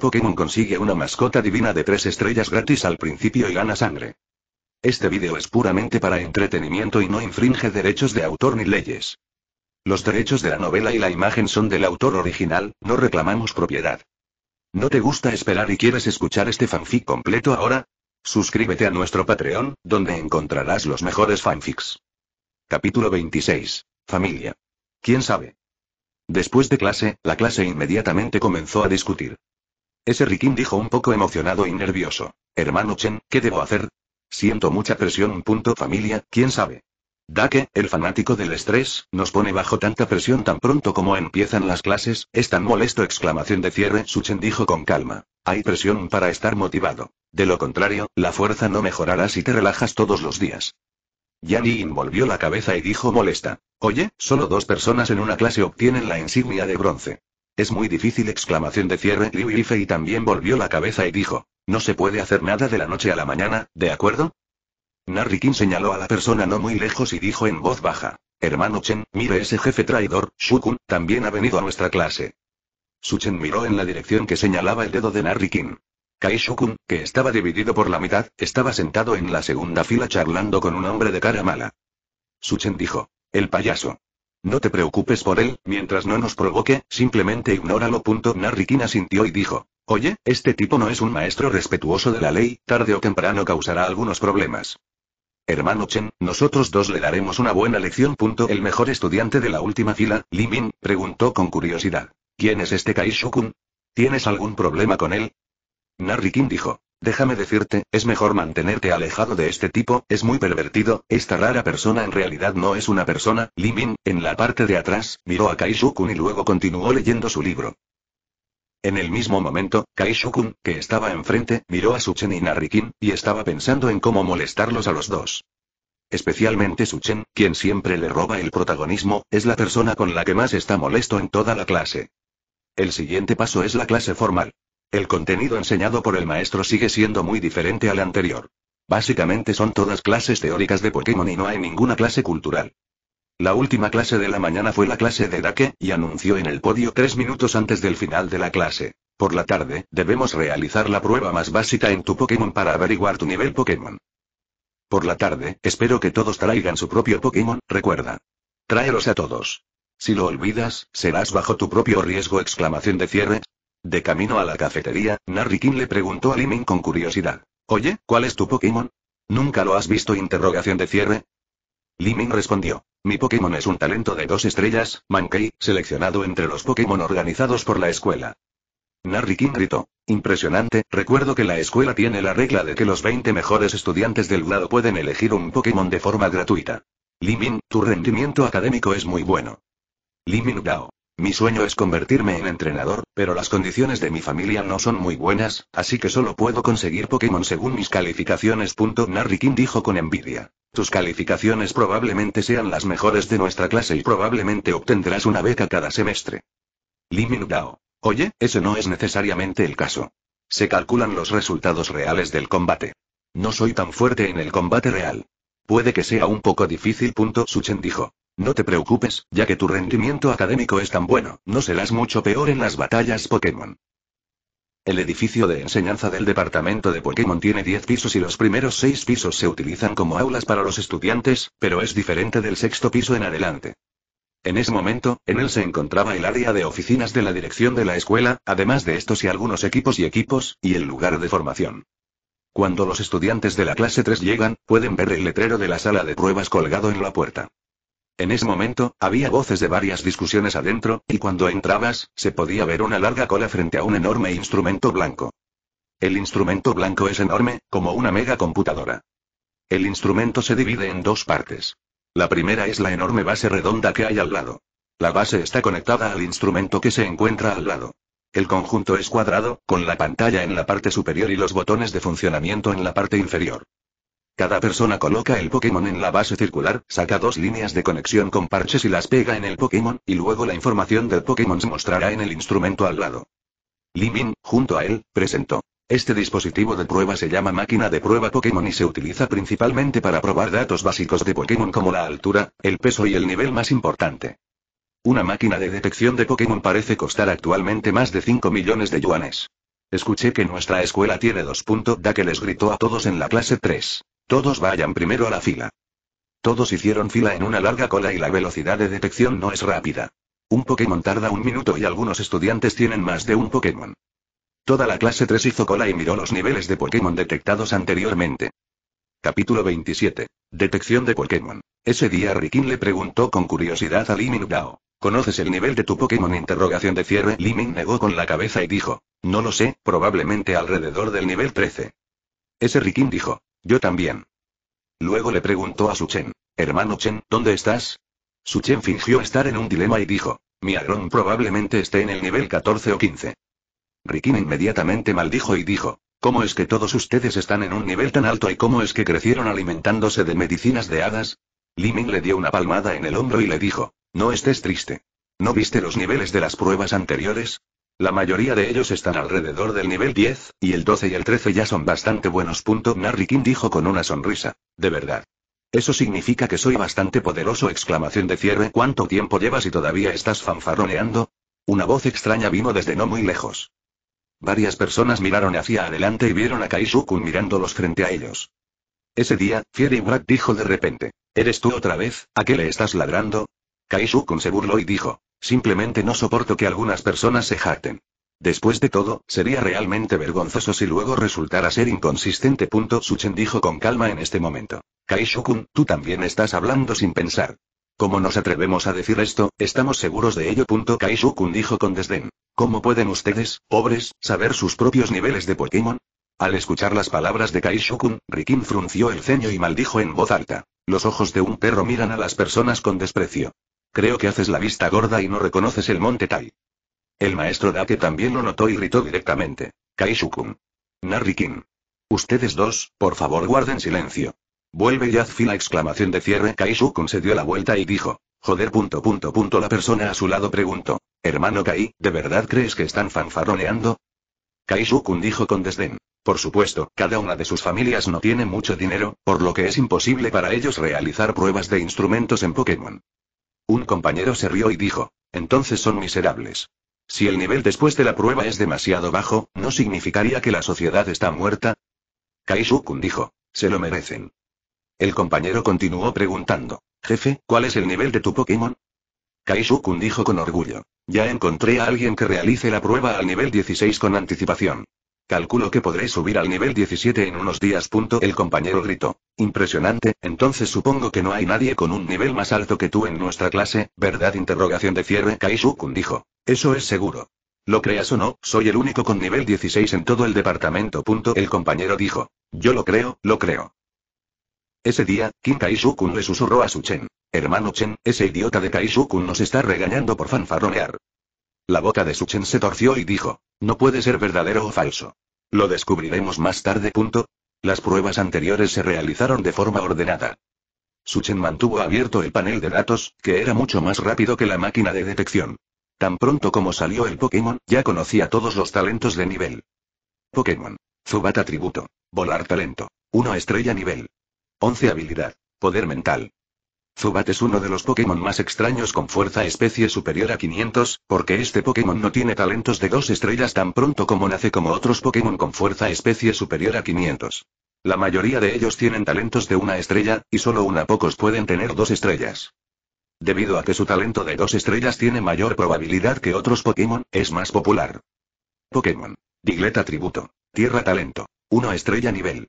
Pokémon consigue una mascota divina de tres estrellas gratis al principio y gana sangre. Este vídeo es puramente para entretenimiento y no infringe derechos de autor ni leyes. Los derechos de la novela y la imagen son del autor original, no reclamamos propiedad. ¿No te gusta esperar y quieres escuchar este fanfic completo ahora? Suscríbete a nuestro Patreon, donde encontrarás los mejores fanfics. Capítulo 26. Familia. ¿Quién sabe? Después de clase, la clase inmediatamente comenzó a discutir. Ese Rikin dijo un poco emocionado y nervioso. Hermano Chen, ¿qué debo hacer? Siento mucha presión. Punto familia, quién sabe. que, el fanático del estrés, nos pone bajo tanta presión tan pronto como empiezan las clases, es tan molesto exclamación de cierre, Su Chen dijo con calma. Hay presión para estar motivado. De lo contrario, la fuerza no mejorará si te relajas todos los días. Yanni envolvió la cabeza y dijo molesta. Oye, solo dos personas en una clase obtienen la insignia de bronce. Es muy difícil exclamación de cierre. Liu Yifei también volvió la cabeza y dijo. No se puede hacer nada de la noche a la mañana, ¿de acuerdo? Narrikin señaló a la persona no muy lejos y dijo en voz baja. Hermano Chen, mire ese jefe traidor, Shukun, también ha venido a nuestra clase. Chen miró en la dirección que señalaba el dedo de Narrikin. Kai Shukun, que estaba dividido por la mitad, estaba sentado en la segunda fila charlando con un hombre de cara mala. Chen dijo. El payaso. No te preocupes por él, mientras no nos provoque, simplemente ignóralo. Narrikin asintió y dijo. Oye, este tipo no es un maestro respetuoso de la ley, tarde o temprano causará algunos problemas. Hermano Chen, nosotros dos le daremos una buena lección. El mejor estudiante de la última fila, Li Min, preguntó con curiosidad. ¿Quién es este Shukun? ¿Tienes algún problema con él? Narrikin dijo. Déjame decirte, es mejor mantenerte alejado de este tipo, es muy pervertido, esta rara persona en realidad no es una persona, Li Min, en la parte de atrás, miró a Kai y luego continuó leyendo su libro. En el mismo momento, Kai que estaba enfrente, miró a Suchen y Narikin, y estaba pensando en cómo molestarlos a los dos. Especialmente Suchen, quien siempre le roba el protagonismo, es la persona con la que más está molesto en toda la clase. El siguiente paso es la clase formal. El contenido enseñado por el maestro sigue siendo muy diferente al anterior. Básicamente son todas clases teóricas de Pokémon y no hay ninguna clase cultural. La última clase de la mañana fue la clase de Dake, y anunció en el podio tres minutos antes del final de la clase. Por la tarde, debemos realizar la prueba más básica en tu Pokémon para averiguar tu nivel Pokémon. Por la tarde, espero que todos traigan su propio Pokémon, recuerda. Tráelos a todos. Si lo olvidas, serás bajo tu propio riesgo exclamación de cierre, de camino a la cafetería, Narry le preguntó a Limin con curiosidad. Oye, ¿cuál es tu Pokémon? ¿Nunca lo has visto? Interrogación de cierre. Limin respondió. Mi Pokémon es un talento de dos estrellas, Mankey, seleccionado entre los Pokémon organizados por la escuela. Narry gritó. Impresionante, recuerdo que la escuela tiene la regla de que los 20 mejores estudiantes del grado pueden elegir un Pokémon de forma gratuita. Limin, tu rendimiento académico es muy bueno. Limin Gao. Mi sueño es convertirme en entrenador, pero las condiciones de mi familia no son muy buenas, así que solo puedo conseguir Pokémon según mis calificaciones. Narrikin dijo con envidia. Tus calificaciones probablemente sean las mejores de nuestra clase y probablemente obtendrás una beca cada semestre. Limin Dao. Oye, eso no es necesariamente el caso. Se calculan los resultados reales del combate. No soy tan fuerte en el combate real. Puede que sea un poco difícil. Suchen dijo. No te preocupes, ya que tu rendimiento académico es tan bueno, no serás mucho peor en las batallas Pokémon. El edificio de enseñanza del departamento de Pokémon tiene 10 pisos y los primeros 6 pisos se utilizan como aulas para los estudiantes, pero es diferente del sexto piso en adelante. En ese momento, en él se encontraba el área de oficinas de la dirección de la escuela, además de estos y algunos equipos y equipos, y el lugar de formación. Cuando los estudiantes de la clase 3 llegan, pueden ver el letrero de la sala de pruebas colgado en la puerta. En ese momento, había voces de varias discusiones adentro, y cuando entrabas, se podía ver una larga cola frente a un enorme instrumento blanco. El instrumento blanco es enorme, como una mega computadora. El instrumento se divide en dos partes. La primera es la enorme base redonda que hay al lado. La base está conectada al instrumento que se encuentra al lado. El conjunto es cuadrado, con la pantalla en la parte superior y los botones de funcionamiento en la parte inferior. Cada persona coloca el Pokémon en la base circular, saca dos líneas de conexión con parches y las pega en el Pokémon, y luego la información del Pokémon se mostrará en el instrumento al lado. Limin, junto a él, presentó. Este dispositivo de prueba se llama máquina de prueba Pokémon y se utiliza principalmente para probar datos básicos de Pokémon como la altura, el peso y el nivel más importante. Una máquina de detección de Pokémon parece costar actualmente más de 5 millones de yuanes. Escuché que nuestra escuela tiene dos puntos, da que les gritó a todos en la clase 3. Todos vayan primero a la fila. Todos hicieron fila en una larga cola y la velocidad de detección no es rápida. Un Pokémon tarda un minuto y algunos estudiantes tienen más de un Pokémon. Toda la clase 3 hizo cola y miró los niveles de Pokémon detectados anteriormente. Capítulo 27. Detección de Pokémon. Ese día Rikin le preguntó con curiosidad a Liming Dao. ¿Conoces el nivel de tu Pokémon? Interrogación de cierre. Limin negó con la cabeza y dijo. No lo sé, probablemente alrededor del nivel 13. Ese Rikin dijo. Yo también. Luego le preguntó a Suchen, hermano Chen, ¿dónde estás? Suchen fingió estar en un dilema y dijo, mi agrón probablemente esté en el nivel 14 o 15. Rikin inmediatamente maldijo y dijo, ¿cómo es que todos ustedes están en un nivel tan alto y cómo es que crecieron alimentándose de medicinas de hadas? Liming le dio una palmada en el hombro y le dijo, no estés triste. ¿No viste los niveles de las pruebas anteriores? La mayoría de ellos están alrededor del nivel 10, y el 12 y el 13 ya son bastante buenos. Narrikin dijo con una sonrisa. De verdad. Eso significa que soy bastante poderoso. Exclamación de cierre. ¿Cuánto tiempo llevas y todavía estás fanfarroneando? Una voz extraña vino desde no muy lejos. Varias personas miraron hacia adelante y vieron a Kaishukun mirándolos frente a ellos. Ese día, Fiery Brad dijo de repente: ¿Eres tú otra vez? ¿A qué le estás ladrando? Kaishukun se burló y dijo: Simplemente no soporto que algunas personas se jacten. Después de todo, sería realmente vergonzoso si luego resultara ser inconsistente. Suchen dijo con calma en este momento. Kaishokun, tú también estás hablando sin pensar. Como nos atrevemos a decir esto, estamos seguros de ello. Kaishukun dijo con desdén. ¿Cómo pueden ustedes, pobres, saber sus propios niveles de Pokémon? Al escuchar las palabras de Kaishukun, Rikin frunció el ceño y maldijo en voz alta. Los ojos de un perro miran a las personas con desprecio. Creo que haces la vista gorda y no reconoces el monte Tai. El maestro Dake también lo notó y gritó directamente. Kaishukun. Narikin. Ustedes dos, por favor guarden silencio. Vuelve Yazfi la exclamación de cierre. Kaishukun se dio la vuelta y dijo. Joder punto punto punto la persona a su lado preguntó. Hermano Kai, ¿de verdad crees que están fanfarroneando? Kaishukun dijo con desdén. Por supuesto, cada una de sus familias no tiene mucho dinero, por lo que es imposible para ellos realizar pruebas de instrumentos en Pokémon. Un compañero se rió y dijo, entonces son miserables. Si el nivel después de la prueba es demasiado bajo, ¿no significaría que la sociedad está muerta? Kaishukun dijo, se lo merecen. El compañero continuó preguntando, jefe, ¿cuál es el nivel de tu Pokémon? Kaishukun dijo con orgullo, ya encontré a alguien que realice la prueba al nivel 16 con anticipación. Calculo que podré subir al nivel 17 en unos días. El compañero gritó. Impresionante, entonces supongo que no hay nadie con un nivel más alto que tú en nuestra clase, ¿verdad? Interrogación de cierre. Kai Shukun dijo. Eso es seguro. Lo creas o no, soy el único con nivel 16 en todo el departamento. El compañero dijo. Yo lo creo, lo creo. Ese día, Kim Shukun le susurró a su Chen. Hermano Chen, ese idiota de Shukun nos está regañando por fanfarronear. La boca de Suchen se torció y dijo, no puede ser verdadero o falso. Lo descubriremos más tarde. Punto. Las pruebas anteriores se realizaron de forma ordenada. Suchen mantuvo abierto el panel de datos, que era mucho más rápido que la máquina de detección. Tan pronto como salió el Pokémon, ya conocía todos los talentos de nivel. Pokémon. Zubat atributo. Volar talento. 1 estrella nivel. 11 habilidad. Poder mental. Zubat es uno de los Pokémon más extraños con fuerza especie superior a 500, porque este Pokémon no tiene talentos de dos estrellas tan pronto como nace como otros Pokémon con fuerza especie superior a 500. La mayoría de ellos tienen talentos de una estrella, y solo una pocos pueden tener dos estrellas. Debido a que su talento de dos estrellas tiene mayor probabilidad que otros Pokémon, es más popular. Pokémon. Diglett tributo. Tierra talento. 1 estrella nivel.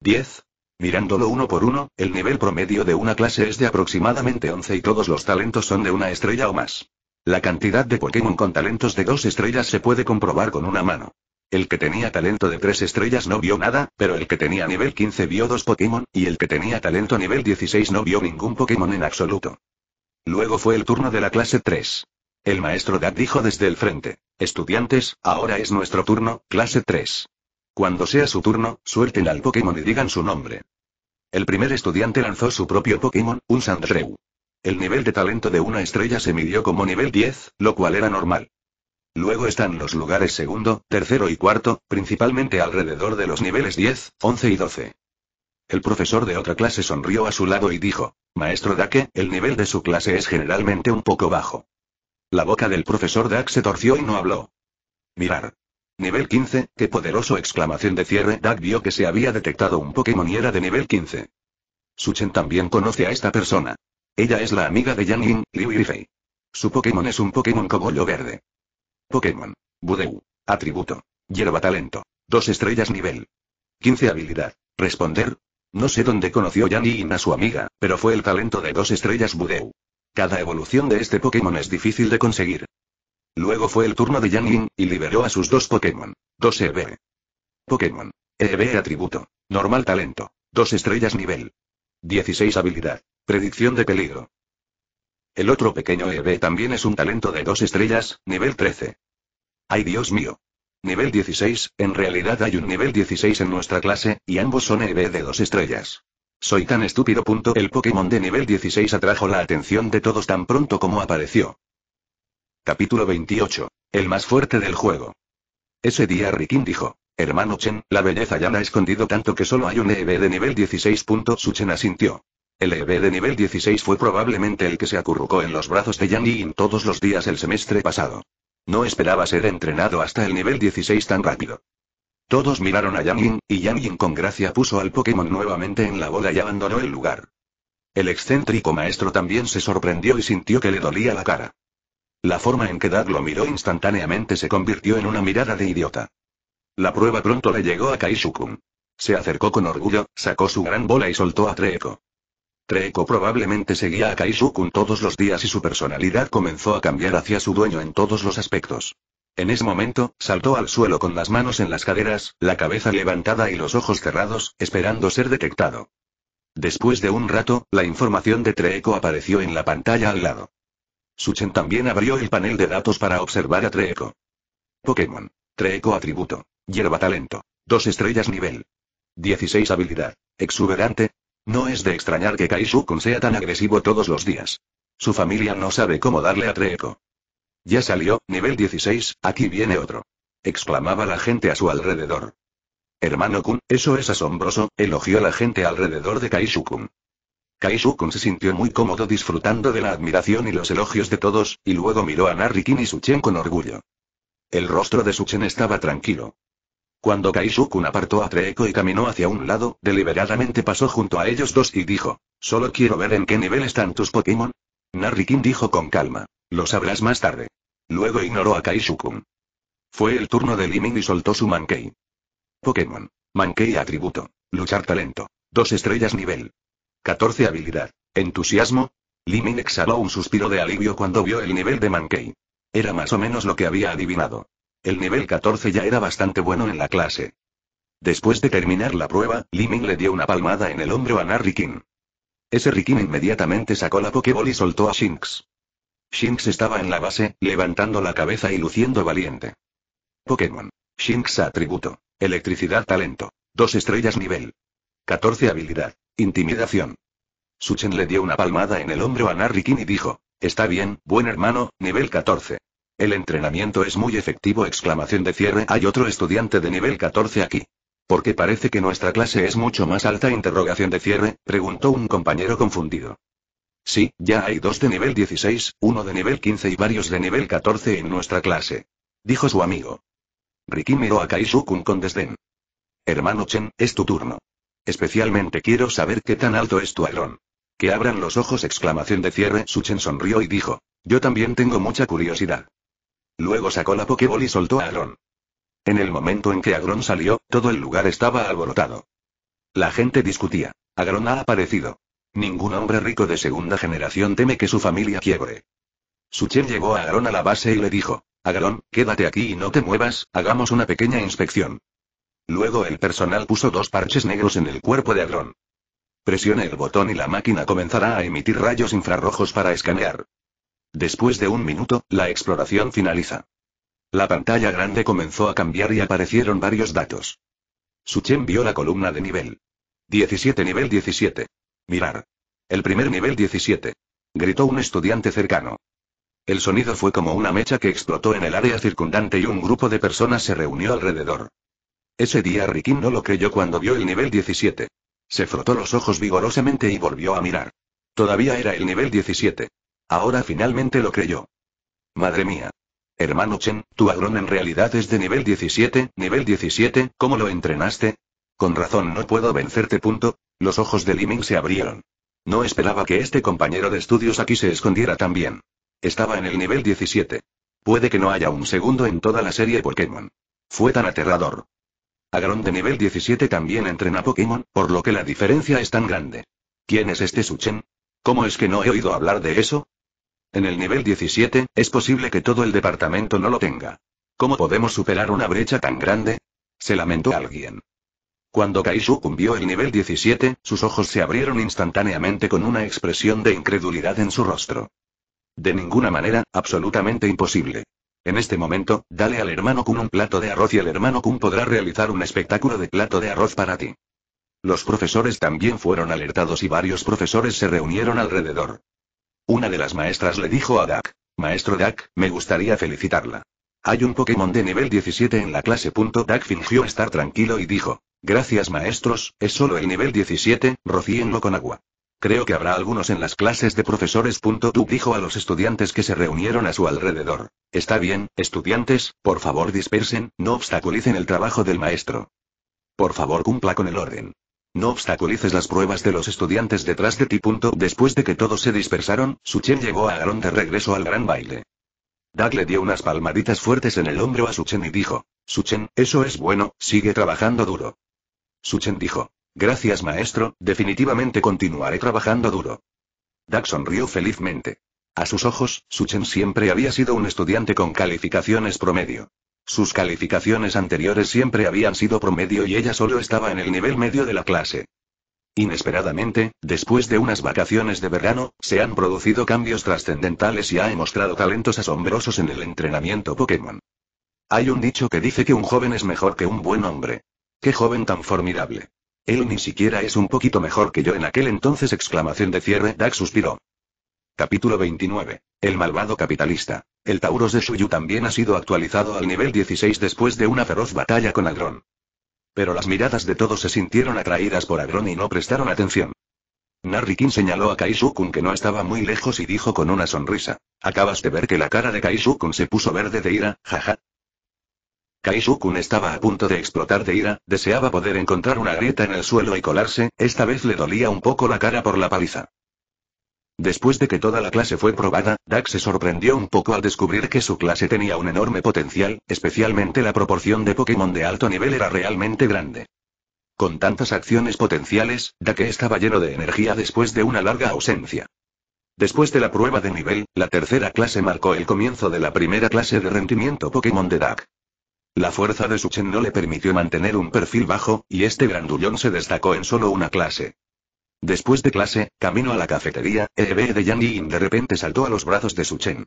10, Mirándolo uno por uno, el nivel promedio de una clase es de aproximadamente 11 y todos los talentos son de una estrella o más. La cantidad de Pokémon con talentos de dos estrellas se puede comprobar con una mano. El que tenía talento de tres estrellas no vio nada, pero el que tenía nivel 15 vio dos Pokémon, y el que tenía talento nivel 16 no vio ningún Pokémon en absoluto. Luego fue el turno de la clase 3. El maestro Dad dijo desde el frente. Estudiantes, ahora es nuestro turno, clase 3. Cuando sea su turno, suelten al Pokémon y digan su nombre. El primer estudiante lanzó su propio Pokémon, un Sandrew. El nivel de talento de una estrella se midió como nivel 10, lo cual era normal. Luego están los lugares segundo, tercero y cuarto, principalmente alrededor de los niveles 10, 11 y 12. El profesor de otra clase sonrió a su lado y dijo, Maestro Dake, el nivel de su clase es generalmente un poco bajo. La boca del profesor Dak se torció y no habló. Mirar. Nivel 15, qué poderoso exclamación de cierre. Dag vio que se había detectado un Pokémon y era de nivel 15. Suchen también conoce a esta persona. Ella es la amiga de Yang Ying, Liu Yifei. Su Pokémon es un Pokémon Cobollo Verde. Pokémon. Budeu. Atributo. Hierba Talento. Dos estrellas nivel. 15 habilidad. Responder. No sé dónde conoció Yang a su amiga, pero fue el talento de dos estrellas Budeu. Cada evolución de este Pokémon es difícil de conseguir. Luego fue el turno de Yang y liberó a sus dos Pokémon. 2 EB. Pokémon. EB atributo. Normal talento. Dos estrellas nivel. 16 habilidad. Predicción de peligro. El otro pequeño EV también es un talento de dos estrellas, nivel 13. ¡Ay Dios mío! Nivel 16, en realidad hay un nivel 16 en nuestra clase, y ambos son EV de dos estrellas. Soy tan estúpido. El Pokémon de nivel 16 atrajo la atención de todos tan pronto como apareció. Capítulo 28. El más fuerte del juego. Ese día Rikin dijo. Hermano Chen, la belleza ya la ha escondido tanto que solo hay un EV de nivel 16. Su Chen asintió. El EV de nivel 16 fue probablemente el que se acurrucó en los brazos de Yang Yin todos los días el semestre pasado. No esperaba ser entrenado hasta el nivel 16 tan rápido. Todos miraron a Yang Yin, y Yang Yin con gracia puso al Pokémon nuevamente en la bola y abandonó el lugar. El excéntrico maestro también se sorprendió y sintió que le dolía la cara. La forma en que Dad lo miró instantáneamente se convirtió en una mirada de idiota. La prueba pronto le llegó a Kaishukun. Se acercó con orgullo, sacó su gran bola y soltó a Treeko. Treeko probablemente seguía a Kaishukun todos los días y su personalidad comenzó a cambiar hacia su dueño en todos los aspectos. En ese momento, saltó al suelo con las manos en las caderas, la cabeza levantada y los ojos cerrados, esperando ser detectado. Después de un rato, la información de Treeko apareció en la pantalla al lado. Suchen también abrió el panel de datos para observar a Treeco. Pokémon. Treeco atributo. Hierba talento. Dos estrellas nivel. 16 habilidad. Exuberante. No es de extrañar que Kaishukun sea tan agresivo todos los días. Su familia no sabe cómo darle a Treeko. Ya salió, nivel 16, aquí viene otro. Exclamaba la gente a su alrededor. Hermano Kun, eso es asombroso, elogió la gente alrededor de Kaishukun. Kaishukun se sintió muy cómodo disfrutando de la admiración y los elogios de todos, y luego miró a Narikin y Suchen con orgullo. El rostro de Suchen estaba tranquilo. Cuando Kaishukun apartó a Treeko y caminó hacia un lado, deliberadamente pasó junto a ellos dos y dijo, solo quiero ver en qué nivel están tus Pokémon. Narikin dijo con calma, lo sabrás más tarde. Luego ignoró a Kaishukun. Fue el turno de Limin y soltó su Mankey. Pokémon. Mankey atributo. Luchar talento. Dos estrellas nivel. 14 habilidad. Entusiasmo. Limin exhaló un suspiro de alivio cuando vio el nivel de Mankey. Era más o menos lo que había adivinado. El nivel 14 ya era bastante bueno en la clase. Después de terminar la prueba, Limin le dio una palmada en el hombro a Narrikin. Ese Rikin inmediatamente sacó la Pokéball y soltó a Shinx. Shinx estaba en la base, levantando la cabeza y luciendo valiente. Pokémon. Shinx atributo. Electricidad talento. Dos estrellas nivel. 14 habilidad. Intimidación. Su Chen le dio una palmada en el hombro a Narrikin y dijo, Está bien, buen hermano, nivel 14. El entrenamiento es muy efectivo. Exclamación de cierre. Hay otro estudiante de nivel 14 aquí. Porque parece que nuestra clase es mucho más alta. Interrogación de cierre, preguntó un compañero confundido. Sí, ya hay dos de nivel 16, uno de nivel 15 y varios de nivel 14 en nuestra clase. Dijo su amigo. Rikin miró a sukun con desdén. Hermano Chen, es tu turno. Especialmente quiero saber qué tan alto es tu agrón Que abran los ojos, exclamación de cierre. Suchen sonrió y dijo, yo también tengo mucha curiosidad. Luego sacó la pokeball y soltó a Agron. En el momento en que Agron salió, todo el lugar estaba alborotado. La gente discutía. Agron ha aparecido. Ningún hombre rico de segunda generación teme que su familia quiebre. Suchen llegó a Agron a la base y le dijo, Agron, quédate aquí y no te muevas, hagamos una pequeña inspección. Luego el personal puso dos parches negros en el cuerpo de Agron. Presione el botón y la máquina comenzará a emitir rayos infrarrojos para escanear. Después de un minuto, la exploración finaliza. La pantalla grande comenzó a cambiar y aparecieron varios datos. Suchen vio la columna de nivel. 17 nivel 17. Mirar. El primer nivel 17. Gritó un estudiante cercano. El sonido fue como una mecha que explotó en el área circundante y un grupo de personas se reunió alrededor. Ese día Rikin no lo creyó cuando vio el nivel 17. Se frotó los ojos vigorosamente y volvió a mirar. Todavía era el nivel 17. Ahora finalmente lo creyó. Madre mía. Hermano Chen, tu agrón en realidad es de nivel 17, nivel 17, ¿cómo lo entrenaste? Con razón no puedo vencerte. Punto. Los ojos de Liming se abrieron. No esperaba que este compañero de estudios aquí se escondiera también. Estaba en el nivel 17. Puede que no haya un segundo en toda la serie Pokémon. Fue tan aterrador. Agron de nivel 17 también entrena Pokémon, por lo que la diferencia es tan grande. ¿Quién es este Suchen? ¿Cómo es que no he oído hablar de eso? En el nivel 17, es posible que todo el departamento no lo tenga. ¿Cómo podemos superar una brecha tan grande? Se lamentó alguien. Cuando Kaishu cumbió el nivel 17, sus ojos se abrieron instantáneamente con una expresión de incredulidad en su rostro. De ninguna manera, absolutamente imposible. En este momento, dale al hermano Kun un plato de arroz y el hermano Kun podrá realizar un espectáculo de plato de arroz para ti. Los profesores también fueron alertados y varios profesores se reunieron alrededor. Una de las maestras le dijo a Dak, Maestro Dak, me gustaría felicitarla. Hay un Pokémon de nivel 17 en la clase. Dak fingió estar tranquilo y dijo, Gracias maestros, es solo el nivel 17, rocíenlo con agua. Creo que habrá algunos en las clases de profesores. Tu dijo a los estudiantes que se reunieron a su alrededor. Está bien, estudiantes, por favor dispersen, no obstaculicen el trabajo del maestro. Por favor cumpla con el orden. No obstaculices las pruebas de los estudiantes detrás de ti. Después de que todos se dispersaron, Suchen llegó a Aaron de regreso al gran baile. Dag le dio unas palmaditas fuertes en el hombro a Suchen y dijo, Suchen, eso es bueno, sigue trabajando duro. Suchen dijo, Gracias maestro, definitivamente continuaré trabajando duro. Dax sonrió felizmente. A sus ojos, Suchen siempre había sido un estudiante con calificaciones promedio. Sus calificaciones anteriores siempre habían sido promedio y ella solo estaba en el nivel medio de la clase. Inesperadamente, después de unas vacaciones de verano, se han producido cambios trascendentales y ha demostrado talentos asombrosos en el entrenamiento Pokémon. Hay un dicho que dice que un joven es mejor que un buen hombre. ¡Qué joven tan formidable! Él ni siquiera es un poquito mejor que yo en aquel entonces exclamación de cierre Dax suspiró. Capítulo 29. El malvado capitalista. El Tauros de Shuyu también ha sido actualizado al nivel 16 después de una feroz batalla con Agron. Pero las miradas de todos se sintieron atraídas por Agron y no prestaron atención. Narrikin señaló a Kaisukun que no estaba muy lejos y dijo con una sonrisa. Acabas de ver que la cara de Kaisukun se puso verde de ira, jaja. Kaishu-kun estaba a punto de explotar de ira, deseaba poder encontrar una grieta en el suelo y colarse, esta vez le dolía un poco la cara por la paliza. Después de que toda la clase fue probada, Dak se sorprendió un poco al descubrir que su clase tenía un enorme potencial, especialmente la proporción de Pokémon de alto nivel era realmente grande. Con tantas acciones potenciales, Dak estaba lleno de energía después de una larga ausencia. Después de la prueba de nivel, la tercera clase marcó el comienzo de la primera clase de rendimiento Pokémon de Dak. La fuerza de Suchen no le permitió mantener un perfil bajo, y este grandullón se destacó en solo una clase. Después de clase, camino a la cafetería, Eb de Yan Yin de repente saltó a los brazos de Suchen.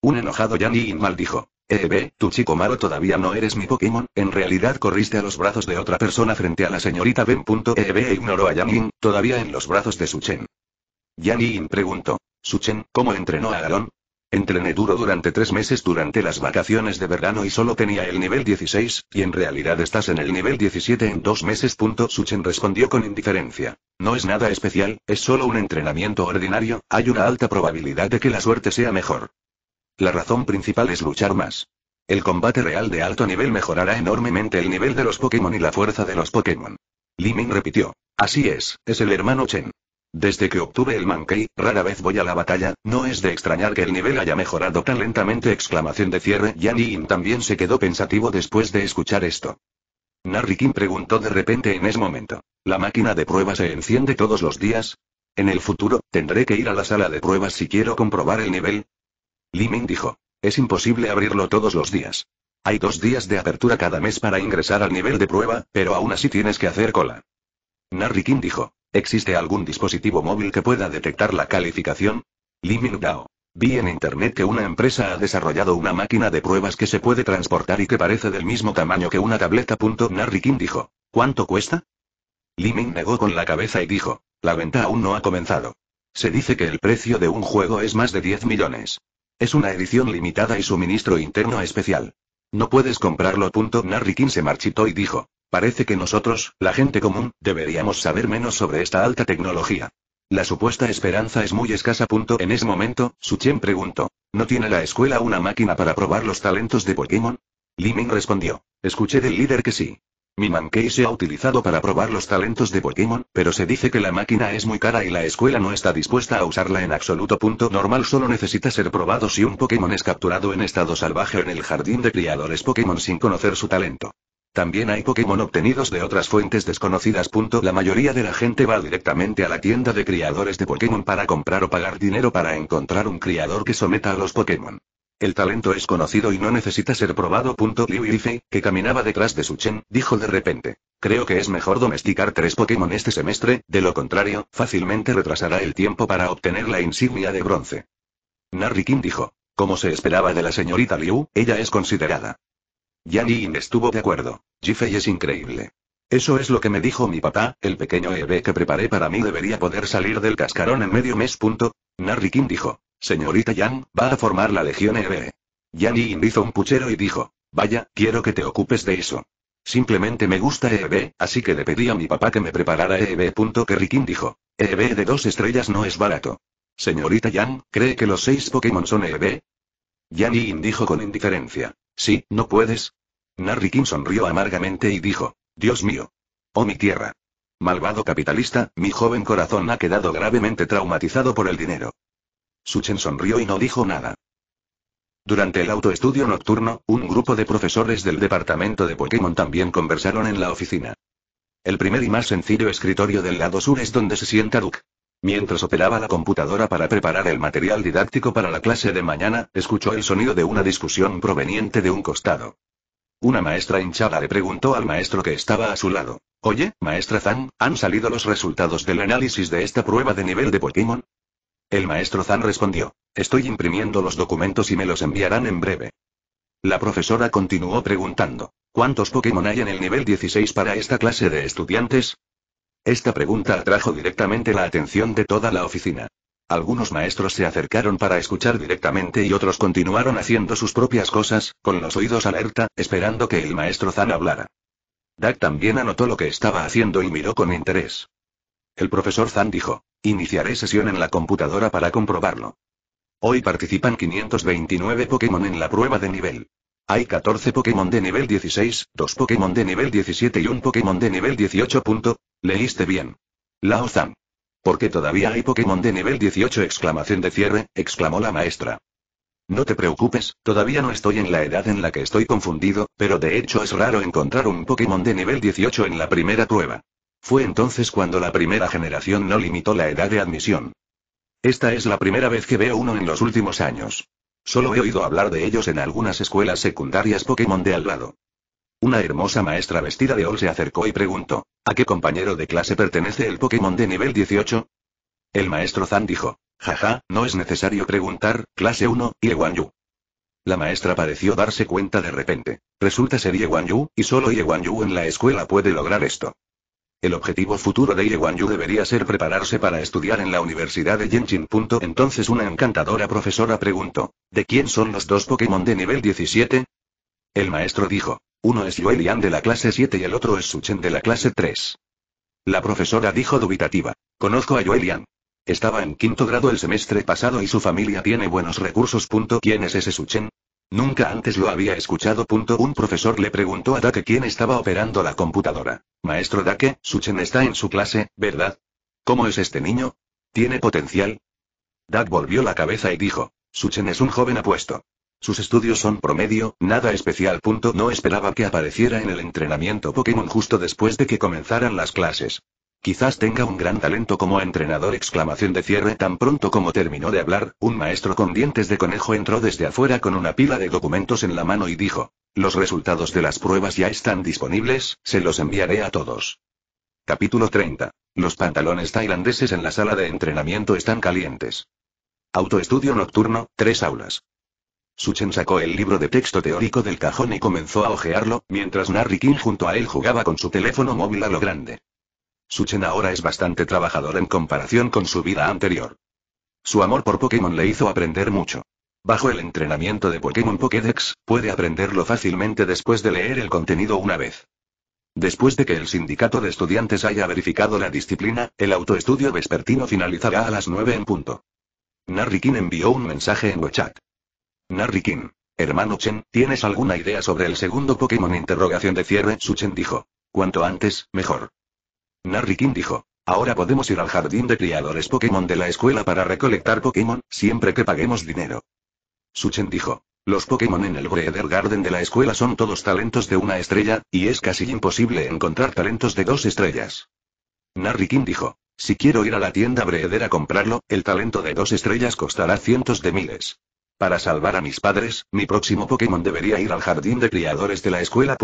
Un enojado Yan Yin maldijo. Eb, tu chico malo todavía no eres mi Pokémon, en realidad corriste a los brazos de otra persona frente a la señorita Ben. Eb e ignoró a Yan Yin, todavía en los brazos de Suchen. Yan Yin preguntó. Suchen, ¿cómo entrenó a Aaron? Entrené duro durante tres meses durante las vacaciones de verano y solo tenía el nivel 16, y en realidad estás en el nivel 17 en dos meses. Suchen respondió con indiferencia. No es nada especial, es solo un entrenamiento ordinario, hay una alta probabilidad de que la suerte sea mejor. La razón principal es luchar más. El combate real de alto nivel mejorará enormemente el nivel de los Pokémon y la fuerza de los Pokémon. Liming repitió. Así es, es el hermano Chen. Desde que obtuve el Mankey, rara vez voy a la batalla, no es de extrañar que el nivel haya mejorado tan lentamente. Exclamación de cierre. Yan Yin también se quedó pensativo después de escuchar esto. Narikin preguntó de repente en ese momento. ¿La máquina de pruebas se enciende todos los días? En el futuro, ¿tendré que ir a la sala de pruebas si quiero comprobar el nivel? Liming dijo. Es imposible abrirlo todos los días. Hay dos días de apertura cada mes para ingresar al nivel de prueba, pero aún así tienes que hacer cola. Narry dijo. ¿Existe algún dispositivo móvil que pueda detectar la calificación? Liming Dao, Vi en internet que una empresa ha desarrollado una máquina de pruebas que se puede transportar y que parece del mismo tamaño que una tableta. Narry dijo. ¿Cuánto cuesta? Limin negó con la cabeza y dijo. La venta aún no ha comenzado. Se dice que el precio de un juego es más de 10 millones. Es una edición limitada y suministro interno especial. No puedes comprarlo. Narry se marchitó y dijo. Parece que nosotros, la gente común, deberíamos saber menos sobre esta alta tecnología. La supuesta esperanza es muy escasa. En ese momento, Suchen preguntó. ¿No tiene la escuela una máquina para probar los talentos de Pokémon? Li Ming respondió. Escuché del líder que sí. Mi Mankey se ha utilizado para probar los talentos de Pokémon, pero se dice que la máquina es muy cara y la escuela no está dispuesta a usarla en absoluto. Punto normal solo necesita ser probado si un Pokémon es capturado en estado salvaje en el jardín de criadores Pokémon sin conocer su talento. También hay Pokémon obtenidos de otras fuentes desconocidas. La mayoría de la gente va directamente a la tienda de criadores de Pokémon para comprar o pagar dinero para encontrar un criador que someta a los Pokémon. El talento es conocido y no necesita ser probado. Liu Yifei, que caminaba detrás de su Chen, dijo de repente. Creo que es mejor domesticar tres Pokémon este semestre, de lo contrario, fácilmente retrasará el tiempo para obtener la insignia de bronce. Narrikin dijo. Como se esperaba de la señorita Liu, ella es considerada Yanin estuvo de acuerdo. Jifei es increíble. Eso es lo que me dijo mi papá, el pequeño EB que preparé para mí debería poder salir del cascarón en medio mes. Punto. dijo. Señorita Yan, va a formar la Legión EB. Yanin hizo un puchero y dijo. Vaya, quiero que te ocupes de eso. Simplemente me gusta EB, así que le pedí a mi papá que me preparara EB. Que Rikin dijo. EB de dos estrellas no es barato. Señorita Yan, ¿cree que los seis Pokémon son EB? Yanin dijo con indiferencia. Sí, ¿no puedes? Narrikin sonrió amargamente y dijo, Dios mío. Oh mi tierra. Malvado capitalista, mi joven corazón ha quedado gravemente traumatizado por el dinero. Suchen sonrió y no dijo nada. Durante el autoestudio nocturno, un grupo de profesores del departamento de Pokémon también conversaron en la oficina. El primer y más sencillo escritorio del lado sur es donde se sienta Duke. Mientras operaba la computadora para preparar el material didáctico para la clase de mañana, escuchó el sonido de una discusión proveniente de un costado. Una maestra hinchada le preguntó al maestro que estaba a su lado. Oye, maestra Zan, ¿han salido los resultados del análisis de esta prueba de nivel de Pokémon? El maestro Zan respondió. Estoy imprimiendo los documentos y me los enviarán en breve. La profesora continuó preguntando. ¿Cuántos Pokémon hay en el nivel 16 para esta clase de estudiantes? Esta pregunta atrajo directamente la atención de toda la oficina. Algunos maestros se acercaron para escuchar directamente y otros continuaron haciendo sus propias cosas, con los oídos alerta, esperando que el maestro Zan hablara. Dak también anotó lo que estaba haciendo y miró con interés. El profesor Zan dijo, iniciaré sesión en la computadora para comprobarlo. Hoy participan 529 Pokémon en la prueba de nivel. Hay 14 Pokémon de nivel 16, 2 Pokémon de nivel 17 y un Pokémon de nivel 18. Leíste bien. Lao ¿Por Porque todavía hay Pokémon de nivel 18? Exclamación de cierre, exclamó la maestra. No te preocupes, todavía no estoy en la edad en la que estoy confundido, pero de hecho es raro encontrar un Pokémon de nivel 18 en la primera prueba. Fue entonces cuando la primera generación no limitó la edad de admisión. Esta es la primera vez que veo uno en los últimos años. Solo he oído hablar de ellos en algunas escuelas secundarias Pokémon de al lado. Una hermosa maestra vestida de ol se acercó y preguntó, ¿a qué compañero de clase pertenece el Pokémon de nivel 18? El maestro Zan dijo, jaja, no es necesario preguntar, clase 1, Yu. La maestra pareció darse cuenta de repente. Resulta ser Yu, y solo Yu en la escuela puede lograr esto. El objetivo futuro de Ye Yu debería ser prepararse para estudiar en la Universidad de Genshin. Entonces una encantadora profesora preguntó, ¿de quién son los dos Pokémon de nivel 17? El maestro dijo, uno es Yuelian de la clase 7 y el otro es Suchen de la clase 3. La profesora dijo dubitativa, conozco a Yuelian. Estaba en quinto grado el semestre pasado y su familia tiene buenos recursos. ¿Quién es ese Suchen? Nunca antes lo había escuchado. Un profesor le preguntó a Dake quién estaba operando la computadora. Maestro Dake, Suchen está en su clase, ¿verdad? ¿Cómo es este niño? ¿Tiene potencial? Dak volvió la cabeza y dijo, Suchen es un joven apuesto. Sus estudios son promedio, nada especial. No esperaba que apareciera en el entrenamiento Pokémon justo después de que comenzaran las clases. Quizás tenga un gran talento como entrenador. Exclamación de cierre. Tan pronto como terminó de hablar, un maestro con dientes de conejo entró desde afuera con una pila de documentos en la mano y dijo. Los resultados de las pruebas ya están disponibles, se los enviaré a todos. Capítulo 30. Los pantalones tailandeses en la sala de entrenamiento están calientes. Autoestudio nocturno, tres aulas. Suchen sacó el libro de texto teórico del cajón y comenzó a hojearlo, mientras Narry junto a él jugaba con su teléfono móvil a lo grande. Chen ahora es bastante trabajador en comparación con su vida anterior. Su amor por Pokémon le hizo aprender mucho. Bajo el entrenamiento de Pokémon Pokédex, puede aprenderlo fácilmente después de leer el contenido una vez. Después de que el sindicato de estudiantes haya verificado la disciplina, el autoestudio vespertino finalizará a las 9 en punto. Narrikin envió un mensaje en WeChat. Narrikin. Hermano Chen, ¿tienes alguna idea sobre el segundo Pokémon? Interrogación de cierre. Su Chen dijo. Cuanto antes, mejor. Narrikin dijo. Ahora podemos ir al jardín de criadores Pokémon de la escuela para recolectar Pokémon, siempre que paguemos dinero. Suchen dijo. Los Pokémon en el Breeder Garden de la escuela son todos talentos de una estrella, y es casi imposible encontrar talentos de dos estrellas. Narrikin dijo. Si quiero ir a la tienda Breeder a comprarlo, el talento de dos estrellas costará cientos de miles. Para salvar a mis padres, mi próximo Pokémon debería ir al jardín de criadores de la escuela.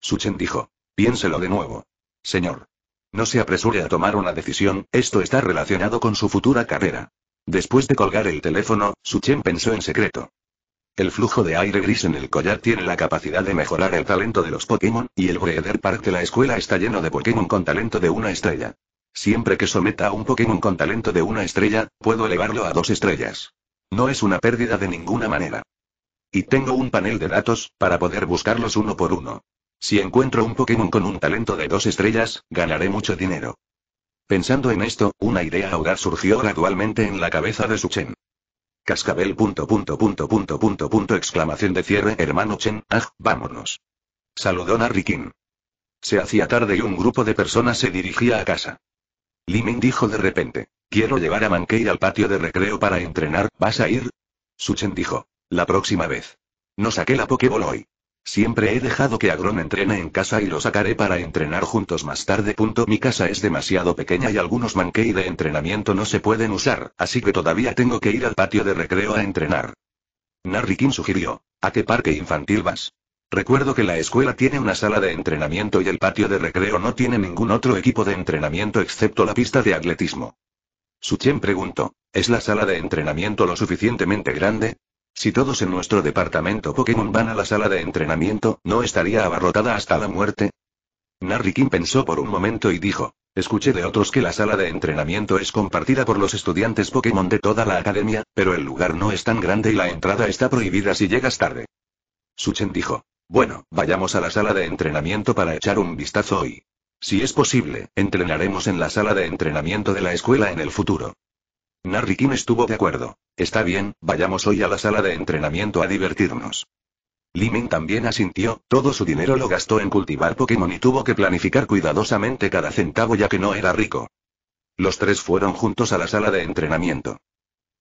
Suchen dijo. Piénselo de nuevo. Señor. No se apresure a tomar una decisión, esto está relacionado con su futura carrera. Después de colgar el teléfono, Suchen pensó en secreto. El flujo de aire gris en el collar tiene la capacidad de mejorar el talento de los Pokémon, y el Breeder Park de la escuela está lleno de Pokémon con talento de una estrella. Siempre que someta a un Pokémon con talento de una estrella, puedo elevarlo a dos estrellas. No es una pérdida de ninguna manera. Y tengo un panel de datos, para poder buscarlos uno por uno. Si encuentro un Pokémon con un talento de dos estrellas, ganaré mucho dinero. Pensando en esto, una idea audaz surgió gradualmente en la cabeza de Suchen. Cascabel punto punto punto punto punto exclamación de cierre hermano Chen, ah, vámonos. Saludó Narikin. Se hacía tarde y un grupo de personas se dirigía a casa. Limin dijo de repente, quiero llevar a Mankey al patio de recreo para entrenar, ¿vas a ir? Suchen dijo, la próxima vez. No saqué la Pokéball hoy. Siempre he dejado que Agron entrene en casa y lo sacaré para entrenar juntos más tarde. Mi casa es demasiado pequeña y algunos manquei de entrenamiento no se pueden usar, así que todavía tengo que ir al patio de recreo a entrenar. Narrikin sugirió. ¿A qué parque infantil vas? Recuerdo que la escuela tiene una sala de entrenamiento y el patio de recreo no tiene ningún otro equipo de entrenamiento excepto la pista de atletismo. Suchen preguntó. ¿Es la sala de entrenamiento lo suficientemente grande? Si todos en nuestro departamento Pokémon van a la sala de entrenamiento, ¿no estaría abarrotada hasta la muerte? Narrikin pensó por un momento y dijo. Escuché de otros que la sala de entrenamiento es compartida por los estudiantes Pokémon de toda la academia, pero el lugar no es tan grande y la entrada está prohibida si llegas tarde. Suchen dijo. Bueno, vayamos a la sala de entrenamiento para echar un vistazo hoy. Si es posible, entrenaremos en la sala de entrenamiento de la escuela en el futuro. Narry estuvo de acuerdo. Está bien, vayamos hoy a la sala de entrenamiento a divertirnos. Limin también asintió, todo su dinero lo gastó en cultivar Pokémon y tuvo que planificar cuidadosamente cada centavo ya que no era rico. Los tres fueron juntos a la sala de entrenamiento.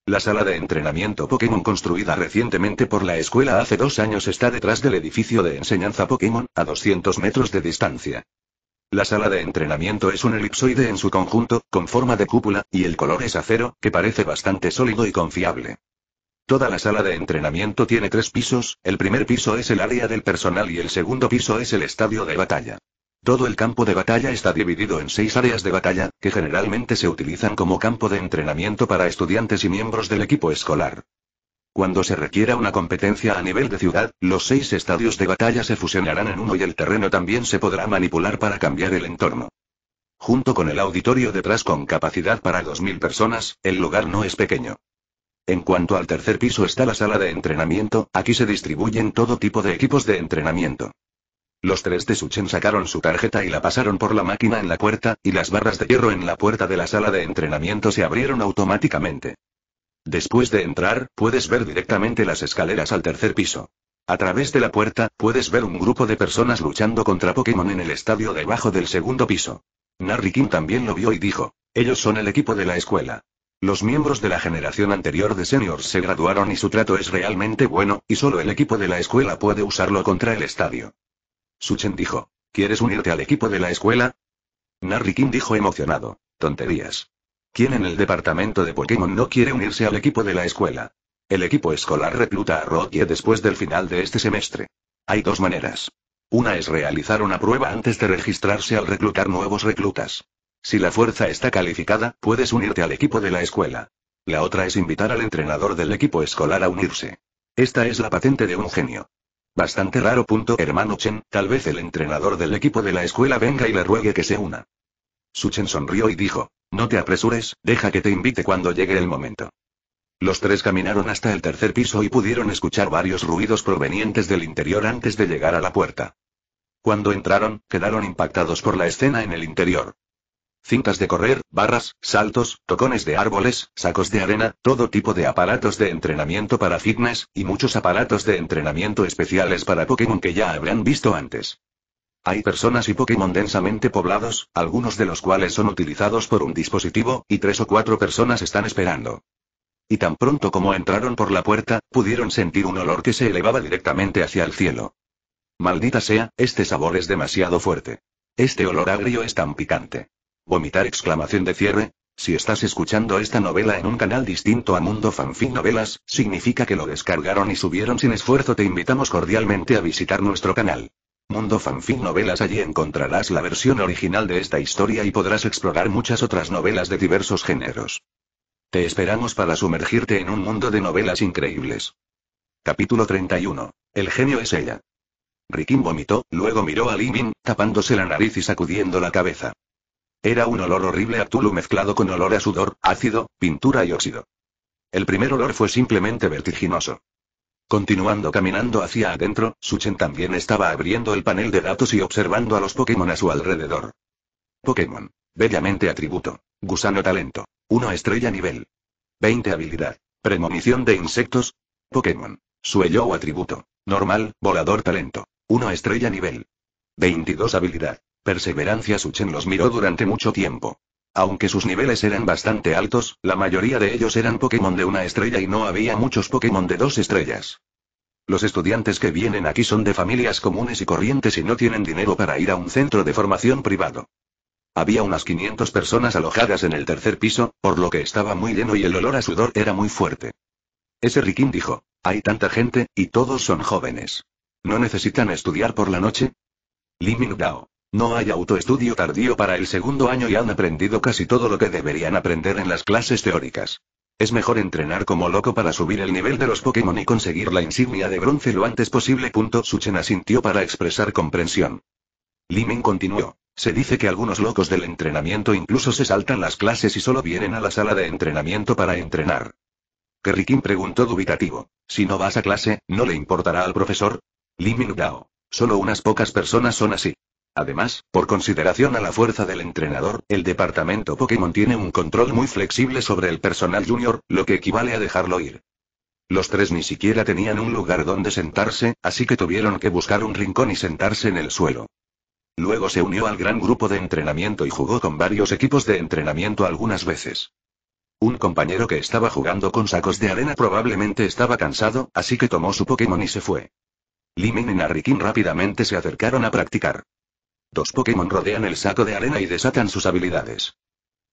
La sala de entrenamiento Pokémon construida recientemente por la escuela hace dos años está detrás del edificio de enseñanza Pokémon, a 200 metros de distancia. La sala de entrenamiento es un elipsoide en su conjunto, con forma de cúpula, y el color es acero, que parece bastante sólido y confiable. Toda la sala de entrenamiento tiene tres pisos, el primer piso es el área del personal y el segundo piso es el estadio de batalla. Todo el campo de batalla está dividido en seis áreas de batalla, que generalmente se utilizan como campo de entrenamiento para estudiantes y miembros del equipo escolar. Cuando se requiera una competencia a nivel de ciudad, los seis estadios de batalla se fusionarán en uno y el terreno también se podrá manipular para cambiar el entorno. Junto con el auditorio detrás con capacidad para 2.000 personas, el lugar no es pequeño. En cuanto al tercer piso está la sala de entrenamiento, aquí se distribuyen todo tipo de equipos de entrenamiento. Los tres de Suchen sacaron su tarjeta y la pasaron por la máquina en la puerta, y las barras de hierro en la puerta de la sala de entrenamiento se abrieron automáticamente. Después de entrar, puedes ver directamente las escaleras al tercer piso. A través de la puerta, puedes ver un grupo de personas luchando contra Pokémon en el estadio debajo del segundo piso. Narrikin también lo vio y dijo, ellos son el equipo de la escuela. Los miembros de la generación anterior de seniors se graduaron y su trato es realmente bueno, y solo el equipo de la escuela puede usarlo contra el estadio. Suchen dijo, ¿quieres unirte al equipo de la escuela? Narrikin dijo emocionado, tonterías. ¿Quién en el departamento de Pokémon no quiere unirse al equipo de la escuela. El equipo escolar recluta a Rocky después del final de este semestre. Hay dos maneras. Una es realizar una prueba antes de registrarse al reclutar nuevos reclutas. Si la fuerza está calificada, puedes unirte al equipo de la escuela. La otra es invitar al entrenador del equipo escolar a unirse. Esta es la patente de un genio. Bastante raro. Punto. Hermano Chen, tal vez el entrenador del equipo de la escuela venga y le ruegue que se una. Su Chen sonrió y dijo, no te apresures, deja que te invite cuando llegue el momento. Los tres caminaron hasta el tercer piso y pudieron escuchar varios ruidos provenientes del interior antes de llegar a la puerta. Cuando entraron, quedaron impactados por la escena en el interior. Cintas de correr, barras, saltos, tocones de árboles, sacos de arena, todo tipo de aparatos de entrenamiento para fitness, y muchos aparatos de entrenamiento especiales para Pokémon que ya habrán visto antes. Hay personas y Pokémon densamente poblados, algunos de los cuales son utilizados por un dispositivo, y tres o cuatro personas están esperando. Y tan pronto como entraron por la puerta, pudieron sentir un olor que se elevaba directamente hacia el cielo. Maldita sea, este sabor es demasiado fuerte. Este olor agrio es tan picante. Vomitar exclamación de cierre. Si estás escuchando esta novela en un canal distinto a Mundo Fanfic Novelas, significa que lo descargaron y subieron sin esfuerzo. Te invitamos cordialmente a visitar nuestro canal. Mundo Fanfic Novelas Allí encontrarás la versión original de esta historia y podrás explorar muchas otras novelas de diversos géneros. Te esperamos para sumergirte en un mundo de novelas increíbles. Capítulo 31. El genio es ella. Rikim vomitó, luego miró a Limin, tapándose la nariz y sacudiendo la cabeza. Era un olor horrible a tulu mezclado con olor a sudor, ácido, pintura y óxido. El primer olor fue simplemente vertiginoso. Continuando caminando hacia adentro, Suchen también estaba abriendo el panel de datos y observando a los Pokémon a su alrededor. Pokémon. Bellamente atributo. Gusano talento. 1 estrella nivel. 20 habilidad. Premonición de insectos. Pokémon. Suello o atributo. Normal, volador talento. 1 estrella nivel. 22 habilidad. Perseverancia Suchen los miró durante mucho tiempo. Aunque sus niveles eran bastante altos, la mayoría de ellos eran Pokémon de una estrella y no había muchos Pokémon de dos estrellas. Los estudiantes que vienen aquí son de familias comunes y corrientes y no tienen dinero para ir a un centro de formación privado. Había unas 500 personas alojadas en el tercer piso, por lo que estaba muy lleno y el olor a sudor era muy fuerte. Ese Rikin dijo, hay tanta gente, y todos son jóvenes. ¿No necesitan estudiar por la noche? Liming Dao. No hay autoestudio tardío para el segundo año y han aprendido casi todo lo que deberían aprender en las clases teóricas. Es mejor entrenar como loco para subir el nivel de los Pokémon y conseguir la insignia de bronce lo antes posible. Suchen asintió para expresar comprensión. Limen continuó. Se dice que algunos locos del entrenamiento incluso se saltan las clases y solo vienen a la sala de entrenamiento para entrenar. Kerrikin preguntó dubitativo. Si no vas a clase, ¿no le importará al profesor? Limin Dao. Solo unas pocas personas son así. Además, por consideración a la fuerza del entrenador, el departamento Pokémon tiene un control muy flexible sobre el personal junior, lo que equivale a dejarlo ir. Los tres ni siquiera tenían un lugar donde sentarse, así que tuvieron que buscar un rincón y sentarse en el suelo. Luego se unió al gran grupo de entrenamiento y jugó con varios equipos de entrenamiento algunas veces. Un compañero que estaba jugando con sacos de arena probablemente estaba cansado, así que tomó su Pokémon y se fue. Limin y Narikin rápidamente se acercaron a practicar. Dos Pokémon rodean el saco de arena y desatan sus habilidades.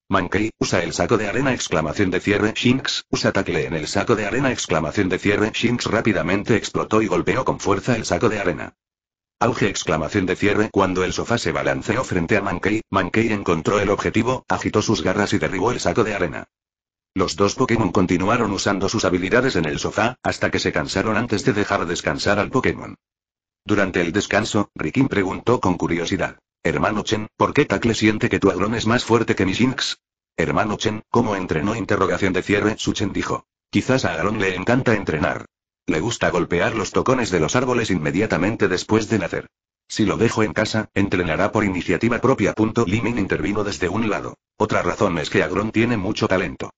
Mankey, usa el saco de arena exclamación de cierre Shinx, usa tacle en el saco de arena exclamación de cierre Shinx rápidamente explotó y golpeó con fuerza el saco de arena. Auge exclamación de cierre cuando el sofá se balanceó frente a Mankey, Mankey encontró el objetivo, agitó sus garras y derribó el saco de arena. Los dos Pokémon continuaron usando sus habilidades en el sofá, hasta que se cansaron antes de dejar descansar al Pokémon. Durante el descanso, Rikin preguntó con curiosidad. Hermano Chen, ¿por qué Tacle siente que tu agrón es más fuerte que mi Jinx? Hermano Chen, ¿cómo entrenó? Interrogación de cierre. Su Chen dijo. Quizás a Agron le encanta entrenar. Le gusta golpear los tocones de los árboles inmediatamente después de nacer. Si lo dejo en casa, entrenará por iniciativa propia. Punto. Limin intervino desde un lado. Otra razón es que Agron tiene mucho talento.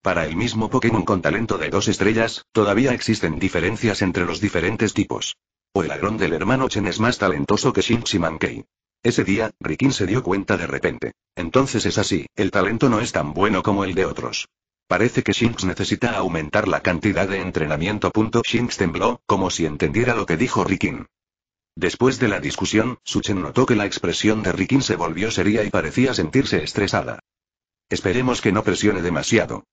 Para el mismo Pokémon con talento de dos estrellas, todavía existen diferencias entre los diferentes tipos. O el ladrón del hermano Chen es más talentoso que Shin Mankei. Ese día, Rikin se dio cuenta de repente. Entonces es así, el talento no es tan bueno como el de otros. Parece que Shinx necesita aumentar la cantidad de entrenamiento. Shinx tembló, como si entendiera lo que dijo Rikin. Después de la discusión, Chen notó que la expresión de Rikin se volvió seria y parecía sentirse estresada. Esperemos que no presione demasiado.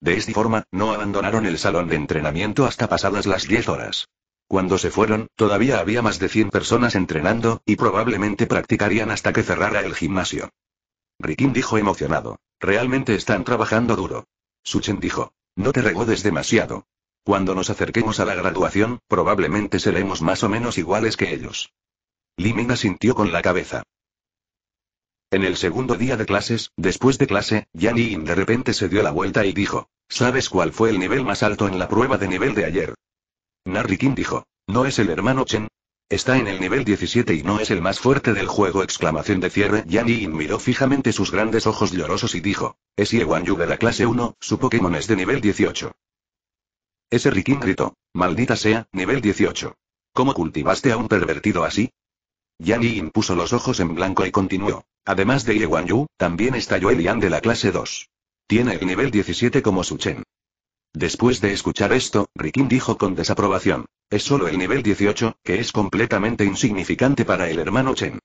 De esta forma, no abandonaron el salón de entrenamiento hasta pasadas las 10 horas. Cuando se fueron, todavía había más de 100 personas entrenando, y probablemente practicarían hasta que cerrara el gimnasio. Rikin dijo emocionado. Realmente están trabajando duro. Suchen dijo. No te regodes demasiado. Cuando nos acerquemos a la graduación, probablemente seremos más o menos iguales que ellos. Liming asintió con la cabeza. En el segundo día de clases, después de clase, Yan Yin de repente se dio la vuelta y dijo, ¿sabes cuál fue el nivel más alto en la prueba de nivel de ayer? Narikin dijo. ¿No es el hermano Chen? Está en el nivel 17 y no es el más fuerte del juego. Exclamación de cierre. Yan Yin miró fijamente sus grandes ojos llorosos y dijo. Es Yewan Yu de la clase 1, su Pokémon es de nivel 18. Ese Rikin gritó. Maldita sea, nivel 18. ¿Cómo cultivaste a un pervertido así? Yan Yin puso los ojos en blanco y continuó. Además de Yewan Yu, también está Joelian de la clase 2. Tiene el nivel 17 como su Chen. Después de escuchar esto, Rikin dijo con desaprobación. Es solo el nivel 18, que es completamente insignificante para el hermano Chen.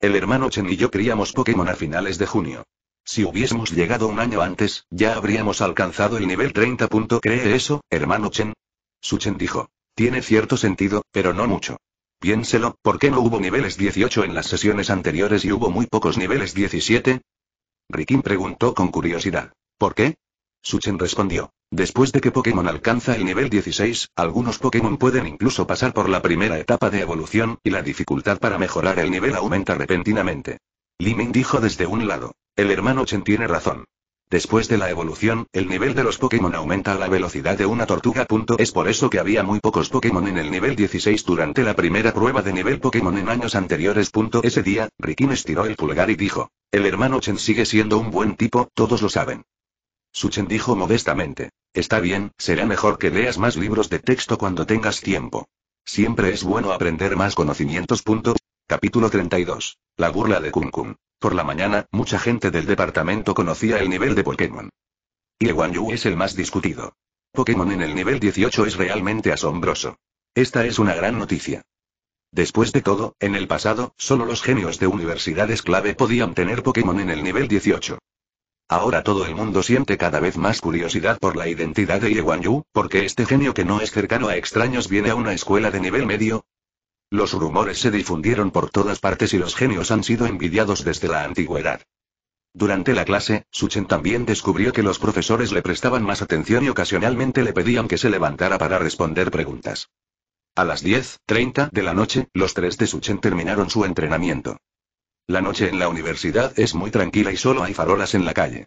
El hermano Chen y yo criamos Pokémon a finales de junio. Si hubiésemos llegado un año antes, ya habríamos alcanzado el nivel 30. ¿Cree eso, hermano Chen? Su Chen dijo. Tiene cierto sentido, pero no mucho. Piénselo, ¿por qué no hubo niveles 18 en las sesiones anteriores y hubo muy pocos niveles 17? Rikin preguntó con curiosidad. ¿Por qué? Suchen respondió. Después de que Pokémon alcanza el nivel 16, algunos Pokémon pueden incluso pasar por la primera etapa de evolución, y la dificultad para mejorar el nivel aumenta repentinamente. Liming dijo desde un lado. El hermano Chen tiene razón. Después de la evolución, el nivel de los Pokémon aumenta a la velocidad de una tortuga. Es por eso que había muy pocos Pokémon en el nivel 16 durante la primera prueba de nivel Pokémon en años anteriores. Ese día, Rikin estiró el pulgar y dijo, el hermano Chen sigue siendo un buen tipo, todos lo saben. Suchen dijo modestamente. Está bien, será mejor que leas más libros de texto cuando tengas tiempo. Siempre es bueno aprender más conocimientos. Capítulo 32. La burla de Kung Kun. Por la mañana, mucha gente del departamento conocía el nivel de Pokémon. Y Yu es el más discutido. Pokémon en el nivel 18 es realmente asombroso. Esta es una gran noticia. Después de todo, en el pasado, solo los genios de universidades clave podían tener Pokémon en el nivel 18. Ahora todo el mundo siente cada vez más curiosidad por la identidad de Ye Yu, porque este genio que no es cercano a extraños viene a una escuela de nivel medio. Los rumores se difundieron por todas partes y los genios han sido envidiados desde la antigüedad. Durante la clase, Suchen también descubrió que los profesores le prestaban más atención y ocasionalmente le pedían que se levantara para responder preguntas. A las 10.30 de la noche, los tres de Suchen terminaron su entrenamiento. La noche en la universidad es muy tranquila y solo hay farolas en la calle.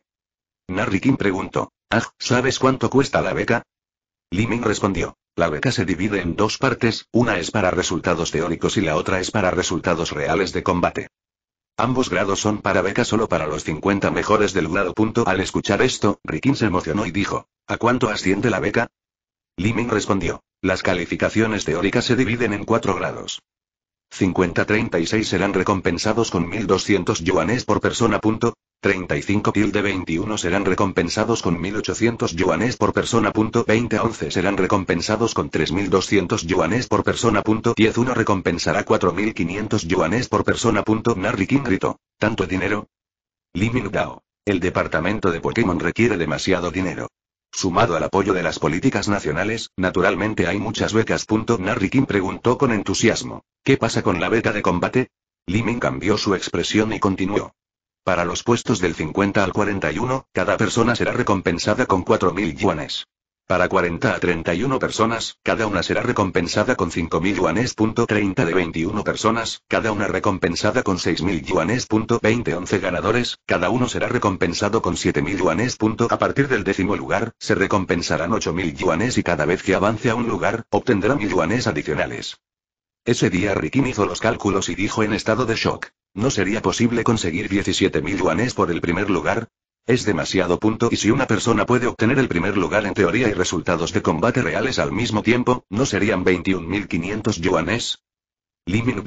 Narrikin preguntó. Ah, ¿sabes cuánto cuesta la beca? Liming respondió. La beca se divide en dos partes, una es para resultados teóricos y la otra es para resultados reales de combate. Ambos grados son para beca solo para los 50 mejores del grado. Al escuchar esto, Rikin se emocionó y dijo, ¿a cuánto asciende la beca? Liming respondió, las calificaciones teóricas se dividen en cuatro grados. 50-36 serán recompensados con 1.200 yuanes por persona. Punto. 35 de 21 serán recompensados con 1.800 yuanes por persona. Punto. 20 11 serán recompensados con 3.200 yuanes por persona. Punto. 10 1 recompensará 4.500 yuanes por persona. Punto. gritó. ¿Tanto dinero? Li El departamento de Pokémon requiere demasiado dinero. Sumado al apoyo de las políticas nacionales, naturalmente hay muchas becas. Narrikin preguntó con entusiasmo. ¿Qué pasa con la beca de combate? Limin cambió su expresión y continuó. Para los puestos del 50 al 41, cada persona será recompensada con 4.000 yuanes. Para 40 a 31 personas, cada una será recompensada con 5.000 yuanes. 30 de 21 personas, cada una recompensada con 6.000 yuanes. 20 11 ganadores, cada uno será recompensado con 7.000 yuanes. A partir del décimo lugar, se recompensarán 8.000 yuanes y cada vez que avance a un lugar, obtendrá 1.000 yuanes adicionales. Ese día Rikin hizo los cálculos y dijo en estado de shock. ¿No sería posible conseguir 17.000 yuanes por el primer lugar? Es demasiado punto y si una persona puede obtener el primer lugar en teoría y resultados de combate reales al mismo tiempo, ¿no serían 21.500 yuanes? Limin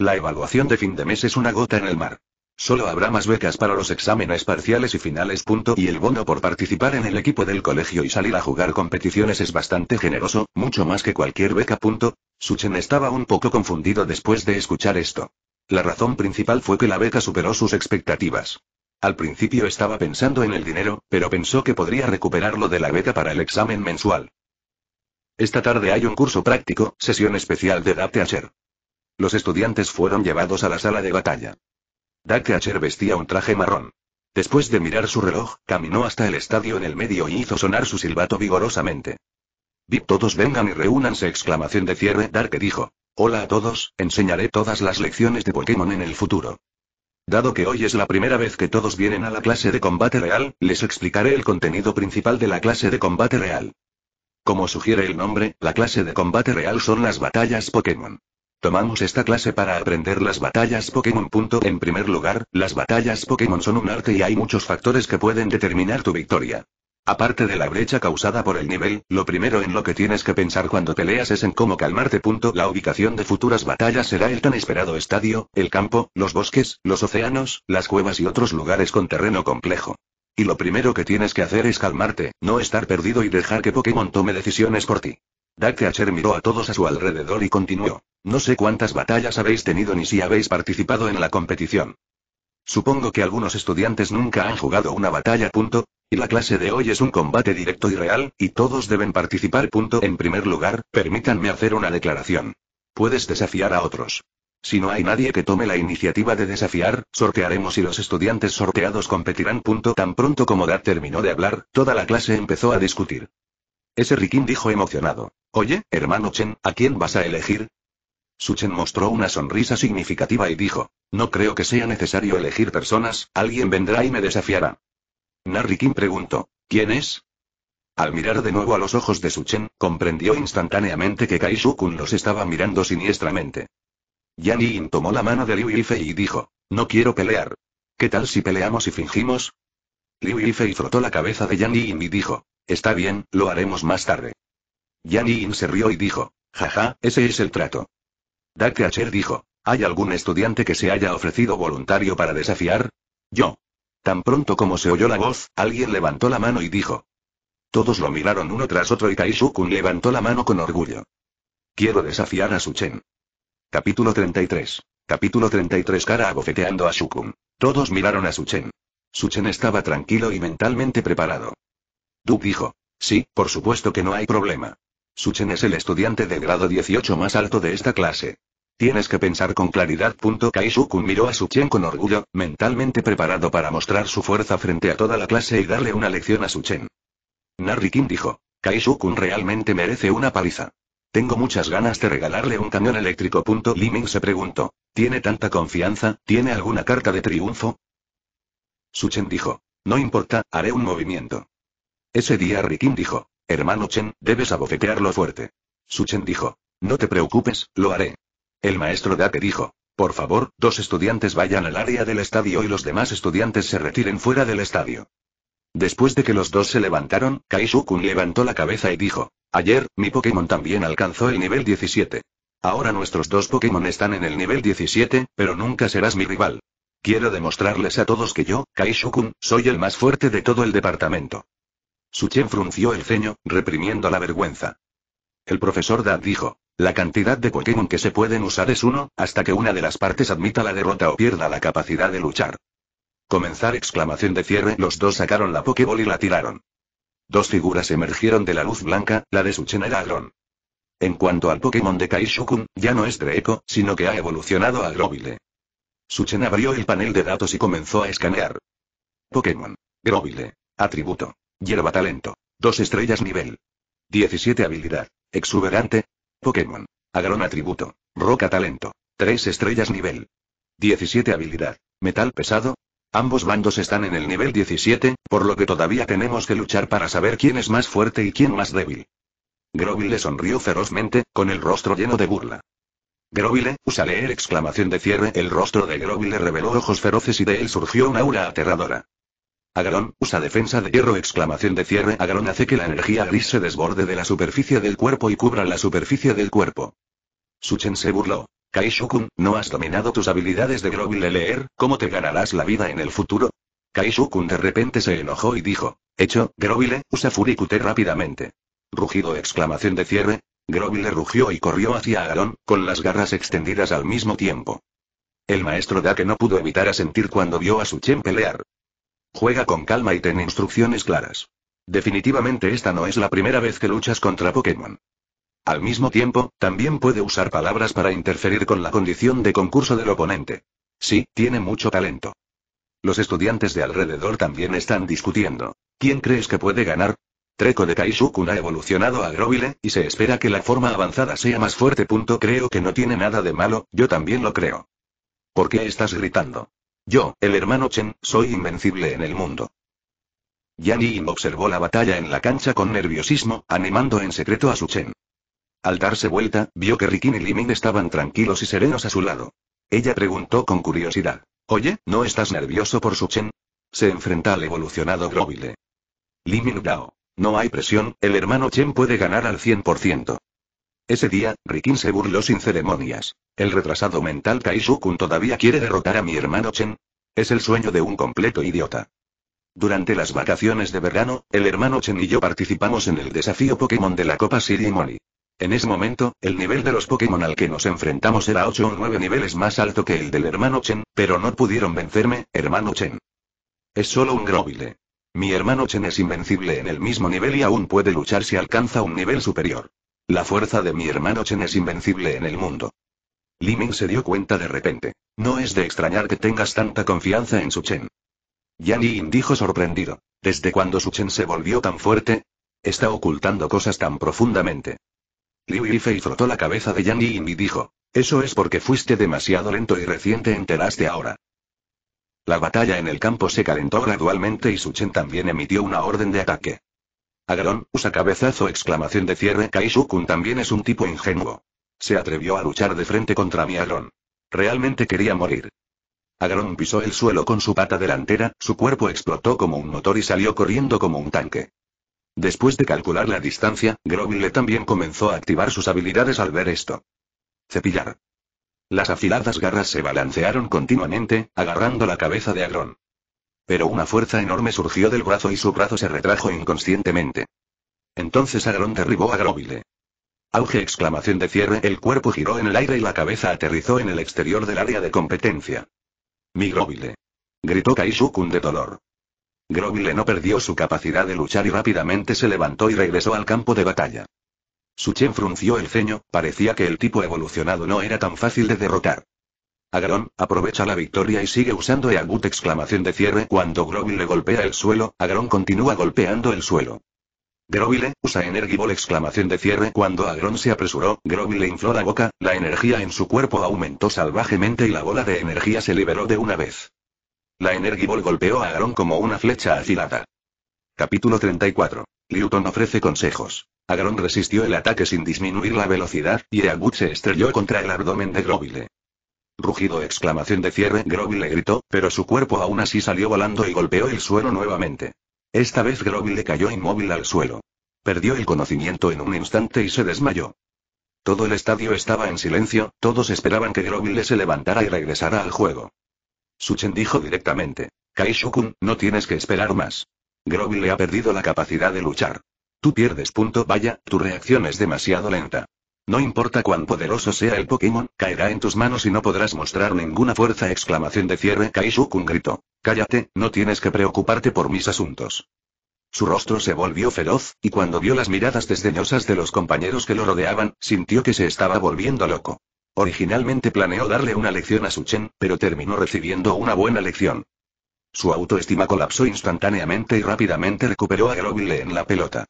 La evaluación de fin de mes es una gota en el mar. Solo habrá más becas para los exámenes parciales y finales. Punto. Y el bono por participar en el equipo del colegio y salir a jugar competiciones es bastante generoso, mucho más que cualquier beca. Punto. Suchen estaba un poco confundido después de escuchar esto. La razón principal fue que la beca superó sus expectativas. Al principio estaba pensando en el dinero, pero pensó que podría recuperarlo de la beca para el examen mensual. Esta tarde hay un curso práctico, sesión especial de Date Los estudiantes fueron llevados a la sala de batalla. Date vestía un traje marrón. Después de mirar su reloj, caminó hasta el estadio en el medio y hizo sonar su silbato vigorosamente. «¡Vip todos vengan y reúnanse exclamación de cierre Dark dijo. Hola a todos, enseñaré todas las lecciones de Pokémon en el futuro. Dado que hoy es la primera vez que todos vienen a la clase de combate real, les explicaré el contenido principal de la clase de combate real. Como sugiere el nombre, la clase de combate real son las batallas Pokémon. Tomamos esta clase para aprender las batallas Pokémon. En primer lugar, las batallas Pokémon son un arte y hay muchos factores que pueden determinar tu victoria. Aparte de la brecha causada por el nivel, lo primero en lo que tienes que pensar cuando peleas es en cómo calmarte. La ubicación de futuras batallas será el tan esperado estadio, el campo, los bosques, los océanos, las cuevas y otros lugares con terreno complejo. Y lo primero que tienes que hacer es calmarte, no estar perdido y dejar que Pokémon tome decisiones por ti. Dacteacher miró a todos a su alrededor y continuó. No sé cuántas batallas habéis tenido ni si habéis participado en la competición. Supongo que algunos estudiantes nunca han jugado una batalla. Punto, y la clase de hoy es un combate directo y real, y todos deben participar. Punto. En primer lugar, permítanme hacer una declaración. Puedes desafiar a otros. Si no hay nadie que tome la iniciativa de desafiar, sortearemos y los estudiantes sorteados competirán. Punto. Tan pronto como Dad terminó de hablar, toda la clase empezó a discutir. Ese Rikin dijo emocionado. Oye, hermano Chen, ¿a quién vas a elegir? Suchen mostró una sonrisa significativa y dijo, no creo que sea necesario elegir personas, alguien vendrá y me desafiará. Narrikin preguntó, ¿quién es? Al mirar de nuevo a los ojos de Suchen, comprendió instantáneamente que Kaishukun los estaba mirando siniestramente. Yan Yin tomó la mano de Liu Yifei y dijo, no quiero pelear. ¿Qué tal si peleamos y fingimos? Liu Yifei frotó la cabeza de Yan Yin y dijo, está bien, lo haremos más tarde. Yan Yin se rió y dijo, jaja, ese es el trato cher dijo. ¿Hay algún estudiante que se haya ofrecido voluntario para desafiar? Yo. Tan pronto como se oyó la voz, alguien levantó la mano y dijo. Todos lo miraron uno tras otro y Kai Shukun levantó la mano con orgullo. Quiero desafiar a Suchen. Capítulo 33. Capítulo 33 Cara abofeteando a Shukun. Todos miraron a Suchen. Suchen estaba tranquilo y mentalmente preparado. Duke dijo. Sí, por supuesto que no hay problema. Suchen es el estudiante de grado 18 más alto de esta clase. Tienes que pensar con claridad. Shukun miró a Suchen con orgullo, mentalmente preparado para mostrar su fuerza frente a toda la clase y darle una lección a Suchen. Narikin dijo. Shukun realmente merece una paliza. Tengo muchas ganas de regalarle un camión eléctrico. Liming se preguntó. ¿Tiene tanta confianza? ¿Tiene alguna carta de triunfo? Suchen dijo. No importa, haré un movimiento. Ese día Rikin dijo. Hermano Chen, debes abofetearlo fuerte. Su Chen dijo. No te preocupes, lo haré. El maestro Dake dijo. Por favor, dos estudiantes vayan al área del estadio y los demás estudiantes se retiren fuera del estadio. Después de que los dos se levantaron, Kaishukun levantó la cabeza y dijo. Ayer, mi Pokémon también alcanzó el nivel 17. Ahora nuestros dos Pokémon están en el nivel 17, pero nunca serás mi rival. Quiero demostrarles a todos que yo, Kaishukun, soy el más fuerte de todo el departamento. Suchen frunció el ceño, reprimiendo la vergüenza. El profesor Dad dijo, la cantidad de Pokémon que se pueden usar es uno, hasta que una de las partes admita la derrota o pierda la capacidad de luchar. Comenzar exclamación de cierre, los dos sacaron la Pokéball y la tiraron. Dos figuras emergieron de la luz blanca, la de Suchen era Agron. En cuanto al Pokémon de Kaishukun, ya no es Dreco, sino que ha evolucionado a Grobile. Suchen abrió el panel de datos y comenzó a escanear. Pokémon. Grobile. Atributo. Hierba talento. 2 estrellas nivel. 17 habilidad. Exuberante. Pokémon. Agrón atributo. Roca talento. tres estrellas nivel. 17 habilidad. Metal pesado. Ambos bandos están en el nivel 17, por lo que todavía tenemos que luchar para saber quién es más fuerte y quién más débil. Groville le sonrió ferozmente, con el rostro lleno de burla. Groville, usa leer exclamación de cierre. El rostro de Groville reveló ojos feroces y de él surgió una aura aterradora. Agarón, usa defensa de hierro exclamación de cierre Agarón hace que la energía gris se desborde de la superficie del cuerpo y cubra la superficie del cuerpo. Suchen se burló. Kaishukun, ¿no has dominado tus habilidades de Grobile leer? ¿Cómo te ganarás la vida en el futuro? Kaishukun de repente se enojó y dijo. Hecho, Grovile, usa Furikute rápidamente. Rugido exclamación de cierre. Grovile rugió y corrió hacia Agarón, con las garras extendidas al mismo tiempo. El maestro Dake no pudo evitar asentir sentir cuando vio a Suchen pelear. Juega con calma y ten instrucciones claras. Definitivamente esta no es la primera vez que luchas contra Pokémon. Al mismo tiempo, también puede usar palabras para interferir con la condición de concurso del oponente. Sí, tiene mucho talento. Los estudiantes de alrededor también están discutiendo. ¿Quién crees que puede ganar? Treco de Kaishukun ha evolucionado a Grovile, y se espera que la forma avanzada sea más fuerte. creo que no tiene nada de malo, yo también lo creo. ¿Por qué estás gritando? Yo, el hermano Chen, soy invencible en el mundo. Yan Yin observó la batalla en la cancha con nerviosismo, animando en secreto a Su Chen. Al darse vuelta, vio que Rikin y Limin estaban tranquilos y serenos a su lado. Ella preguntó con curiosidad. Oye, ¿no estás nervioso por Su Chen? Se enfrenta al evolucionado Grovile. Limin Dao. No hay presión, el hermano Chen puede ganar al 100%. Ese día, Rikin se burló sin ceremonias. El retrasado mental Kaishukun todavía quiere derrotar a mi hermano Chen. Es el sueño de un completo idiota. Durante las vacaciones de verano, el hermano Chen y yo participamos en el desafío Pokémon de la Copa Money. En ese momento, el nivel de los Pokémon al que nos enfrentamos era 8 o 9 niveles más alto que el del hermano Chen, pero no pudieron vencerme, hermano Chen. Es solo un Grobile. Mi hermano Chen es invencible en el mismo nivel y aún puede luchar si alcanza un nivel superior. La fuerza de mi hermano Chen es invencible en el mundo. Li Ming se dio cuenta de repente. No es de extrañar que tengas tanta confianza en su Chen. Yan Yin dijo sorprendido. ¿Desde cuando su Chen se volvió tan fuerte? Está ocultando cosas tan profundamente. Liu Yifei frotó la cabeza de Yan Yin y dijo. Eso es porque fuiste demasiado lento y reciente enteraste ahora. La batalla en el campo se calentó gradualmente y Su Chen también emitió una orden de ataque. Agarón, usa cabezazo exclamación de cierre Kaishukun también es un tipo ingenuo. Se atrevió a luchar de frente contra mi Realmente quería morir. Agarón pisó el suelo con su pata delantera, su cuerpo explotó como un motor y salió corriendo como un tanque. Después de calcular la distancia, Groble también comenzó a activar sus habilidades al ver esto. Cepillar. Las afiladas garras se balancearon continuamente, agarrando la cabeza de Agarón. Pero una fuerza enorme surgió del brazo y su brazo se retrajo inconscientemente. Entonces Agarón derribó a Grobile. Auge exclamación de cierre, el cuerpo giró en el aire y la cabeza aterrizó en el exterior del área de competencia. Mi Grobile! Gritó Kaishukun de dolor. Grobile no perdió su capacidad de luchar y rápidamente se levantó y regresó al campo de batalla. Suchen frunció el ceño, parecía que el tipo evolucionado no era tan fácil de derrotar. Agarón, aprovecha la victoria y sigue usando Eagut exclamación de cierre cuando Groville le golpea el suelo, Agarón continúa golpeando el suelo. Groville, usa Energy Ball exclamación de cierre cuando Agron se apresuró, Groville infló la boca, la energía en su cuerpo aumentó salvajemente y la bola de energía se liberó de una vez. La Energy Ball golpeó a Agron como una flecha afilada. Capítulo 34. Newton ofrece consejos. Agron resistió el ataque sin disminuir la velocidad, y Eagut se estrelló contra el abdomen de Groville. Rugido exclamación de cierre Groby le gritó, pero su cuerpo aún así salió volando y golpeó el suelo nuevamente. Esta vez Groby le cayó inmóvil al suelo. Perdió el conocimiento en un instante y se desmayó. Todo el estadio estaba en silencio, todos esperaban que Groville se levantara y regresara al juego. Suchen dijo directamente. Kaishukun, no tienes que esperar más. Groville ha perdido la capacidad de luchar. Tú pierdes punto, vaya, tu reacción es demasiado lenta. No importa cuán poderoso sea el Pokémon, caerá en tus manos y no podrás mostrar ninguna fuerza. Exclamación de cierre. Kung gritó. Cállate, no tienes que preocuparte por mis asuntos. Su rostro se volvió feroz, y cuando vio las miradas desdeñosas de los compañeros que lo rodeaban, sintió que se estaba volviendo loco. Originalmente planeó darle una lección a su Chen, pero terminó recibiendo una buena lección. Su autoestima colapsó instantáneamente y rápidamente recuperó a Groville en la pelota.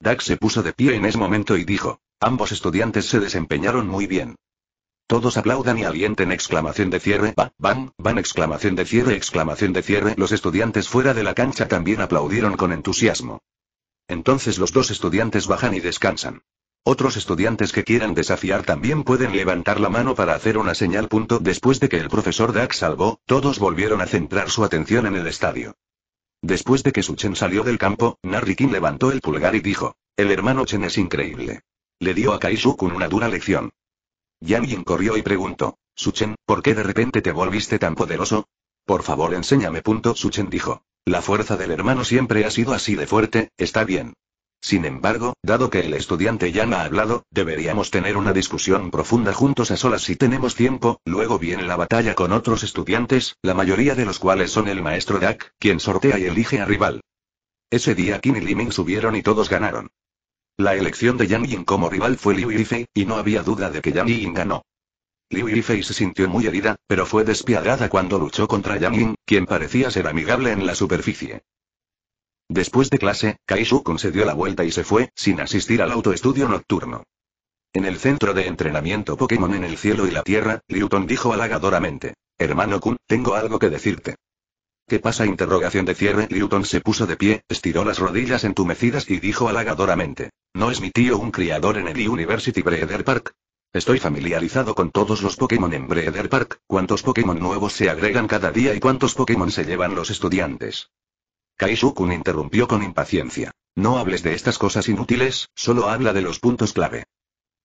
Dak se puso de pie en ese momento y dijo, Ambos estudiantes se desempeñaron muy bien. Todos aplaudan y alienten exclamación de cierre, va, van, van exclamación de cierre, exclamación de cierre. Los estudiantes fuera de la cancha también aplaudieron con entusiasmo. Entonces los dos estudiantes bajan y descansan. Otros estudiantes que quieran desafiar también pueden levantar la mano para hacer una señal. Punto. Después de que el profesor Dak salvó, todos volvieron a centrar su atención en el estadio. Después de que Suchen salió del campo, Narrikin levantó el pulgar y dijo, el hermano Chen es increíble. Le dio a con una dura lección. Yang Yin corrió y preguntó. Suchen, ¿por qué de repente te volviste tan poderoso? Por favor enséñame. Punto Suchen dijo. La fuerza del hermano siempre ha sido así de fuerte, está bien. Sin embargo, dado que el estudiante Yan ha hablado, deberíamos tener una discusión profunda juntos a solas si tenemos tiempo, luego viene la batalla con otros estudiantes, la mayoría de los cuales son el maestro Dak, quien sortea y elige a rival. Ese día Kim y Liming subieron y todos ganaron. La elección de Yang Ying como rival fue Liu Yifei, y no había duda de que Yang Ying ganó. Liu Yifei se sintió muy herida, pero fue despiadada cuando luchó contra Yang Ying, quien parecía ser amigable en la superficie. Después de clase, Kai Shu concedió la vuelta y se fue, sin asistir al autoestudio nocturno. En el centro de entrenamiento Pokémon en el cielo y la tierra, Liuton dijo halagadoramente. Hermano Kun, tengo algo que decirte. ¿Qué pasa? Interrogación de cierre. Newton se puso de pie, estiró las rodillas entumecidas y dijo halagadoramente. ¿No es mi tío un criador en el University Breeder Park? Estoy familiarizado con todos los Pokémon en Breeder Park, cuántos Pokémon nuevos se agregan cada día y cuántos Pokémon se llevan los estudiantes. kun interrumpió con impaciencia. No hables de estas cosas inútiles, solo habla de los puntos clave.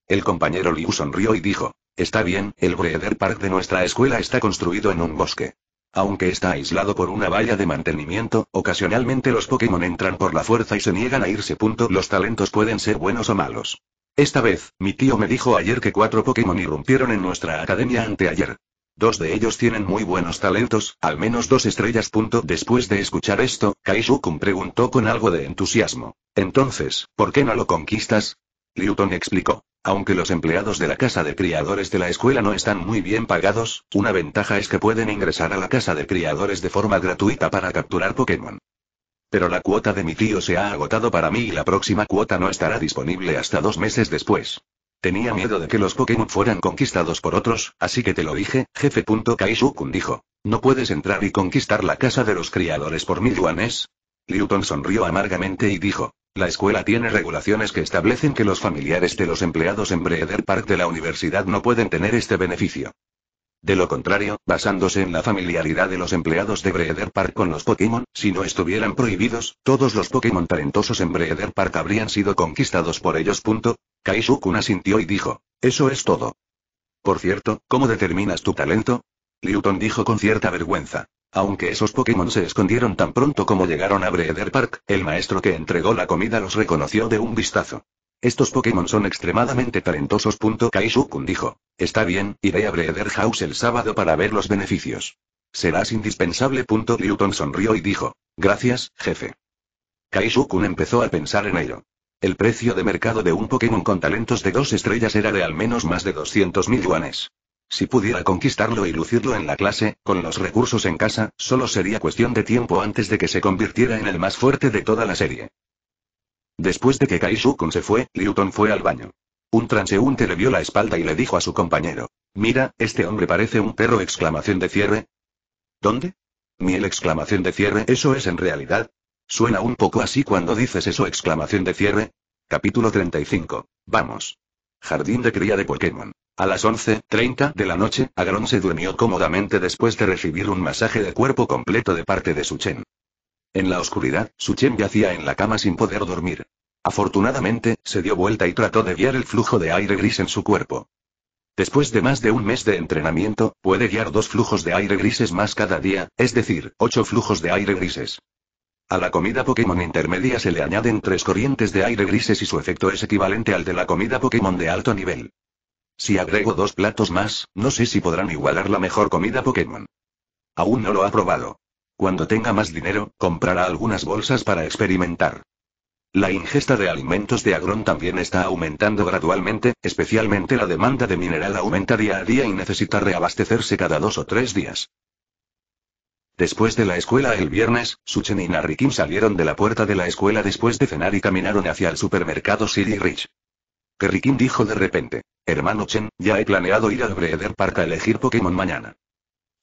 El compañero Liu sonrió y dijo. Está bien, el Breeder Park de nuestra escuela está construido en un bosque. Aunque está aislado por una valla de mantenimiento, ocasionalmente los Pokémon entran por la fuerza y se niegan a irse. Punto. Los talentos pueden ser buenos o malos. Esta vez, mi tío me dijo ayer que cuatro Pokémon irrumpieron en nuestra academia anteayer. Dos de ellos tienen muy buenos talentos, al menos dos estrellas. Después de escuchar esto, Kaishukun preguntó con algo de entusiasmo. Entonces, ¿por qué no lo conquistas? Newton explicó. Aunque los empleados de la casa de criadores de la escuela no están muy bien pagados, una ventaja es que pueden ingresar a la casa de criadores de forma gratuita para capturar Pokémon. Pero la cuota de mi tío se ha agotado para mí y la próxima cuota no estará disponible hasta dos meses después. Tenía miedo de que los Pokémon fueran conquistados por otros, así que te lo dije, jefe. Kaishukun dijo. No puedes entrar y conquistar la casa de los criadores por mil yuanes. Luton sonrió amargamente y dijo. La escuela tiene regulaciones que establecen que los familiares de los empleados en Breeder Park de la universidad no pueden tener este beneficio. De lo contrario, basándose en la familiaridad de los empleados de Breeder Park con los Pokémon, si no estuvieran prohibidos, todos los Pokémon talentosos en Breeder Park habrían sido conquistados por ellos. Punto. Kun asintió y dijo, eso es todo. Por cierto, ¿cómo determinas tu talento? Lyuton dijo con cierta vergüenza. Aunque esos Pokémon se escondieron tan pronto como llegaron a Breeder Park, el maestro que entregó la comida los reconoció de un vistazo. Estos Pokémon son extremadamente talentosos. Kaisukun dijo. Está bien, iré a Breeder House el sábado para ver los beneficios. Serás indispensable. Newton sonrió y dijo. Gracias, jefe. Kaishukun empezó a pensar en ello. El precio de mercado de un Pokémon con talentos de dos estrellas era de al menos más de 200.000 yuanes. Si pudiera conquistarlo y lucirlo en la clase, con los recursos en casa, solo sería cuestión de tiempo antes de que se convirtiera en el más fuerte de toda la serie. Después de que Kai Shukun se fue, Newton fue al baño. Un transeúnte le vio la espalda y le dijo a su compañero. Mira, este hombre parece un perro exclamación de cierre. ¿Dónde? Miel exclamación de cierre, eso es en realidad. Suena un poco así cuando dices eso exclamación de cierre. Capítulo 35. Vamos. Jardín de cría de Pokémon. A las 11.30 de la noche, Agron se durmió cómodamente después de recibir un masaje de cuerpo completo de parte de Suchen. En la oscuridad, Suchen yacía en la cama sin poder dormir. Afortunadamente, se dio vuelta y trató de guiar el flujo de aire gris en su cuerpo. Después de más de un mes de entrenamiento, puede guiar dos flujos de aire grises más cada día, es decir, ocho flujos de aire grises. A la comida Pokémon intermedia se le añaden tres corrientes de aire grises y su efecto es equivalente al de la comida Pokémon de alto nivel. Si agrego dos platos más, no sé si podrán igualar la mejor comida Pokémon. Aún no lo ha probado. Cuando tenga más dinero, comprará algunas bolsas para experimentar. La ingesta de alimentos de Agron también está aumentando gradualmente, especialmente la demanda de mineral aumenta día a día y necesita reabastecerse cada dos o tres días. Después de la escuela el viernes, Suchen y Narikin salieron de la puerta de la escuela después de cenar y caminaron hacia el supermercado City Rich. Kerrikin dijo de repente. Hermano Chen, ya he planeado ir al Breeder Park a elegir Pokémon mañana.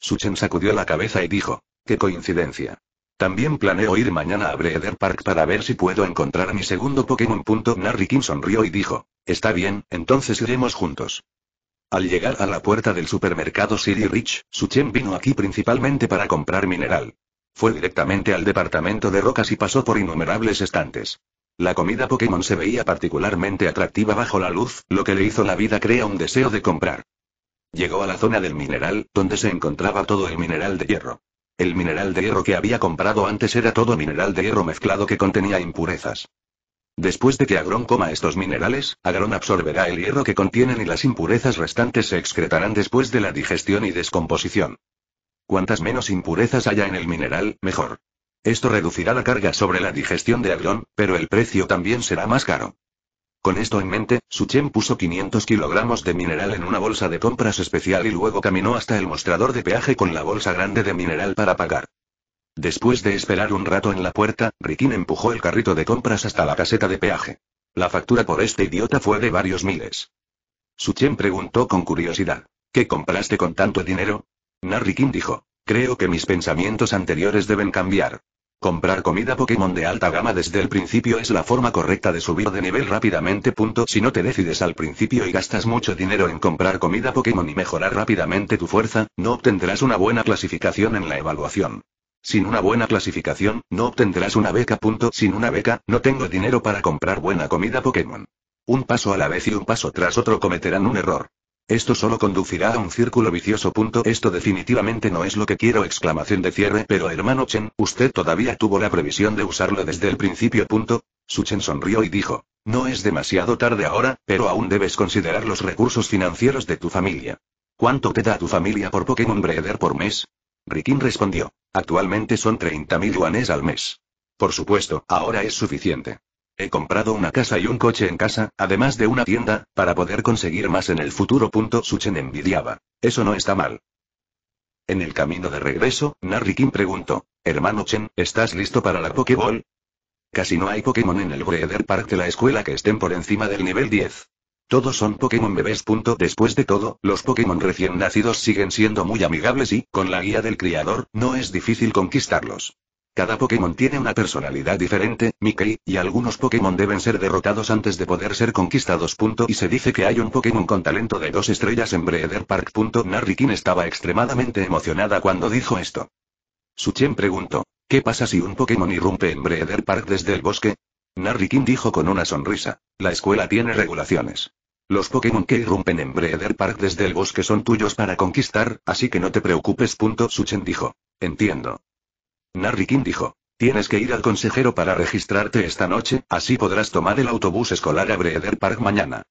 Su Chen sacudió la cabeza y dijo. Qué coincidencia. También planeo ir mañana a Breeder Park para ver si puedo encontrar mi segundo Pokémon. Narrikin sonrió y dijo. Está bien, entonces iremos juntos. Al llegar a la puerta del supermercado City Rich, Su Chen vino aquí principalmente para comprar mineral. Fue directamente al departamento de rocas y pasó por innumerables estantes. La comida Pokémon se veía particularmente atractiva bajo la luz, lo que le hizo la vida crea un deseo de comprar. Llegó a la zona del mineral, donde se encontraba todo el mineral de hierro. El mineral de hierro que había comprado antes era todo mineral de hierro mezclado que contenía impurezas. Después de que Agron coma estos minerales, Agron absorberá el hierro que contienen y las impurezas restantes se excretarán después de la digestión y descomposición. Cuantas menos impurezas haya en el mineral, mejor. Esto reducirá la carga sobre la digestión de Avión, pero el precio también será más caro. Con esto en mente, Suchen puso 500 kilogramos de mineral en una bolsa de compras especial y luego caminó hasta el mostrador de peaje con la bolsa grande de mineral para pagar. Después de esperar un rato en la puerta, Rikin empujó el carrito de compras hasta la caseta de peaje. La factura por este idiota fue de varios miles. Suchen preguntó con curiosidad. ¿Qué compraste con tanto dinero? Narikin dijo. Creo que mis pensamientos anteriores deben cambiar. Comprar comida Pokémon de alta gama desde el principio es la forma correcta de subir de nivel rápidamente. Si no te decides al principio y gastas mucho dinero en comprar comida Pokémon y mejorar rápidamente tu fuerza, no obtendrás una buena clasificación en la evaluación. Sin una buena clasificación, no obtendrás una beca. Sin una beca, no tengo dinero para comprar buena comida Pokémon. Un paso a la vez y un paso tras otro cometerán un error. Esto solo conducirá a un círculo vicioso. Esto definitivamente no es lo que quiero. Exclamación de cierre. Pero hermano Chen, usted todavía tuvo la previsión de usarlo desde el principio. Punto. Chen sonrió y dijo. No es demasiado tarde ahora, pero aún debes considerar los recursos financieros de tu familia. ¿Cuánto te da tu familia por Pokémon Breeder por mes? Rikin respondió. Actualmente son 30.000 yuanes al mes. Por supuesto, ahora es suficiente. He comprado una casa y un coche en casa, además de una tienda, para poder conseguir más en el futuro. Punto Chen envidiaba. Eso no está mal. En el camino de regreso, Narrikin preguntó. Hermano Chen, ¿estás listo para la Pokéball? Casi no hay Pokémon en el Breeder Park de la escuela que estén por encima del nivel 10. Todos son Pokémon bebés. Después de todo, los Pokémon recién nacidos siguen siendo muy amigables y, con la guía del criador, no es difícil conquistarlos. Cada Pokémon tiene una personalidad diferente, Mickey, y algunos Pokémon deben ser derrotados antes de poder ser conquistados. Y se dice que hay un Pokémon con talento de dos estrellas en Breeder Park. Punto. estaba extremadamente emocionada cuando dijo esto. Suchen preguntó, ¿qué pasa si un Pokémon irrumpe en Breeder Park desde el bosque? Narrikin dijo con una sonrisa, la escuela tiene regulaciones. Los Pokémon que irrumpen en Breeder Park desde el bosque son tuyos para conquistar, así que no te preocupes. Suchen dijo. Entiendo. Narrikin dijo. Tienes que ir al consejero para registrarte esta noche, así podrás tomar el autobús escolar a Breeder Park mañana.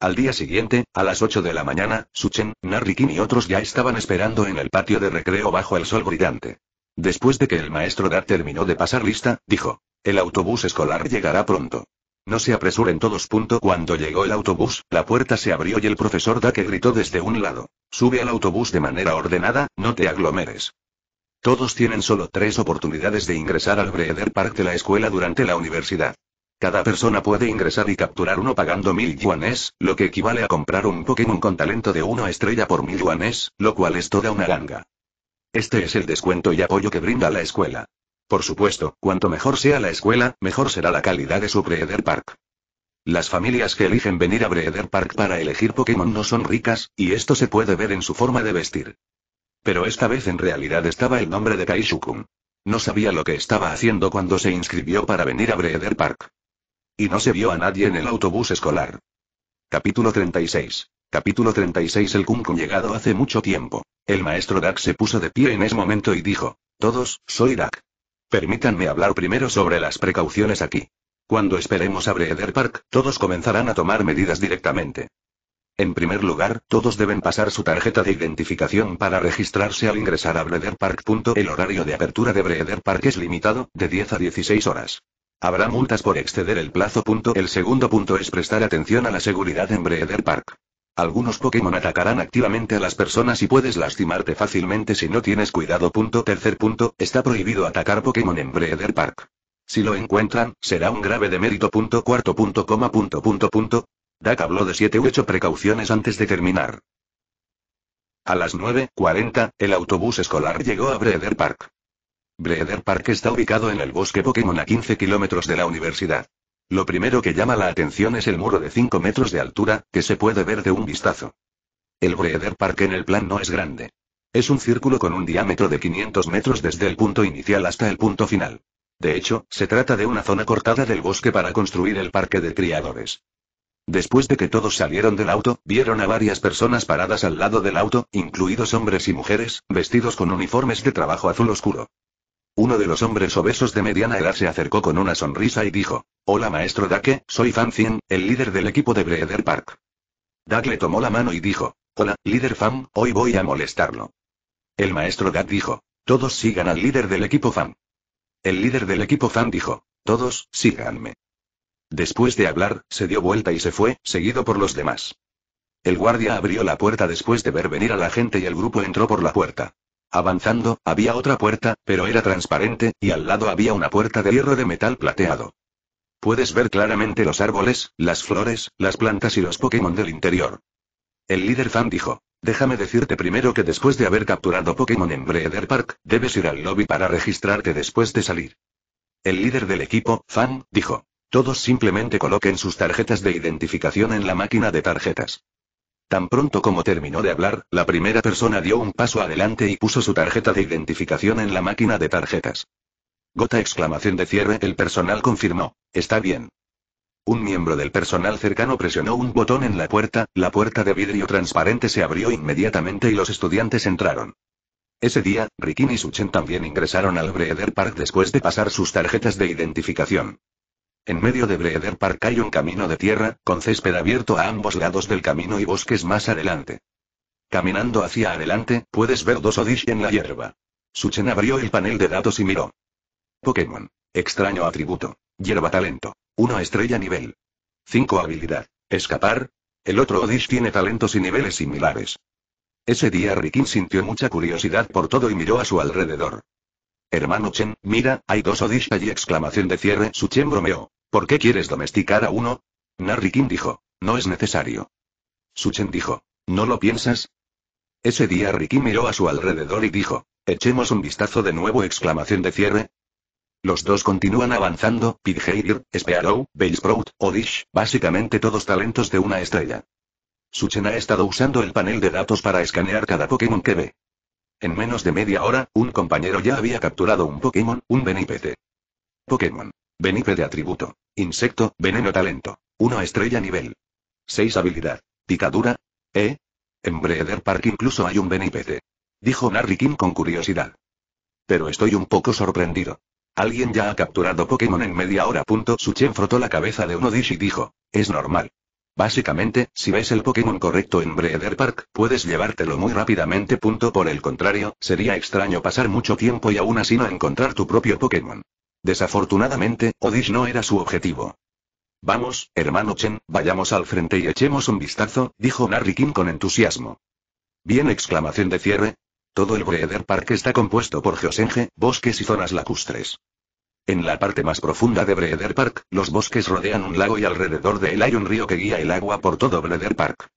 Al día siguiente, a las 8 de la mañana, Suchen, Narrikin y otros ya estaban esperando en el patio de recreo bajo el sol brillante. Después de que el maestro Dart terminó de pasar lista, dijo. El autobús escolar llegará pronto. No se apresuren todos. Punto. Cuando llegó el autobús, la puerta se abrió y el profesor Dake gritó desde un lado. Sube al autobús de manera ordenada, no te aglomeres. Todos tienen solo tres oportunidades de ingresar al Breeder Park de la escuela durante la universidad. Cada persona puede ingresar y capturar uno pagando mil yuanes, lo que equivale a comprar un Pokémon con talento de una estrella por mil yuanes, lo cual es toda una ganga. Este es el descuento y apoyo que brinda la escuela. Por supuesto, cuanto mejor sea la escuela, mejor será la calidad de su Breeder Park. Las familias que eligen venir a Breeder Park para elegir Pokémon no son ricas, y esto se puede ver en su forma de vestir. Pero esta vez en realidad estaba el nombre de Kaishukun. No sabía lo que estaba haciendo cuando se inscribió para venir a Breeder Park. Y no se vio a nadie en el autobús escolar. Capítulo 36. Capítulo 36 El Kung llegado hace mucho tiempo. El maestro Dak se puso de pie en ese momento y dijo, Todos, soy Dak. Permítanme hablar primero sobre las precauciones aquí. Cuando esperemos a Breeder Park, todos comenzarán a tomar medidas directamente. En primer lugar, todos deben pasar su tarjeta de identificación para registrarse al ingresar a Breeder Park. El horario de apertura de Breeder Park es limitado, de 10 a 16 horas. Habrá multas por exceder el plazo. El segundo punto es prestar atención a la seguridad en Breeder Park. Algunos Pokémon atacarán activamente a las personas y puedes lastimarte fácilmente si no tienes cuidado. Tercer punto, está prohibido atacar Pokémon en Breeder Park. Si lo encuentran, será un grave demérito. cuarto punto coma punto punto punto. Dak habló de siete u 8 precauciones antes de terminar. A las 9.40, el autobús escolar llegó a Breeder Park. Breeder Park está ubicado en el bosque Pokémon a 15 kilómetros de la universidad. Lo primero que llama la atención es el muro de 5 metros de altura, que se puede ver de un vistazo. El Breeder Park en el plan no es grande. Es un círculo con un diámetro de 500 metros desde el punto inicial hasta el punto final. De hecho, se trata de una zona cortada del bosque para construir el parque de criadores. Después de que todos salieron del auto, vieron a varias personas paradas al lado del auto, incluidos hombres y mujeres, vestidos con uniformes de trabajo azul oscuro. Uno de los hombres obesos de mediana edad se acercó con una sonrisa y dijo, Hola maestro Dake, soy Fan Cien, el líder del equipo de Breeder Park. Daque le tomó la mano y dijo, Hola, líder Fan, hoy voy a molestarlo. El maestro Dak dijo, Todos sigan al líder del equipo Fan. El líder del equipo Fan dijo, Todos, síganme. Después de hablar, se dio vuelta y se fue, seguido por los demás. El guardia abrió la puerta después de ver venir a la gente y el grupo entró por la puerta. Avanzando, había otra puerta, pero era transparente, y al lado había una puerta de hierro de metal plateado. Puedes ver claramente los árboles, las flores, las plantas y los Pokémon del interior. El líder fan dijo, déjame decirte primero que después de haber capturado Pokémon en Breeder Park, debes ir al lobby para registrarte después de salir. El líder del equipo, fan, dijo, todos simplemente coloquen sus tarjetas de identificación en la máquina de tarjetas. Tan pronto como terminó de hablar, la primera persona dio un paso adelante y puso su tarjeta de identificación en la máquina de tarjetas. Gota exclamación de cierre, el personal confirmó. Está bien. Un miembro del personal cercano presionó un botón en la puerta, la puerta de vidrio transparente se abrió inmediatamente y los estudiantes entraron. Ese día, Rikin y Suchen también ingresaron al Breeder Park después de pasar sus tarjetas de identificación. En medio de Breeder Park hay un camino de tierra, con césped abierto a ambos lados del camino y bosques más adelante. Caminando hacia adelante, puedes ver dos Odish en la hierba. Suchen abrió el panel de datos y miró. Pokémon. Extraño atributo. Hierba talento. una estrella nivel. 5 habilidad. Escapar. El otro Odish tiene talentos y niveles similares. Ese día Rikin sintió mucha curiosidad por todo y miró a su alrededor. Hermano Chen, mira, hay dos Odish y exclamación de cierre. Su Chen bromeó. ¿Por qué quieres domesticar a uno? Narrikin dijo. No es necesario. Su Chen dijo. ¿No lo piensas? Ese día Rikin miró a su alrededor y dijo. Echemos un vistazo de nuevo exclamación de cierre. Los dos continúan avanzando, Pidgeir, Spearow, Bellsprout, Odish, básicamente todos talentos de una estrella. Suchen ha estado usando el panel de datos para escanear cada Pokémon que ve. En menos de media hora, un compañero ya había capturado un Pokémon, un Benipede. Pokémon. de atributo. Insecto, veneno talento. una estrella nivel. 6 habilidad. Picadura. ¿Eh? En Breeder Park incluso hay un Benipede. Dijo Narrikin con curiosidad. Pero estoy un poco sorprendido. Alguien ya ha capturado Pokémon en media hora. Punto. Suchen frotó la cabeza de uno dish y dijo, es normal. Básicamente, si ves el Pokémon correcto en Breeder Park, puedes llevártelo muy rápidamente. Punto por el contrario, sería extraño pasar mucho tiempo y aún así no encontrar tu propio Pokémon. Desafortunadamente, Odish no era su objetivo. Vamos, hermano Chen, vayamos al frente y echemos un vistazo, dijo Narry King con entusiasmo. Bien, exclamación de cierre. Todo el Breeder Park está compuesto por geosenge, bosques y zonas lacustres. En la parte más profunda de Breeder Park, los bosques rodean un lago y alrededor de él hay un río que guía el agua por todo Breeder Park.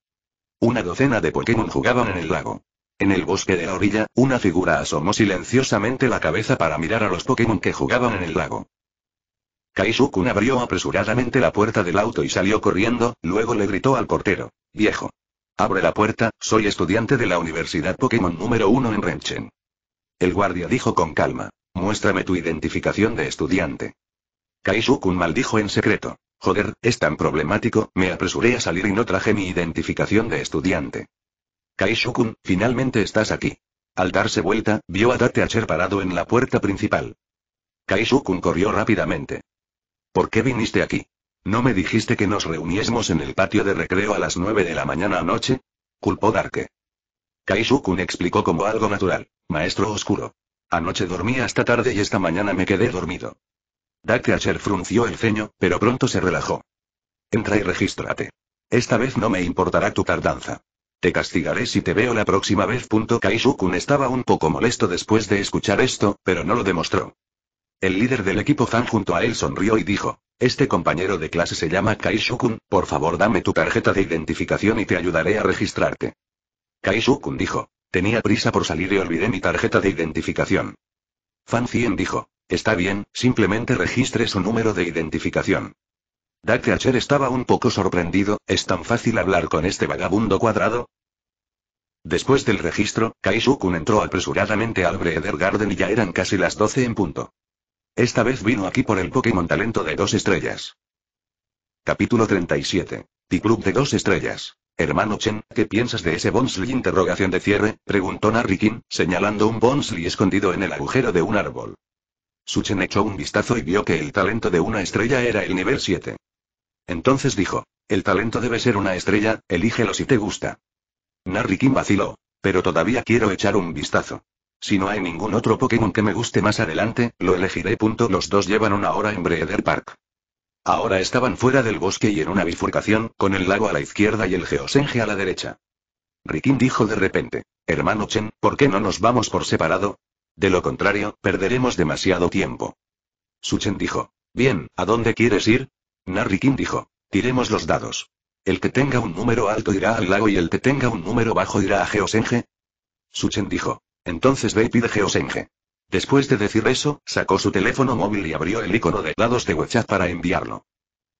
Una docena de Pokémon jugaban en el lago. En el bosque de la orilla, una figura asomó silenciosamente la cabeza para mirar a los Pokémon que jugaban en el lago. Kaishu-kun abrió apresuradamente la puerta del auto y salió corriendo, luego le gritó al portero. Viejo. Abre la puerta, soy estudiante de la Universidad Pokémon número uno en Renchen. El guardia dijo con calma. Muéstrame tu identificación de estudiante. Kaishukun maldijo en secreto. Joder, es tan problemático, me apresuré a salir y no traje mi identificación de estudiante. Kaishukun, finalmente estás aquí. Al darse vuelta, vio a Dateacher parado en la puerta principal. Kaishukun corrió rápidamente. ¿Por qué viniste aquí? ¿No me dijiste que nos reuniésemos en el patio de recreo a las nueve de la mañana anoche? Culpó Darke. Kaishukun explicó como algo natural. Maestro oscuro. Anoche dormí hasta tarde y esta mañana me quedé dormido. Asher frunció el ceño, pero pronto se relajó. Entra y regístrate. Esta vez no me importará tu tardanza. Te castigaré si te veo la próxima vez. Kai Shukun estaba un poco molesto después de escuchar esto, pero no lo demostró. El líder del equipo fan junto a él sonrió y dijo, este compañero de clase se llama Shukun, por favor dame tu tarjeta de identificación y te ayudaré a registrarte. Kai Shukun dijo, Tenía prisa por salir y olvidé mi tarjeta de identificación. Fan Cien dijo, está bien, simplemente registre su número de identificación. Dak estaba un poco sorprendido, ¿es tan fácil hablar con este vagabundo cuadrado? Después del registro, Kai entró apresuradamente al Breeder Garden y ya eran casi las 12 en punto. Esta vez vino aquí por el Pokémon Talento de dos estrellas. Capítulo 37. T-Club de dos estrellas. Hermano Chen, ¿qué piensas de ese Bonsley? Interrogación de cierre, preguntó Narrikin, señalando un Bonsley escondido en el agujero de un árbol. Su Chen echó un vistazo y vio que el talento de una estrella era el nivel 7. Entonces dijo, el talento debe ser una estrella, elígelo si te gusta. Narikin vaciló, pero todavía quiero echar un vistazo. Si no hay ningún otro Pokémon que me guste más adelante, lo elegiré. Punto. Los dos llevan una hora en Breeder Park. Ahora estaban fuera del bosque y en una bifurcación, con el lago a la izquierda y el Geosenge a la derecha. Rikin dijo de repente, Hermano Chen, ¿por qué no nos vamos por separado? De lo contrario, perderemos demasiado tiempo. Suchen dijo, Bien, ¿a dónde quieres ir? Rikin dijo, Tiremos los dados. El que tenga un número alto irá al lago y el que tenga un número bajo irá a su Suchen dijo, Entonces ve y pide Geosenge. Después de decir eso, sacó su teléfono móvil y abrió el icono de dados de WeChat para enviarlo.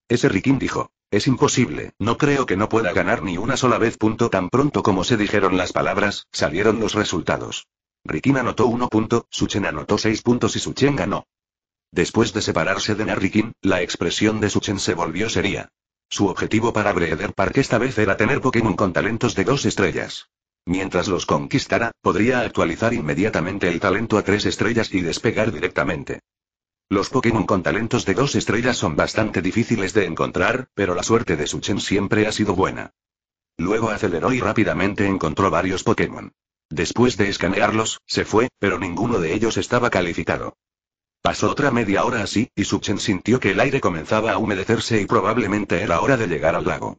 Ese Rikin dijo. Es imposible, no creo que no pueda ganar ni una sola vez. Punto tan pronto como se dijeron las palabras, salieron los resultados. Rikin anotó 1 punto, Suchen anotó 6 puntos y Suchen ganó. Después de separarse de Narikin, la expresión de Suchen se volvió seria. Su objetivo para Breeder Park esta vez era tener Pokémon con talentos de dos estrellas. Mientras los conquistara, podría actualizar inmediatamente el talento a tres estrellas y despegar directamente. Los Pokémon con talentos de dos estrellas son bastante difíciles de encontrar, pero la suerte de Suchen siempre ha sido buena. Luego aceleró y rápidamente encontró varios Pokémon. Después de escanearlos, se fue, pero ninguno de ellos estaba calificado. Pasó otra media hora así, y Suchen sintió que el aire comenzaba a humedecerse y probablemente era hora de llegar al lago.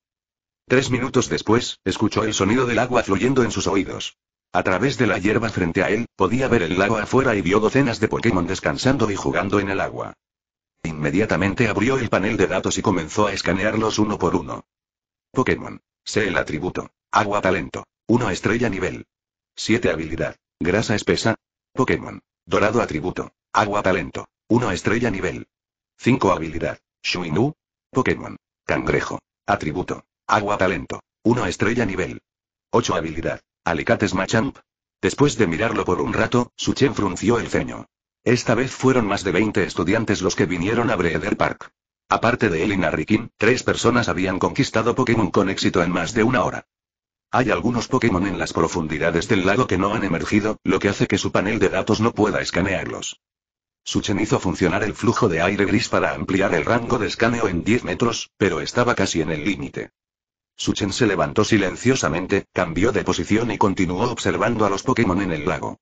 Tres minutos después, escuchó el sonido del agua fluyendo en sus oídos. A través de la hierba frente a él, podía ver el lago afuera y vio docenas de Pokémon descansando y jugando en el agua. Inmediatamente abrió el panel de datos y comenzó a escanearlos uno por uno. Pokémon. Sé el atributo. Agua talento. 1 estrella nivel. 7 habilidad. Grasa espesa. Pokémon. Dorado atributo. Agua talento. 1 estrella nivel. 5 habilidad. Shuinu. Pokémon. Cangrejo. Atributo. Agua talento. 1 estrella nivel. 8 habilidad. Alicates Machamp. Después de mirarlo por un rato, Suchen frunció el ceño. Esta vez fueron más de 20 estudiantes los que vinieron a Breeder Park. Aparte de él y tres personas habían conquistado Pokémon con éxito en más de una hora. Hay algunos Pokémon en las profundidades del lago que no han emergido, lo que hace que su panel de datos no pueda escanearlos. Suchen hizo funcionar el flujo de aire gris para ampliar el rango de escaneo en 10 metros, pero estaba casi en el límite. Suchen se levantó silenciosamente, cambió de posición y continuó observando a los Pokémon en el lago.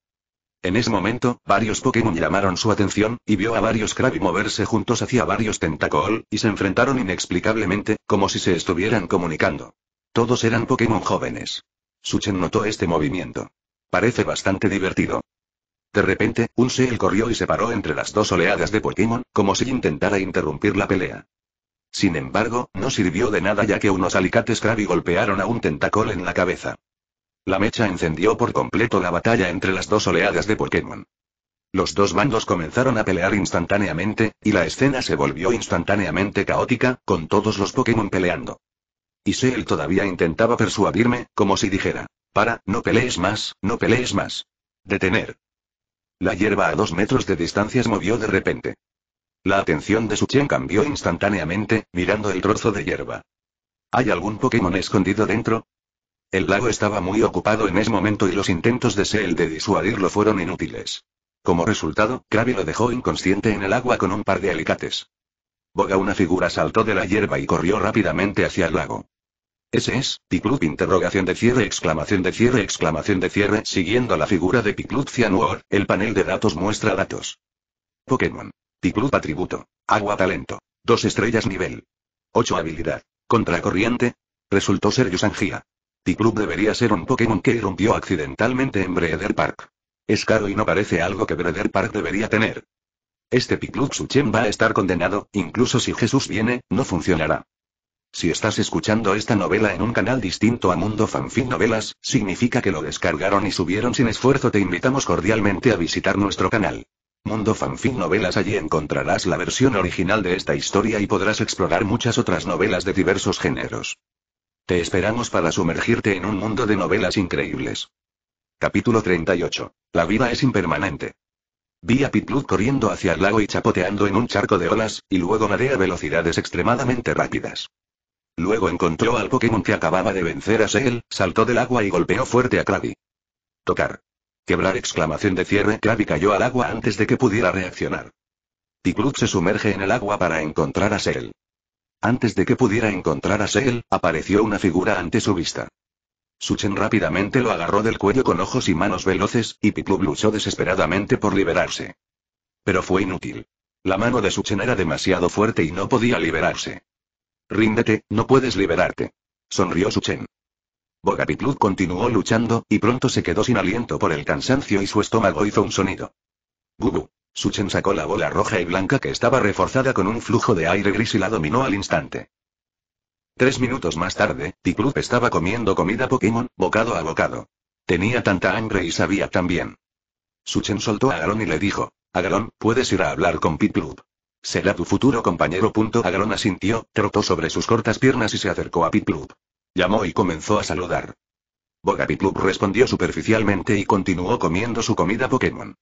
En ese momento, varios Pokémon llamaron su atención, y vio a varios Krabby moverse juntos hacia varios Tentacool, y se enfrentaron inexplicablemente, como si se estuvieran comunicando. Todos eran Pokémon jóvenes. Suchen notó este movimiento. Parece bastante divertido. De repente, un Seal corrió y se paró entre las dos oleadas de Pokémon, como si intentara interrumpir la pelea. Sin embargo, no sirvió de nada ya que unos alicates Krabi golpearon a un tentacol en la cabeza. La mecha encendió por completo la batalla entre las dos oleadas de Pokémon. Los dos bandos comenzaron a pelear instantáneamente, y la escena se volvió instantáneamente caótica, con todos los Pokémon peleando. Y él todavía intentaba persuadirme, como si dijera, para, no pelees más, no pelees más. Detener. La hierba a dos metros de distancia se movió de repente. La atención de Suchen cambió instantáneamente, mirando el trozo de hierba. ¿Hay algún Pokémon escondido dentro? El lago estaba muy ocupado en ese momento y los intentos de Seel de disuadirlo fueron inútiles. Como resultado, Krabi lo dejó inconsciente en el agua con un par de alicates. Boga una figura saltó de la hierba y corrió rápidamente hacia el lago. Ese es, Piclut interrogación de cierre exclamación de cierre exclamación de cierre siguiendo la figura de Piclut el panel de datos muestra datos. Pokémon. Club atributo. Agua talento. Dos estrellas nivel. 8 habilidad. Contracorriente. Resultó ser Yusangia. Club debería ser un Pokémon que irrumpió accidentalmente en Breeder Park. Es caro y no parece algo que Breeder Park debería tener. Este Club Suchen va a estar condenado, incluso si Jesús viene, no funcionará. Si estás escuchando esta novela en un canal distinto a Mundo Fanfic Novelas, significa que lo descargaron y subieron sin esfuerzo. Te invitamos cordialmente a visitar nuestro canal. Mundo Fanfic Novelas Allí encontrarás la versión original de esta historia y podrás explorar muchas otras novelas de diversos géneros. Te esperamos para sumergirte en un mundo de novelas increíbles. Capítulo 38. La vida es impermanente. Vi a corriendo hacia el lago y chapoteando en un charco de olas, y luego nadé a velocidades extremadamente rápidas. Luego encontró al Pokémon que acababa de vencer a Seel, saltó del agua y golpeó fuerte a Krabby. Tocar. Quebrar exclamación de cierre Krabi cayó al agua antes de que pudiera reaccionar. Tiklut se sumerge en el agua para encontrar a Seel. Antes de que pudiera encontrar a Seel, apareció una figura ante su vista. Suchen rápidamente lo agarró del cuello con ojos y manos veloces, y Piclub luchó desesperadamente por liberarse. Pero fue inútil. La mano de Suchen era demasiado fuerte y no podía liberarse. Ríndete, no puedes liberarte. Sonrió Suchen. Bogapiplud continuó luchando, y pronto se quedó sin aliento por el cansancio y su estómago hizo un sonido. Gugu. Suchen sacó la bola roja y blanca que estaba reforzada con un flujo de aire gris y la dominó al instante. Tres minutos más tarde, Piplup estaba comiendo comida Pokémon, bocado a bocado. Tenía tanta hambre y sabía tan bien. Suchen soltó a Galón y le dijo, Agalón, puedes ir a hablar con Piplup. Será tu futuro compañero. Agarón asintió, trotó sobre sus cortas piernas y se acercó a Piplup. Llamó y comenzó a saludar. Bogapiplup respondió superficialmente y continuó comiendo su comida Pokémon.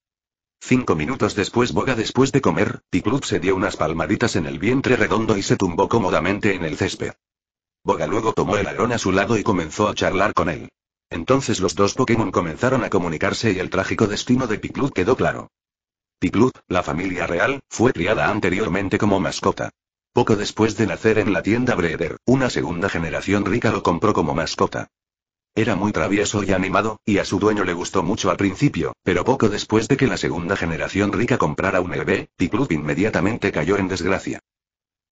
Cinco minutos después Boga después de comer, Piplup se dio unas palmaditas en el vientre redondo y se tumbó cómodamente en el césped. Boga luego tomó el arón a su lado y comenzó a charlar con él. Entonces los dos Pokémon comenzaron a comunicarse y el trágico destino de Piplup quedó claro. Piplup, la familia real, fue criada anteriormente como mascota. Poco después de nacer en la tienda Breder, una segunda generación rica lo compró como mascota. Era muy travieso y animado, y a su dueño le gustó mucho al principio, pero poco después de que la segunda generación rica comprara un bebé, Club inmediatamente cayó en desgracia.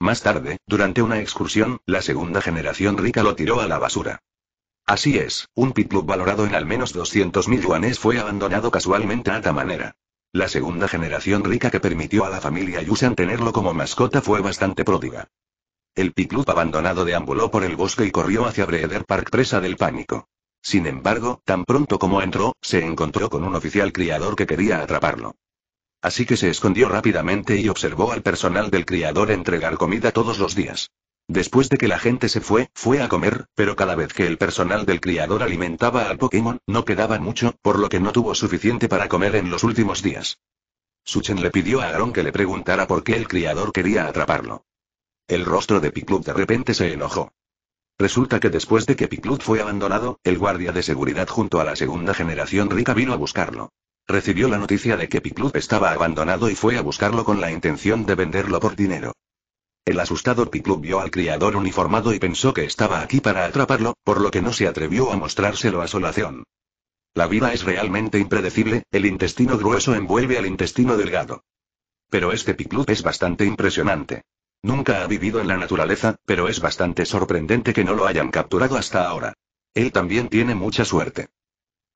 Más tarde, durante una excursión, la segunda generación rica lo tiró a la basura. Así es, un Club valorado en al menos 200.000 yuanes fue abandonado casualmente a esta manera. La segunda generación rica que permitió a la familia Yusan tenerlo como mascota fue bastante pródiga. El Piclup abandonado deambuló por el bosque y corrió hacia Breeder Park presa del pánico. Sin embargo, tan pronto como entró, se encontró con un oficial criador que quería atraparlo. Así que se escondió rápidamente y observó al personal del criador entregar comida todos los días. Después de que la gente se fue, fue a comer, pero cada vez que el personal del criador alimentaba al Pokémon, no quedaba mucho, por lo que no tuvo suficiente para comer en los últimos días. Suchen le pidió a Aaron que le preguntara por qué el criador quería atraparlo. El rostro de Piplup de repente se enojó. Resulta que después de que Piplup fue abandonado, el guardia de seguridad junto a la segunda generación rica vino a buscarlo. Recibió la noticia de que Piplup estaba abandonado y fue a buscarlo con la intención de venderlo por dinero. El asustado Piclub vio al criador uniformado y pensó que estaba aquí para atraparlo, por lo que no se atrevió a mostrárselo a Solación. La vida es realmente impredecible, el intestino grueso envuelve al intestino delgado. Pero este piclub es bastante impresionante. Nunca ha vivido en la naturaleza, pero es bastante sorprendente que no lo hayan capturado hasta ahora. Él también tiene mucha suerte.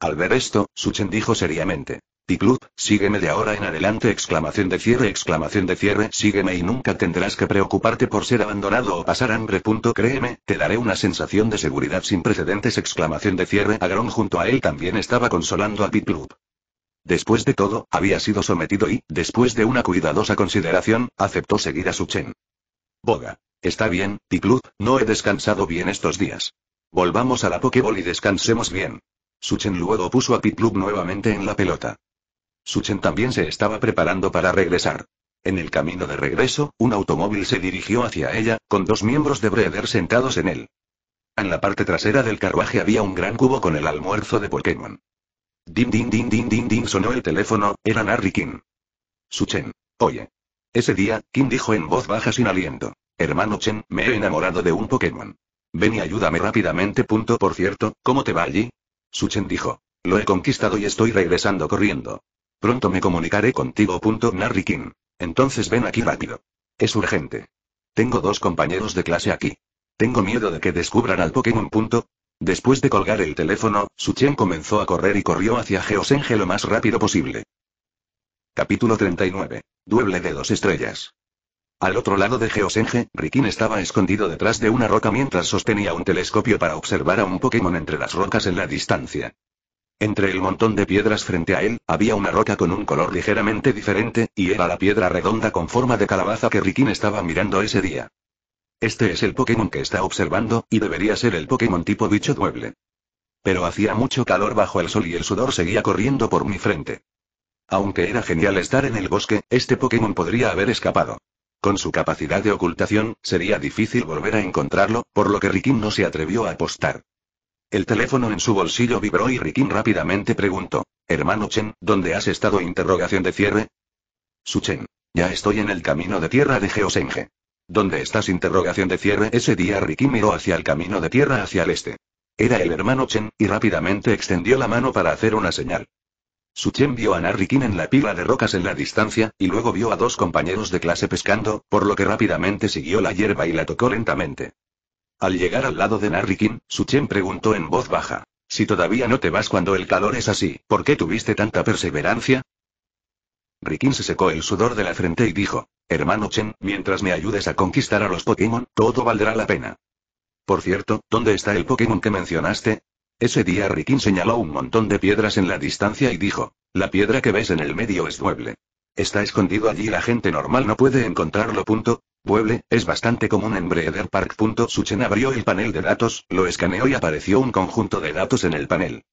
Al ver esto, Suchen dijo seriamente club sígueme de ahora en adelante exclamación de cierre exclamación de cierre sígueme y nunca tendrás que preocuparte por ser abandonado o pasar hambre punto créeme, te daré una sensación de seguridad sin precedentes exclamación de cierre Agrón junto a él también estaba consolando a club Después de todo, había sido sometido y, después de una cuidadosa consideración, aceptó seguir a Suchen. Boga. Está bien, club no he descansado bien estos días. Volvamos a la Pokéball y descansemos bien. Suchen luego puso a Piplup nuevamente en la pelota. Suchen también se estaba preparando para regresar. En el camino de regreso, un automóvil se dirigió hacia ella, con dos miembros de Breder sentados en él. En la parte trasera del carruaje había un gran cubo con el almuerzo de Pokémon. Din din din din din din sonó el teléfono, era Narry King. Suchen. Oye. Ese día, Kim dijo en voz baja sin aliento. Hermano Chen, me he enamorado de un Pokémon. Ven y ayúdame rápidamente. Punto por cierto, ¿cómo te va allí? Suchen dijo. Lo he conquistado y estoy regresando corriendo. Pronto me comunicaré contigo. Narrikin. Entonces ven aquí rápido. Es urgente. Tengo dos compañeros de clase aquí. Tengo miedo de que descubran al Pokémon. Después de colgar el teléfono, Suchen comenzó a correr y corrió hacia Geosenge lo más rápido posible. Capítulo 39. Dueble de dos estrellas. Al otro lado de Geosenge, Rikin estaba escondido detrás de una roca mientras sostenía un telescopio para observar a un Pokémon entre las rocas en la distancia. Entre el montón de piedras frente a él, había una roca con un color ligeramente diferente, y era la piedra redonda con forma de calabaza que Rikin estaba mirando ese día. Este es el Pokémon que está observando, y debería ser el Pokémon tipo bicho dueble. Pero hacía mucho calor bajo el sol y el sudor seguía corriendo por mi frente. Aunque era genial estar en el bosque, este Pokémon podría haber escapado. Con su capacidad de ocultación, sería difícil volver a encontrarlo, por lo que Rikin no se atrevió a apostar. El teléfono en su bolsillo vibró y Rikin rápidamente preguntó. Hermano Chen, ¿dónde has estado? Interrogación de cierre. Su Chen. Ya estoy en el camino de tierra de Geosenge. ¿Dónde estás? Interrogación de cierre. Ese día Rikin miró hacia el camino de tierra hacia el este. Era el hermano Chen, y rápidamente extendió la mano para hacer una señal. Su Chen vio a Narikin en la pila de rocas en la distancia, y luego vio a dos compañeros de clase pescando, por lo que rápidamente siguió la hierba y la tocó lentamente. Al llegar al lado de Narrikin, Chen preguntó en voz baja. Si todavía no te vas cuando el calor es así, ¿por qué tuviste tanta perseverancia? Rikin se secó el sudor de la frente y dijo, Hermano Chen, mientras me ayudes a conquistar a los Pokémon, todo valdrá la pena. Por cierto, ¿dónde está el Pokémon que mencionaste? Ese día Rikin señaló un montón de piedras en la distancia y dijo, La piedra que ves en el medio es mueble. Está escondido allí y la gente normal no puede encontrarlo. Punto. Pueble, es bastante común en Breeder Park. Suchen abrió el panel de datos, lo escaneó y apareció un conjunto de datos en el panel.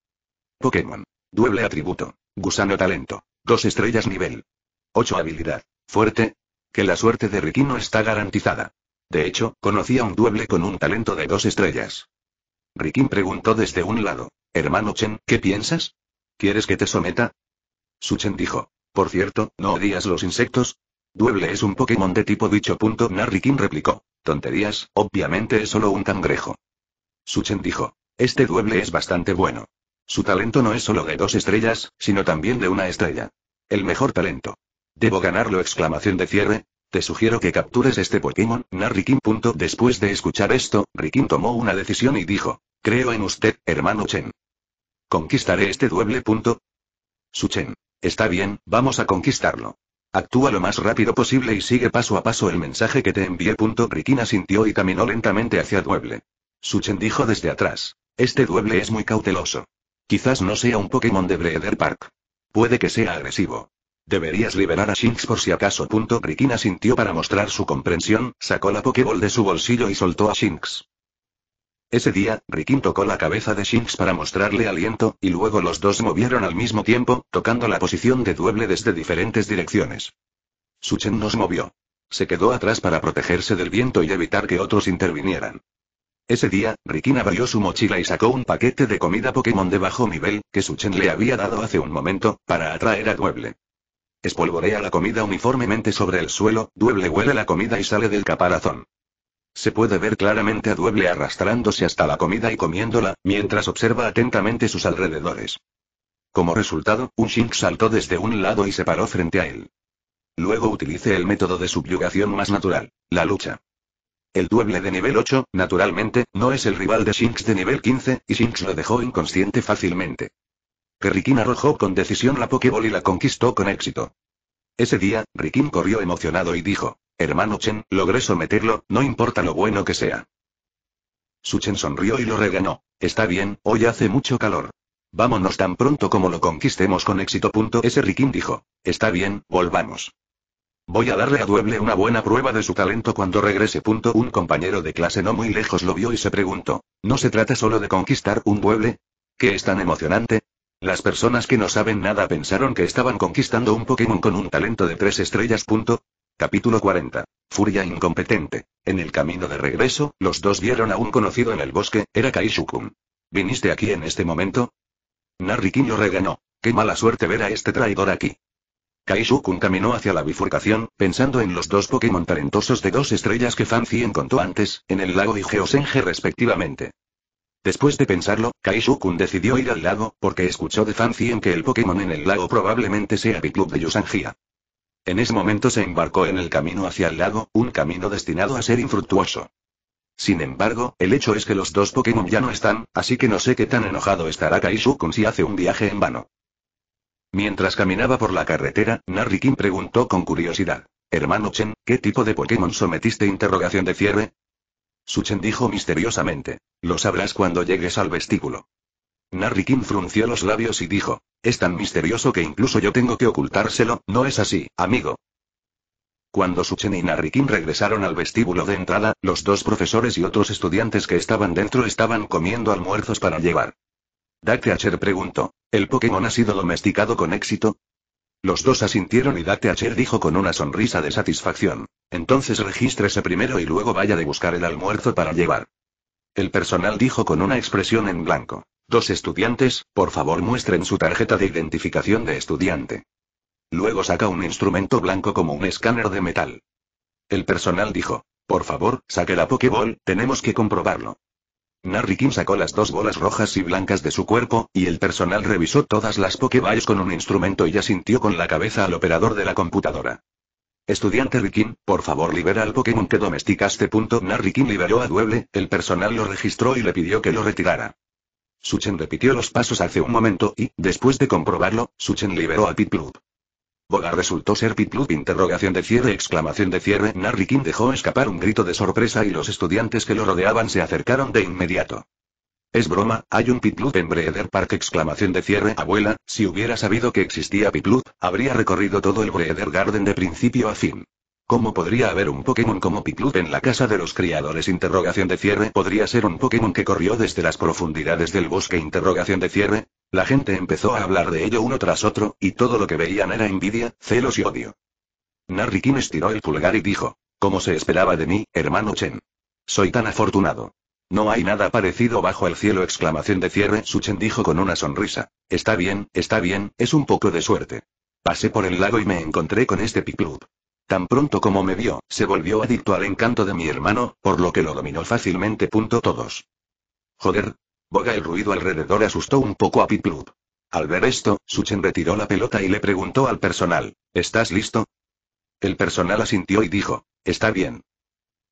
Pokémon. Dueble atributo. Gusano talento. Dos estrellas nivel. 8 habilidad. Fuerte. Que la suerte de no está garantizada. De hecho, conocía un dueble con un talento de dos estrellas. Rikin preguntó desde un lado. Hermano Chen, ¿qué piensas? ¿Quieres que te someta? Suchen dijo. Por cierto, ¿no odias los insectos? Dueble es un Pokémon de tipo punto Narrikin replicó. Tonterías, obviamente es solo un cangrejo. Suchen dijo. Este Dueble es bastante bueno. Su talento no es solo de dos estrellas, sino también de una estrella. El mejor talento. Debo ganarlo exclamación de cierre. Te sugiero que captures este Pokémon, Narrikin. Después de escuchar esto, Rikin tomó una decisión y dijo. Creo en usted, hermano Chen. Conquistaré este Dueble. Suchen. Está bien, vamos a conquistarlo. Actúa lo más rápido posible y sigue paso a paso el mensaje que te envié. Prikina sintió y caminó lentamente hacia Dueble. Suchen dijo desde atrás. Este Dueble es muy cauteloso. Quizás no sea un Pokémon de Breeder Park. Puede que sea agresivo. Deberías liberar a Shinx por si acaso. Punto. sintió para mostrar su comprensión, sacó la Pokéball de su bolsillo y soltó a Shinx. Ese día, Rikin tocó la cabeza de Shinx para mostrarle aliento, y luego los dos movieron al mismo tiempo, tocando la posición de Dueble desde diferentes direcciones. Suchen nos movió. Se quedó atrás para protegerse del viento y evitar que otros intervinieran. Ese día, Rikin abrió su mochila y sacó un paquete de comida Pokémon de bajo nivel, que Suchen le había dado hace un momento, para atraer a Dueble. Espolvorea la comida uniformemente sobre el suelo, Dueble huele la comida y sale del caparazón. Se puede ver claramente a Dueble arrastrándose hasta la comida y comiéndola, mientras observa atentamente sus alrededores. Como resultado, un Shinx saltó desde un lado y se paró frente a él. Luego utilice el método de subyugación más natural, la lucha. El dueble de nivel 8, naturalmente, no es el rival de Shinx de nivel 15, y Shinx lo dejó inconsciente fácilmente. Perriquín arrojó con decisión la Pokéball y la conquistó con éxito. Ese día, Rikin corrió emocionado y dijo, Hermano Chen, logré someterlo, no importa lo bueno que sea. Chen sonrió y lo regañó: Está bien, hoy hace mucho calor. Vámonos tan pronto como lo conquistemos con éxito. Ese Rikin dijo. Está bien, volvamos. Voy a darle a Dueble una buena prueba de su talento cuando regrese. Un compañero de clase no muy lejos lo vio y se preguntó. ¿No se trata solo de conquistar un Dueble? ¿Qué es tan emocionante? Las personas que no saben nada pensaron que estaban conquistando un Pokémon con un talento de tres estrellas. Capítulo 40. Furia incompetente. En el camino de regreso, los dos vieron a un conocido en el bosque, era Kaishukun. ¿Viniste aquí en este momento? Narriquillo reganó. Qué mala suerte ver a este traidor aquí. Kaishukun caminó hacia la bifurcación, pensando en los dos Pokémon talentosos de dos estrellas que Fancy encontró antes, en el lago y Geosenge respectivamente. Después de pensarlo, Kai kun decidió ir al lago, porque escuchó de Fan en que el Pokémon en el lago probablemente sea Piclub de Yusangia. En ese momento se embarcó en el camino hacia el lago, un camino destinado a ser infructuoso. Sin embargo, el hecho es que los dos Pokémon ya no están, así que no sé qué tan enojado estará Kai kun si hace un viaje en vano. Mientras caminaba por la carretera, Narrikin preguntó con curiosidad. Hermano Chen, ¿qué tipo de Pokémon sometiste interrogación de cierre? Suchen dijo misteriosamente. Lo sabrás cuando llegues al vestíbulo. Narrikin frunció los labios y dijo, es tan misterioso que incluso yo tengo que ocultárselo, ¿no es así, amigo? Cuando Suchen y Narrikin regresaron al vestíbulo de entrada, los dos profesores y otros estudiantes que estaban dentro estaban comiendo almuerzos para llevar. Dacteacher preguntó, ¿el Pokémon ha sido domesticado con éxito? Los dos asintieron y Acher dijo con una sonrisa de satisfacción. Entonces regístrese primero y luego vaya de buscar el almuerzo para llevar. El personal dijo con una expresión en blanco. Dos estudiantes, por favor muestren su tarjeta de identificación de estudiante. Luego saca un instrumento blanco como un escáner de metal. El personal dijo. Por favor, saque la Pokéball, tenemos que comprobarlo. Narrikin sacó las dos bolas rojas y blancas de su cuerpo, y el personal revisó todas las Pokéballs con un instrumento y asintió con la cabeza al operador de la computadora. Estudiante Rikin, por favor libera al Pokémon que domesticaste. Narrikin liberó a Dueble, el personal lo registró y le pidió que lo retirara. Suchen repitió los pasos hace un momento y, después de comprobarlo, Suchen liberó a Piplup. Bogar resultó ser Piplup interrogación de cierre exclamación de cierre Narrikin dejó escapar un grito de sorpresa y los estudiantes que lo rodeaban se acercaron de inmediato. Es broma, hay un Piplup en Breeder Park exclamación de cierre abuela, si hubiera sabido que existía Piplup, habría recorrido todo el Breeder Garden de principio a fin. ¿Cómo podría haber un Pokémon como Piplup en la casa de los criadores? Interrogación de cierre. ¿Podría ser un Pokémon que corrió desde las profundidades del bosque? Interrogación de cierre. La gente empezó a hablar de ello uno tras otro, y todo lo que veían era envidia, celos y odio. Narrikin estiró el pulgar y dijo, como se esperaba de mí, hermano Chen. Soy tan afortunado. No hay nada parecido bajo el cielo. Exclamación de cierre. Su Chen dijo con una sonrisa. Está bien, está bien, es un poco de suerte. Pasé por el lago y me encontré con este Piclub. Tan pronto como me vio, se volvió adicto al encanto de mi hermano, por lo que lo dominó fácilmente. Punto todos. Joder, Boga el ruido alrededor asustó un poco a Piplup. Al ver esto, Suchen retiró la pelota y le preguntó al personal, ¿estás listo? El personal asintió y dijo, está bien.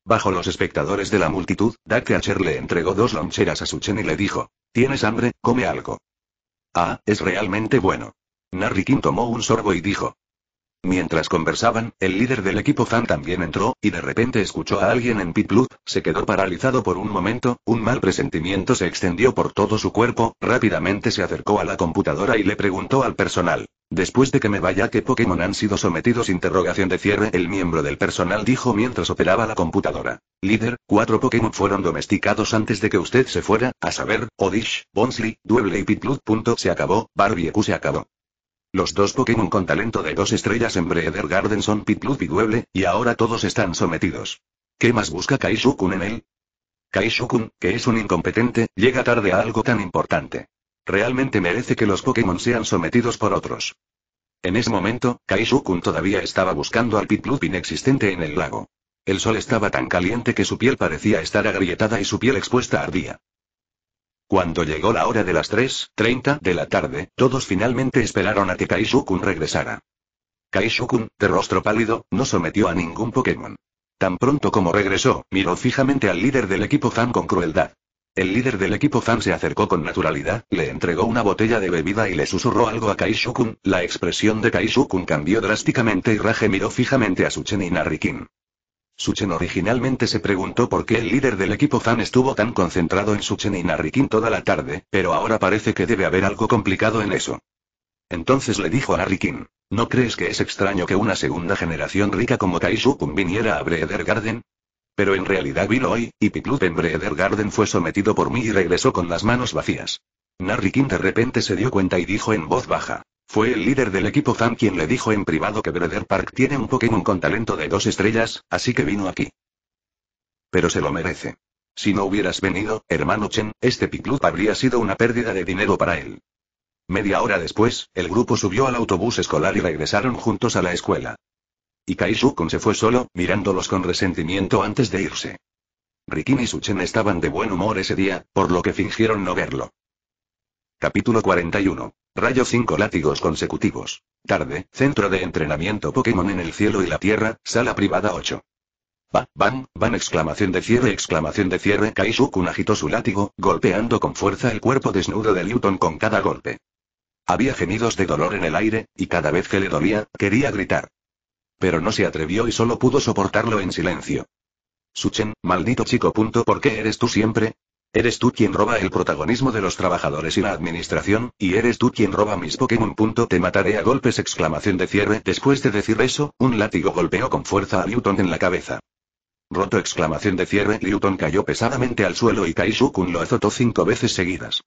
Bajo los espectadores de la multitud, Dark Cacher le entregó dos loncheras a Suchen y le dijo, ¿tienes hambre? Come algo. Ah, es realmente bueno. Narrikin tomó un sorbo y dijo, Mientras conversaban, el líder del equipo fan también entró, y de repente escuchó a alguien en Pit se quedó paralizado por un momento, un mal presentimiento se extendió por todo su cuerpo, rápidamente se acercó a la computadora y le preguntó al personal. Después de que me vaya qué Pokémon han sido sometidos interrogación de cierre, el miembro del personal dijo mientras operaba la computadora. Líder, cuatro Pokémon fueron domesticados antes de que usted se fuera, a saber, Odish, Bonsley, Dueble y Pit Se acabó, Barbie Q se acabó. Los dos Pokémon con talento de dos estrellas en Breeder Garden son Piplup y Dueble, y ahora todos están sometidos. ¿Qué más busca Kaishukun en él? Kaishukun, que es un incompetente, llega tarde a algo tan importante. Realmente merece que los Pokémon sean sometidos por otros. En ese momento, Kaishukun todavía estaba buscando al Piplup inexistente en el lago. El sol estaba tan caliente que su piel parecía estar agrietada y su piel expuesta ardía. Cuando llegó la hora de las 3.30 de la tarde, todos finalmente esperaron a que Kaishukun regresara. Kaishukun, de rostro pálido, no sometió a ningún Pokémon. Tan pronto como regresó, miró fijamente al líder del equipo fan con crueldad. El líder del equipo fan se acercó con naturalidad, le entregó una botella de bebida y le susurró algo a Kaishukun. La expresión de Kaishukun cambió drásticamente y Raje miró fijamente a su Chenin Arrikin. Suchen originalmente se preguntó por qué el líder del equipo fan estuvo tan concentrado en Suchen y e Narikin toda la tarde, pero ahora parece que debe haber algo complicado en eso. Entonces le dijo a Narikin, ¿no crees que es extraño que una segunda generación rica como Kaishukun viniera a Breeder Garden? Pero en realidad vino hoy, y Piplup en Breeder Garden fue sometido por mí y regresó con las manos vacías. Narikin de repente se dio cuenta y dijo en voz baja, fue el líder del equipo fan quien le dijo en privado que Brother Park tiene un Pokémon con talento de dos estrellas, así que vino aquí. Pero se lo merece. Si no hubieras venido, hermano Chen, este Club habría sido una pérdida de dinero para él. Media hora después, el grupo subió al autobús escolar y regresaron juntos a la escuela. Y Kai Shukun se fue solo, mirándolos con resentimiento antes de irse. Rikin y Su Chen estaban de buen humor ese día, por lo que fingieron no verlo. Capítulo 41 Rayo 5 látigos consecutivos. Tarde, centro de entrenamiento Pokémon en el cielo y la tierra, sala privada 8. Va, bam, bam! exclamación de cierre, exclamación de cierre. Kaishukun agitó su látigo, golpeando con fuerza el cuerpo desnudo de Newton con cada golpe. Había gemidos de dolor en el aire, y cada vez que le dolía, quería gritar. Pero no se atrevió y solo pudo soportarlo en silencio. Suchen, maldito chico. Punto, ¿Por qué eres tú siempre? Eres tú quien roba el protagonismo de los trabajadores y la administración, y eres tú quien roba mis Pokémon. te mataré a golpes exclamación de cierre. Después de decir eso, un látigo golpeó con fuerza a Newton en la cabeza. Roto exclamación de cierre. Newton cayó pesadamente al suelo y Kaishukun lo azotó cinco veces seguidas.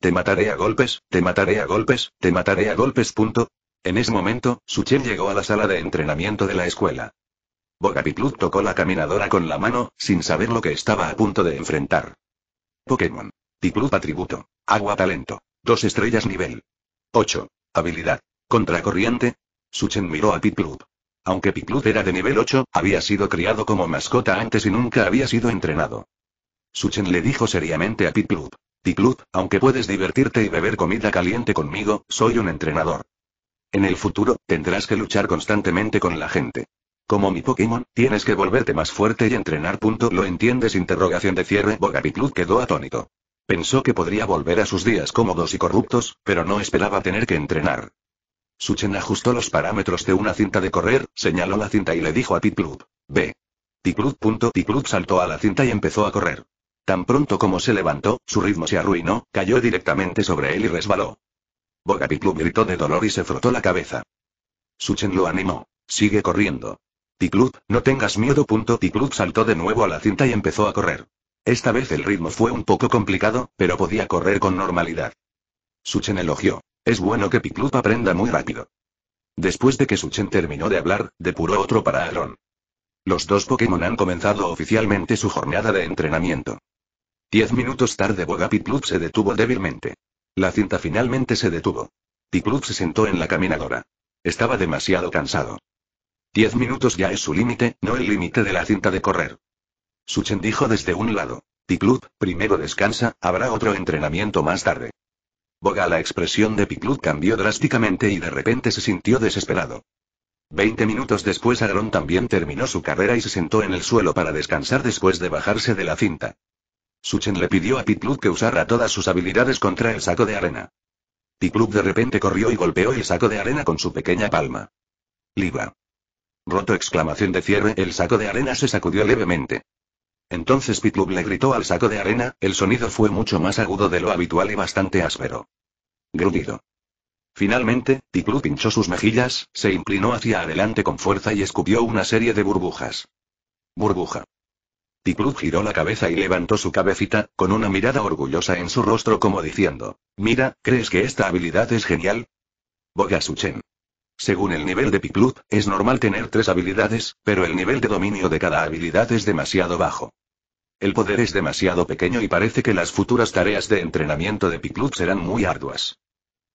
Te mataré a golpes, te mataré a golpes, te mataré a golpes. Punto. En ese momento, Suchen llegó a la sala de entrenamiento de la escuela. Bogapiplud tocó la caminadora con la mano, sin saber lo que estaba a punto de enfrentar. Pokémon. Club atributo. Agua talento. Dos estrellas nivel. 8. Habilidad. Contracorriente. Suchen miró a Piplup. Aunque Piplup era de nivel 8, había sido criado como mascota antes y nunca había sido entrenado. Suchen le dijo seriamente a Piplup. Piplup, aunque puedes divertirte y beber comida caliente conmigo, soy un entrenador. En el futuro, tendrás que luchar constantemente con la gente. Como mi Pokémon, tienes que volverte más fuerte y entrenar. ¿Lo entiendes? Interrogación de cierre. Club quedó atónito. Pensó que podría volver a sus días cómodos y corruptos, pero no esperaba tener que entrenar. Suchen ajustó los parámetros de una cinta de correr, señaló la cinta y le dijo a Piploop, Ve. punto Piploop saltó a la cinta y empezó a correr. Tan pronto como se levantó, su ritmo se arruinó, cayó directamente sobre él y resbaló. Club gritó de dolor y se frotó la cabeza. Suchen lo animó. Sigue corriendo club no tengas miedo. Piclup saltó de nuevo a la cinta y empezó a correr. Esta vez el ritmo fue un poco complicado, pero podía correr con normalidad. Suchen elogió. Es bueno que Piclup aprenda muy rápido. Después de que Suchen terminó de hablar, depuró otro para Aaron. Los dos Pokémon han comenzado oficialmente su jornada de entrenamiento. Diez minutos tarde Boga se detuvo débilmente. La cinta finalmente se detuvo. Piclup se sentó en la caminadora. Estaba demasiado cansado. Diez minutos ya es su límite, no el límite de la cinta de correr. Suchen dijo desde un lado. Piclut, primero descansa, habrá otro entrenamiento más tarde. Boga la expresión de Piclut cambió drásticamente y de repente se sintió desesperado. Veinte minutos después Aaron también terminó su carrera y se sentó en el suelo para descansar después de bajarse de la cinta. Suchen le pidió a Piclut que usara todas sus habilidades contra el saco de arena. Piclut de repente corrió y golpeó el saco de arena con su pequeña palma. Libra. Roto exclamación de cierre, el saco de arena se sacudió levemente. Entonces Pitlub le gritó al saco de arena, el sonido fue mucho más agudo de lo habitual y bastante áspero. ¡Grudido! Finalmente, Pitlub pinchó sus mejillas, se inclinó hacia adelante con fuerza y escupió una serie de burbujas. Burbuja. club giró la cabeza y levantó su cabecita, con una mirada orgullosa en su rostro como diciendo, Mira, ¿crees que esta habilidad es genial? Bogasuchen. Según el nivel de Piplup, es normal tener tres habilidades, pero el nivel de dominio de cada habilidad es demasiado bajo. El poder es demasiado pequeño y parece que las futuras tareas de entrenamiento de Piplup serán muy arduas.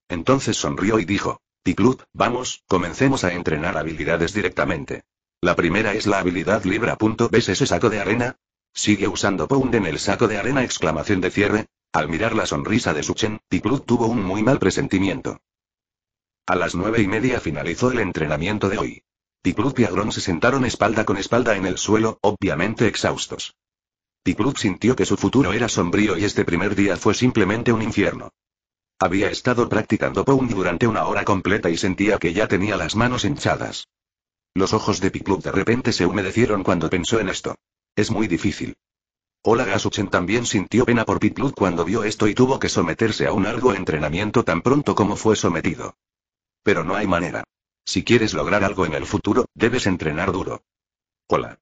Entonces sonrió y dijo, Piclub, vamos, comencemos a entrenar habilidades directamente. La primera es la habilidad Libra. ¿Ves ese saco de arena? Sigue usando Pound en el saco de arena exclamación de cierre. Al mirar la sonrisa de Suchen, Piclub tuvo un muy mal presentimiento. A las nueve y media finalizó el entrenamiento de hoy. Piplup y Agron se sentaron espalda con espalda en el suelo, obviamente exhaustos. Piplup sintió que su futuro era sombrío y este primer día fue simplemente un infierno. Había estado practicando Pound durante una hora completa y sentía que ya tenía las manos hinchadas. Los ojos de Piplup de repente se humedecieron cuando pensó en esto. Es muy difícil. Hola Gasuchen también sintió pena por Piplup cuando vio esto y tuvo que someterse a un largo entrenamiento tan pronto como fue sometido. Pero no hay manera. Si quieres lograr algo en el futuro, debes entrenar duro. Hola.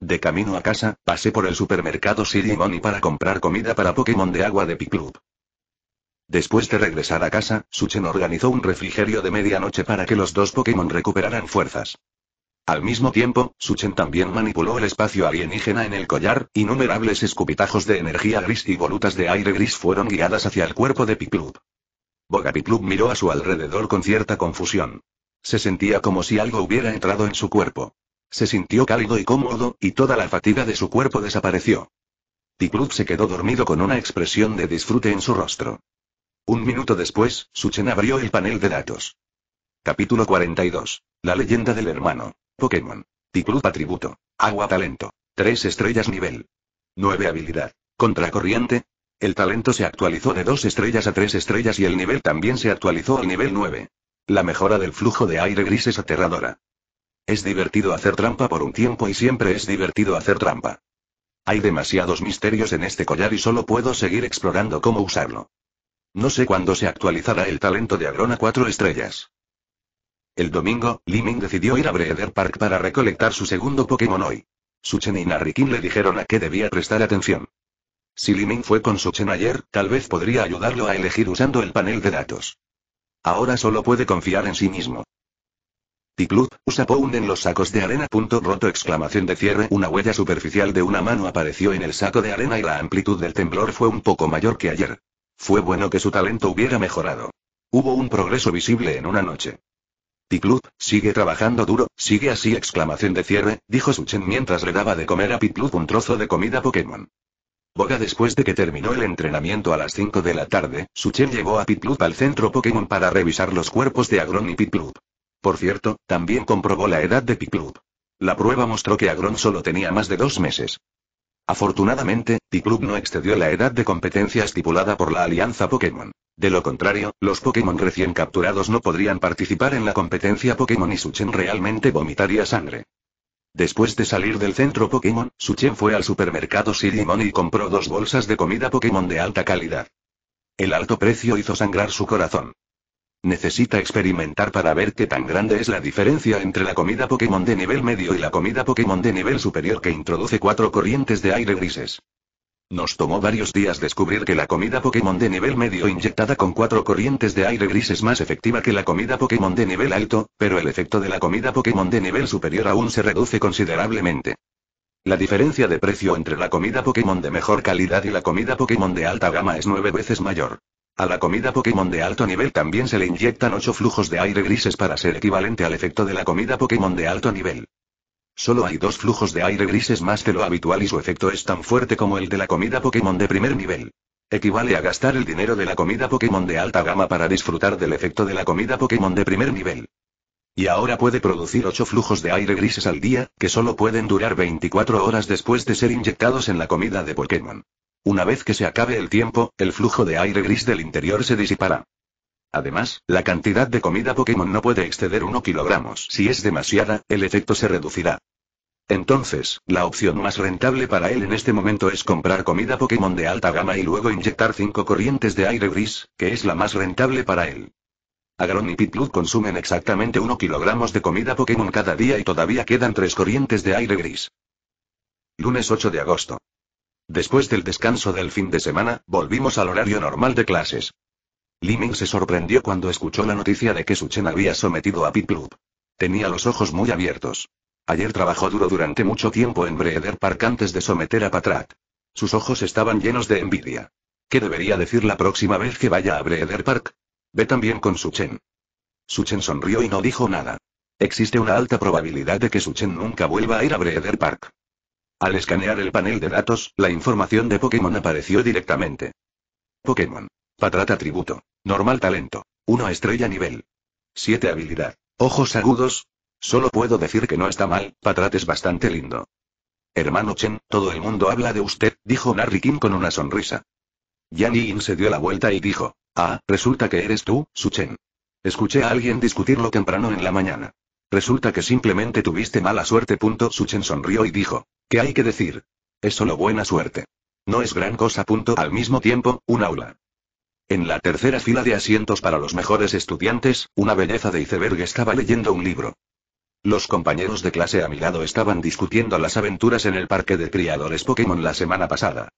De camino a casa, pasé por el supermercado City Money para comprar comida para Pokémon de agua de Piclub. Después de regresar a casa, Suchen organizó un refrigerio de medianoche para que los dos Pokémon recuperaran fuerzas. Al mismo tiempo, Suchen también manipuló el espacio alienígena en el collar, innumerables escupitajos de energía gris y volutas de aire gris fueron guiadas hacia el cuerpo de Piclub. Bogati miró a su alrededor con cierta confusión. Se sentía como si algo hubiera entrado en su cuerpo. Se sintió cálido y cómodo, y toda la fatiga de su cuerpo desapareció. Ticlub se quedó dormido con una expresión de disfrute en su rostro. Un minuto después, Suchen abrió el panel de datos. Capítulo 42. La leyenda del hermano. Pokémon. Ticlub atributo. Agua talento. Tres estrellas nivel. 9 habilidad. Contracorriente. El talento se actualizó de 2 estrellas a 3 estrellas y el nivel también se actualizó al nivel 9. La mejora del flujo de aire gris es aterradora. Es divertido hacer trampa por un tiempo y siempre es divertido hacer trampa. Hay demasiados misterios en este collar y solo puedo seguir explorando cómo usarlo. No sé cuándo se actualizará el talento de Agrona 4 estrellas. El domingo, Liming decidió ir a Breeder Park para recolectar su segundo Pokémon hoy. Suchen y Narikin le dijeron a qué debía prestar atención. Si Liming fue con Suchen ayer, tal vez podría ayudarlo a elegir usando el panel de datos. Ahora solo puede confiar en sí mismo. Ticlub, usa Pound en los sacos de arena. Punto roto exclamación de cierre. Una huella superficial de una mano apareció en el saco de arena y la amplitud del temblor fue un poco mayor que ayer. Fue bueno que su talento hubiera mejorado. Hubo un progreso visible en una noche. Tiplut, sigue trabajando duro, sigue así exclamación de cierre, dijo Suchen mientras le daba de comer a Piclub un trozo de comida Pokémon. Boga después de que terminó el entrenamiento a las 5 de la tarde, Suchen llevó a Pit al centro Pokémon para revisar los cuerpos de Agron y Piplup. Por cierto, también comprobó la edad de Piplup. La prueba mostró que Agron solo tenía más de dos meses. Afortunadamente, Piplup no excedió la edad de competencia estipulada por la Alianza Pokémon. De lo contrario, los Pokémon recién capturados no podrían participar en la competencia Pokémon y Suchen realmente vomitaría sangre. Después de salir del centro Pokémon, Suchen fue al supermercado Sirimon y compró dos bolsas de comida Pokémon de alta calidad. El alto precio hizo sangrar su corazón. Necesita experimentar para ver qué tan grande es la diferencia entre la comida Pokémon de nivel medio y la comida Pokémon de nivel superior que introduce cuatro corrientes de aire grises. Nos tomó varios días descubrir que la comida Pokémon de nivel medio inyectada con cuatro corrientes de aire gris es más efectiva que la comida Pokémon de nivel alto, pero el efecto de la comida Pokémon de nivel superior aún se reduce considerablemente. La diferencia de precio entre la comida Pokémon de mejor calidad y la comida Pokémon de alta gama es nueve veces mayor. A la comida Pokémon de alto nivel también se le inyectan ocho flujos de aire grises para ser equivalente al efecto de la comida Pokémon de alto nivel. Solo hay dos flujos de aire grises más de lo habitual y su efecto es tan fuerte como el de la comida Pokémon de primer nivel. Equivale a gastar el dinero de la comida Pokémon de alta gama para disfrutar del efecto de la comida Pokémon de primer nivel. Y ahora puede producir 8 flujos de aire grises al día, que solo pueden durar 24 horas después de ser inyectados en la comida de Pokémon. Una vez que se acabe el tiempo, el flujo de aire gris del interior se disipará. Además, la cantidad de comida Pokémon no puede exceder 1 kilogramos. Si es demasiada, el efecto se reducirá. Entonces, la opción más rentable para él en este momento es comprar comida Pokémon de alta gama y luego inyectar 5 corrientes de aire gris, que es la más rentable para él. Agron y Pitblut consumen exactamente 1 kilogramos de comida Pokémon cada día y todavía quedan 3 corrientes de aire gris. Lunes 8 de agosto. Después del descanso del fin de semana, volvimos al horario normal de clases. Liming se sorprendió cuando escuchó la noticia de que Suchen había sometido a Pit Tenía los ojos muy abiertos. Ayer trabajó duro durante mucho tiempo en Breeder Park antes de someter a Patrat. Sus ojos estaban llenos de envidia. ¿Qué debería decir la próxima vez que vaya a Breeder Park? Ve también con Suchen. Suchen sonrió y no dijo nada. Existe una alta probabilidad de que Suchen nunca vuelva a ir a Breeder Park. Al escanear el panel de datos, la información de Pokémon apareció directamente. Pokémon. Patrata tributo. Normal talento. 1 estrella nivel. 7 habilidad. Ojos agudos. Solo puedo decir que no está mal, Patrat es bastante lindo. Hermano Chen, todo el mundo habla de usted, dijo Narry Kim con una sonrisa. Yan Yin se dio la vuelta y dijo, ah, resulta que eres tú, Su Chen. Escuché a alguien discutirlo temprano en la mañana. Resulta que simplemente tuviste mala suerte. Punto. Chen sonrió y dijo, ¿qué hay que decir? Es solo buena suerte. No es gran cosa. Punto. Al mismo tiempo, un aula. En la tercera fila de asientos para los mejores estudiantes, una belleza de iceberg estaba leyendo un libro. Los compañeros de clase a mi lado estaban discutiendo las aventuras en el parque de criadores Pokémon la semana pasada.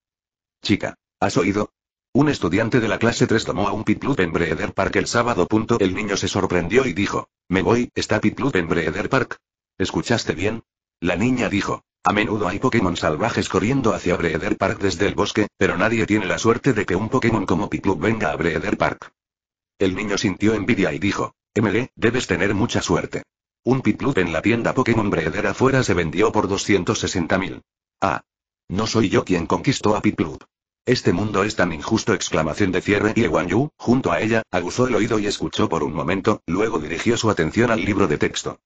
Chica, ¿has oído? Un estudiante de la clase 3 tomó a un Club en Breeder Park el sábado. El niño se sorprendió y dijo, me voy, ¿está Club en Breeder Park? ¿Escuchaste bien? La niña dijo, a menudo hay Pokémon salvajes corriendo hacia Breeder Park desde el bosque, pero nadie tiene la suerte de que un Pokémon como Piplup venga a Breeder Park. El niño sintió envidia y dijo, ML, debes tener mucha suerte. Un Piplup en la tienda Pokémon Breeder afuera se vendió por 260.000. Ah. No soy yo quien conquistó a Piplup. Este mundo es tan injusto exclamación de cierre y Ewan Yu, junto a ella, aguzó el oído y escuchó por un momento, luego dirigió su atención al libro de texto.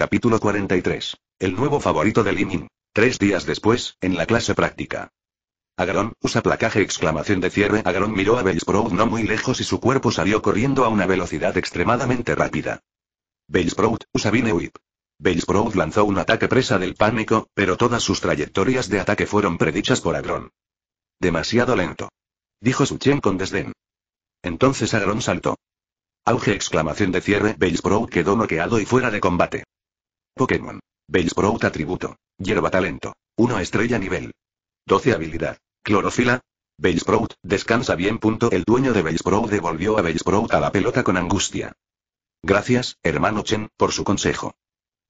Capítulo 43. El nuevo favorito de Limin. Tres días después, en la clase práctica. Agarón, usa placaje exclamación de cierre. Agarón miró a Bellsprout no muy lejos y su cuerpo salió corriendo a una velocidad extremadamente rápida. Bellsprout, usa Vine Whip. Bellsprout lanzó un ataque presa del pánico, pero todas sus trayectorias de ataque fueron predichas por Agron. Demasiado lento. Dijo su Chen con desdén. Entonces Agron saltó. Auge exclamación de cierre. Bellsprout quedó noqueado y fuera de combate. Pokémon. Bellsprout atributo. Hierba talento. 1 estrella nivel. 12 habilidad. Clorofila. Bellsprout, descansa bien. El dueño de Bellsprout devolvió a Bellsprout a la pelota con angustia. Gracias, hermano Chen, por su consejo.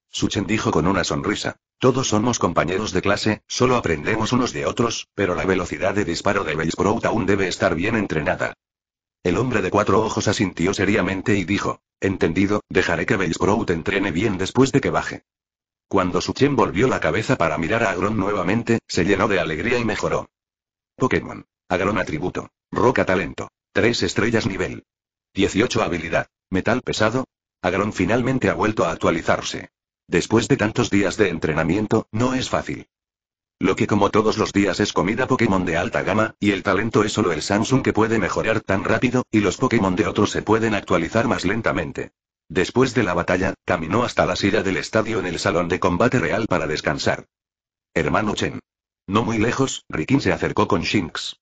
Su Chen dijo con una sonrisa. Todos somos compañeros de clase, solo aprendemos unos de otros, pero la velocidad de disparo de Bellsprout aún debe estar bien entrenada. El hombre de cuatro ojos asintió seriamente y dijo, Entendido, dejaré que te entrene bien después de que baje. Cuando Suchen volvió la cabeza para mirar a Agron nuevamente, se llenó de alegría y mejoró. Pokémon. Agron atributo. Roca talento. 3 estrellas nivel. 18 habilidad. Metal pesado. Agron finalmente ha vuelto a actualizarse. Después de tantos días de entrenamiento, no es fácil. Lo que como todos los días es comida Pokémon de alta gama, y el talento es solo el Samsung que puede mejorar tan rápido, y los Pokémon de otros se pueden actualizar más lentamente. Después de la batalla, caminó hasta la silla del estadio en el salón de combate real para descansar. Hermano Chen. No muy lejos, Rikin se acercó con Shinx.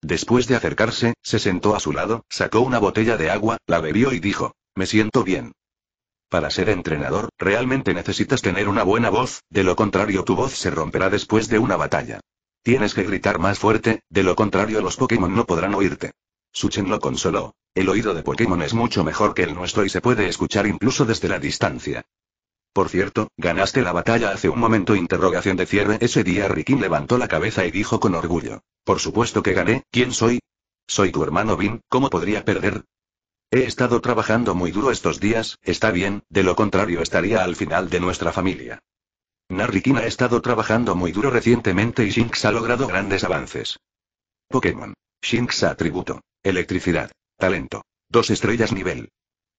Después de acercarse, se sentó a su lado, sacó una botella de agua, la bebió y dijo, me siento bien. Para ser entrenador, realmente necesitas tener una buena voz, de lo contrario tu voz se romperá después de una batalla. Tienes que gritar más fuerte, de lo contrario los Pokémon no podrán oírte. Suchen lo consoló. El oído de Pokémon es mucho mejor que el nuestro y se puede escuchar incluso desde la distancia. Por cierto, ganaste la batalla hace un momento interrogación de cierre. Ese día Rikin levantó la cabeza y dijo con orgullo. Por supuesto que gané, ¿quién soy? Soy tu hermano Bin, ¿cómo podría perder? He estado trabajando muy duro estos días, está bien, de lo contrario estaría al final de nuestra familia. Narrikin ha estado trabajando muy duro recientemente y Shinx ha logrado grandes avances. Pokémon. Shinx atributo. Electricidad. Talento. Dos estrellas nivel.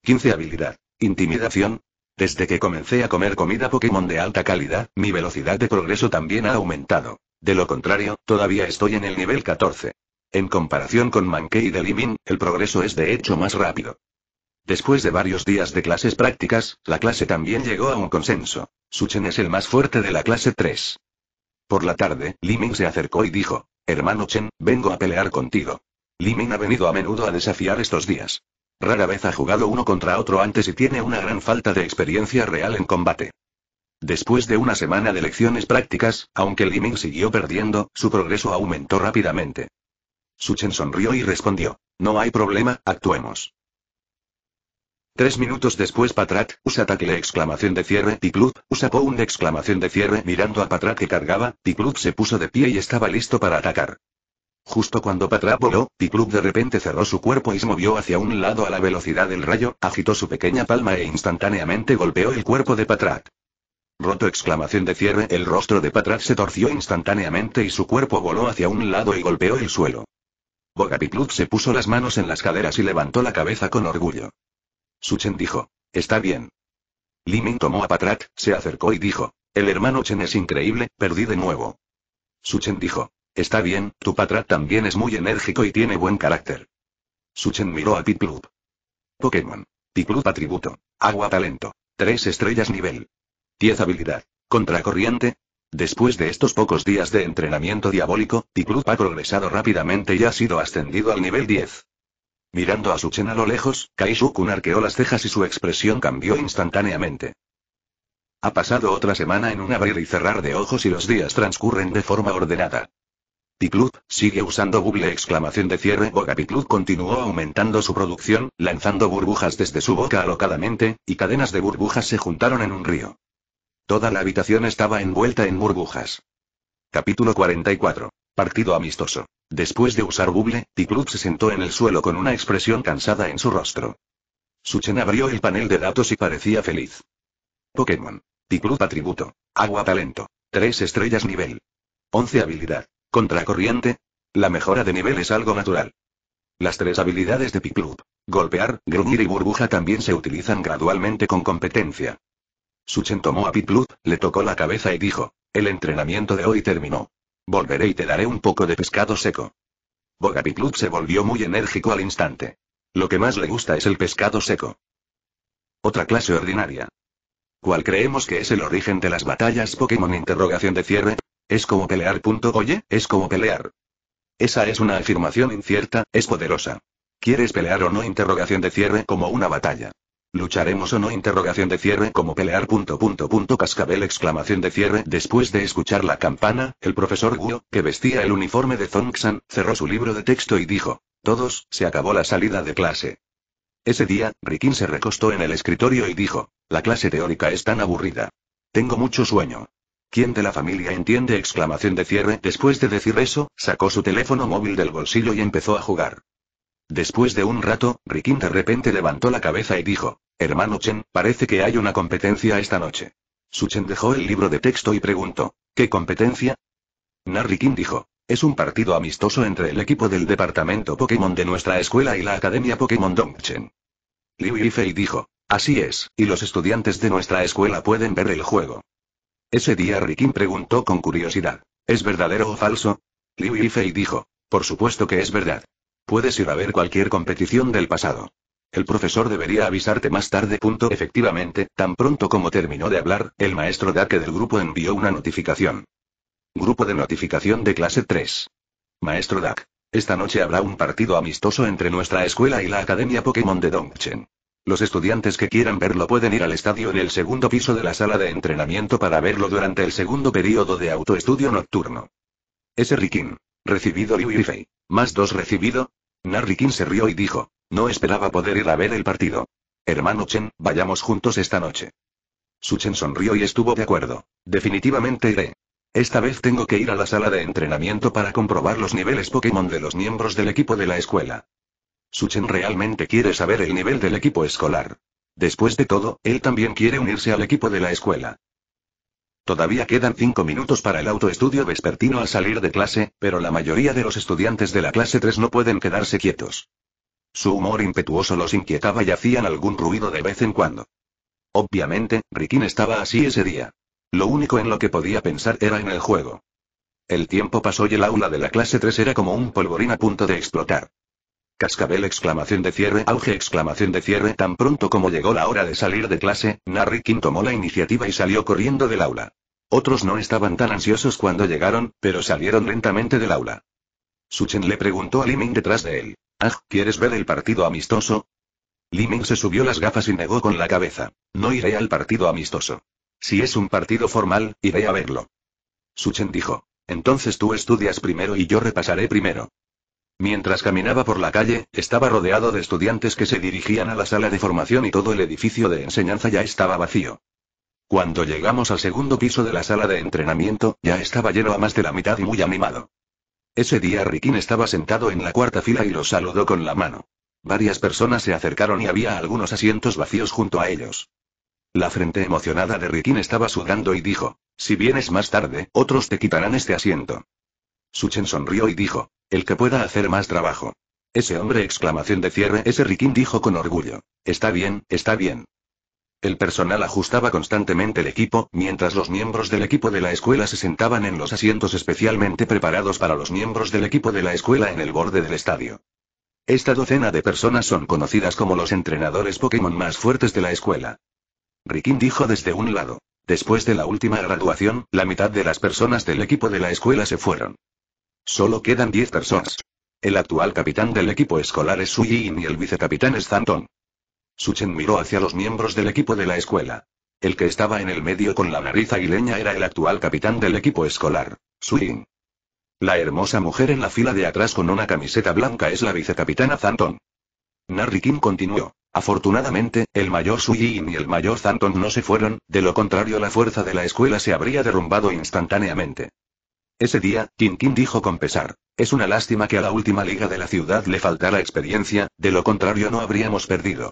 15 habilidad. Intimidación. Desde que comencé a comer comida Pokémon de alta calidad, mi velocidad de progreso también ha aumentado. De lo contrario, todavía estoy en el nivel 14. En comparación con Mankey de Liming, el progreso es de hecho más rápido. Después de varios días de clases prácticas, la clase también llegó a un consenso. Su Chen es el más fuerte de la clase 3. Por la tarde, Liming se acercó y dijo, Hermano Chen, vengo a pelear contigo. Liming ha venido a menudo a desafiar estos días. Rara vez ha jugado uno contra otro antes y tiene una gran falta de experiencia real en combate. Después de una semana de lecciones prácticas, aunque Liming siguió perdiendo, su progreso aumentó rápidamente. Suchen sonrió y respondió. No hay problema, actuemos. Tres minutos después Patrat, usa de exclamación de cierre, club usa pound exclamación de cierre, mirando a Patrat que cargaba, club se puso de pie y estaba listo para atacar. Justo cuando Patrat voló, club de repente cerró su cuerpo y se movió hacia un lado a la velocidad del rayo, agitó su pequeña palma e instantáneamente golpeó el cuerpo de Patrat. Roto exclamación de cierre, el rostro de Patrat se torció instantáneamente y su cuerpo voló hacia un lado y golpeó el suelo. Bogapiplup se puso las manos en las caderas y levantó la cabeza con orgullo. Suchen dijo. Está bien. Liming tomó a Patrat, se acercó y dijo. El hermano Chen es increíble, perdí de nuevo. Suchen dijo. Está bien, tu Patrat también es muy enérgico y tiene buen carácter. Suchen miró a Piplup. Pokémon. Piplup atributo. Agua talento. Tres estrellas nivel. 10 habilidad. Contracorriente, Después de estos pocos días de entrenamiento diabólico, Club ha progresado rápidamente y ha sido ascendido al nivel 10. Mirando a Chen a lo lejos, Kaishukun arqueó las cejas y su expresión cambió instantáneamente. Ha pasado otra semana en un abrir y cerrar de ojos y los días transcurren de forma ordenada. Club, sigue usando buble exclamación de cierre boca Club continuó aumentando su producción, lanzando burbujas desde su boca alocadamente, y cadenas de burbujas se juntaron en un río. Toda la habitación estaba envuelta en burbujas. Capítulo 44. Partido amistoso. Después de usar buble, t se sentó en el suelo con una expresión cansada en su rostro. Suchen abrió el panel de datos y parecía feliz. Pokémon. t atributo. Agua talento. Tres estrellas nivel. 11 habilidad. Contracorriente. La mejora de nivel es algo natural. Las tres habilidades de Piclub, golpear, gruñir y burbuja también se utilizan gradualmente con competencia. Suchen tomó a Piplut, le tocó la cabeza y dijo, el entrenamiento de hoy terminó. Volveré y te daré un poco de pescado seco. Boga se volvió muy enérgico al instante. Lo que más le gusta es el pescado seco. Otra clase ordinaria. ¿Cuál creemos que es el origen de las batallas Pokémon? Interrogación de cierre. Es como pelear. Oye, es como pelear. Esa es una afirmación incierta, es poderosa. ¿Quieres pelear o no? Interrogación de cierre como una batalla. Lucharemos o no interrogación de cierre como pelear cascabel exclamación de cierre después de escuchar la campana, el profesor Guo, que vestía el uniforme de Zongxan, cerró su libro de texto y dijo, todos, se acabó la salida de clase. Ese día, Rikin se recostó en el escritorio y dijo, la clase teórica es tan aburrida. Tengo mucho sueño. ¿Quién de la familia entiende? exclamación de cierre. Después de decir eso, sacó su teléfono móvil del bolsillo y empezó a jugar. Después de un rato, Rikin de repente levantó la cabeza y dijo, Hermano Chen, parece que hay una competencia esta noche. Suchen dejó el libro de texto y preguntó, ¿qué competencia? Narikin dijo, es un partido amistoso entre el equipo del departamento Pokémon de nuestra escuela y la Academia Pokémon Dongchen. Liu Yifei dijo, así es, y los estudiantes de nuestra escuela pueden ver el juego. Ese día Rikin preguntó con curiosidad, ¿es verdadero o falso? Liu Yifei dijo, por supuesto que es verdad. Puedes ir a ver cualquier competición del pasado. El profesor debería avisarte más tarde. Efectivamente, tan pronto como terminó de hablar, el maestro Dake del grupo envió una notificación. Grupo de notificación de clase 3. Maestro Dak. Esta noche habrá un partido amistoso entre nuestra escuela y la Academia Pokémon de Dongchen. Los estudiantes que quieran verlo pueden ir al estadio en el segundo piso de la sala de entrenamiento para verlo durante el segundo periodo de autoestudio nocturno. ese Rikin. Recibido Liu Yifei. Más dos recibido, Narrikin se rió y dijo, no esperaba poder ir a ver el partido. Hermano Chen, vayamos juntos esta noche. Chen sonrió y estuvo de acuerdo. Definitivamente iré. Esta vez tengo que ir a la sala de entrenamiento para comprobar los niveles Pokémon de los miembros del equipo de la escuela. Chen realmente quiere saber el nivel del equipo escolar. Después de todo, él también quiere unirse al equipo de la escuela. Todavía quedan cinco minutos para el autoestudio vespertino al salir de clase, pero la mayoría de los estudiantes de la clase 3 no pueden quedarse quietos. Su humor impetuoso los inquietaba y hacían algún ruido de vez en cuando. Obviamente, Rikin estaba así ese día. Lo único en lo que podía pensar era en el juego. El tiempo pasó y el aula de la clase 3 era como un polvorín a punto de explotar. Cascabel exclamación de cierre, auge exclamación de cierre, tan pronto como llegó la hora de salir de clase, Narrikin tomó la iniciativa y salió corriendo del aula. Otros no estaban tan ansiosos cuando llegaron, pero salieron lentamente del aula. Suchen le preguntó a Liming detrás de él. Ah, ¿quieres ver el partido amistoso? Liming se subió las gafas y negó con la cabeza. No iré al partido amistoso. Si es un partido formal, iré a verlo. Suchen dijo. Entonces tú estudias primero y yo repasaré primero. Mientras caminaba por la calle, estaba rodeado de estudiantes que se dirigían a la sala de formación y todo el edificio de enseñanza ya estaba vacío. Cuando llegamos al segundo piso de la sala de entrenamiento, ya estaba lleno a más de la mitad y muy animado. Ese día Rikin estaba sentado en la cuarta fila y los saludó con la mano. Varias personas se acercaron y había algunos asientos vacíos junto a ellos. La frente emocionada de Rikin estaba sudando y dijo, si vienes más tarde, otros te quitarán este asiento. Suchen sonrió y dijo, el que pueda hacer más trabajo. Ese hombre exclamación de cierre, ese Rikin dijo con orgullo, está bien, está bien. El personal ajustaba constantemente el equipo, mientras los miembros del equipo de la escuela se sentaban en los asientos especialmente preparados para los miembros del equipo de la escuela en el borde del estadio. Esta docena de personas son conocidas como los entrenadores Pokémon más fuertes de la escuela. Rikin dijo desde un lado. Después de la última graduación, la mitad de las personas del equipo de la escuela se fueron. Solo quedan 10 personas. El actual capitán del equipo escolar es Suyin y el vicecapitán es Zanton. Suchen miró hacia los miembros del equipo de la escuela. El que estaba en el medio con la nariz aguileña era el actual capitán del equipo escolar, Yin. La hermosa mujer en la fila de atrás con una camiseta blanca es la vicecapitana Zanton. Narri Kim continuó. Afortunadamente, el mayor Yin y el mayor Zanton no se fueron, de lo contrario la fuerza de la escuela se habría derrumbado instantáneamente. Ese día, Kim dijo con pesar, es una lástima que a la última liga de la ciudad le faltara experiencia, de lo contrario no habríamos perdido.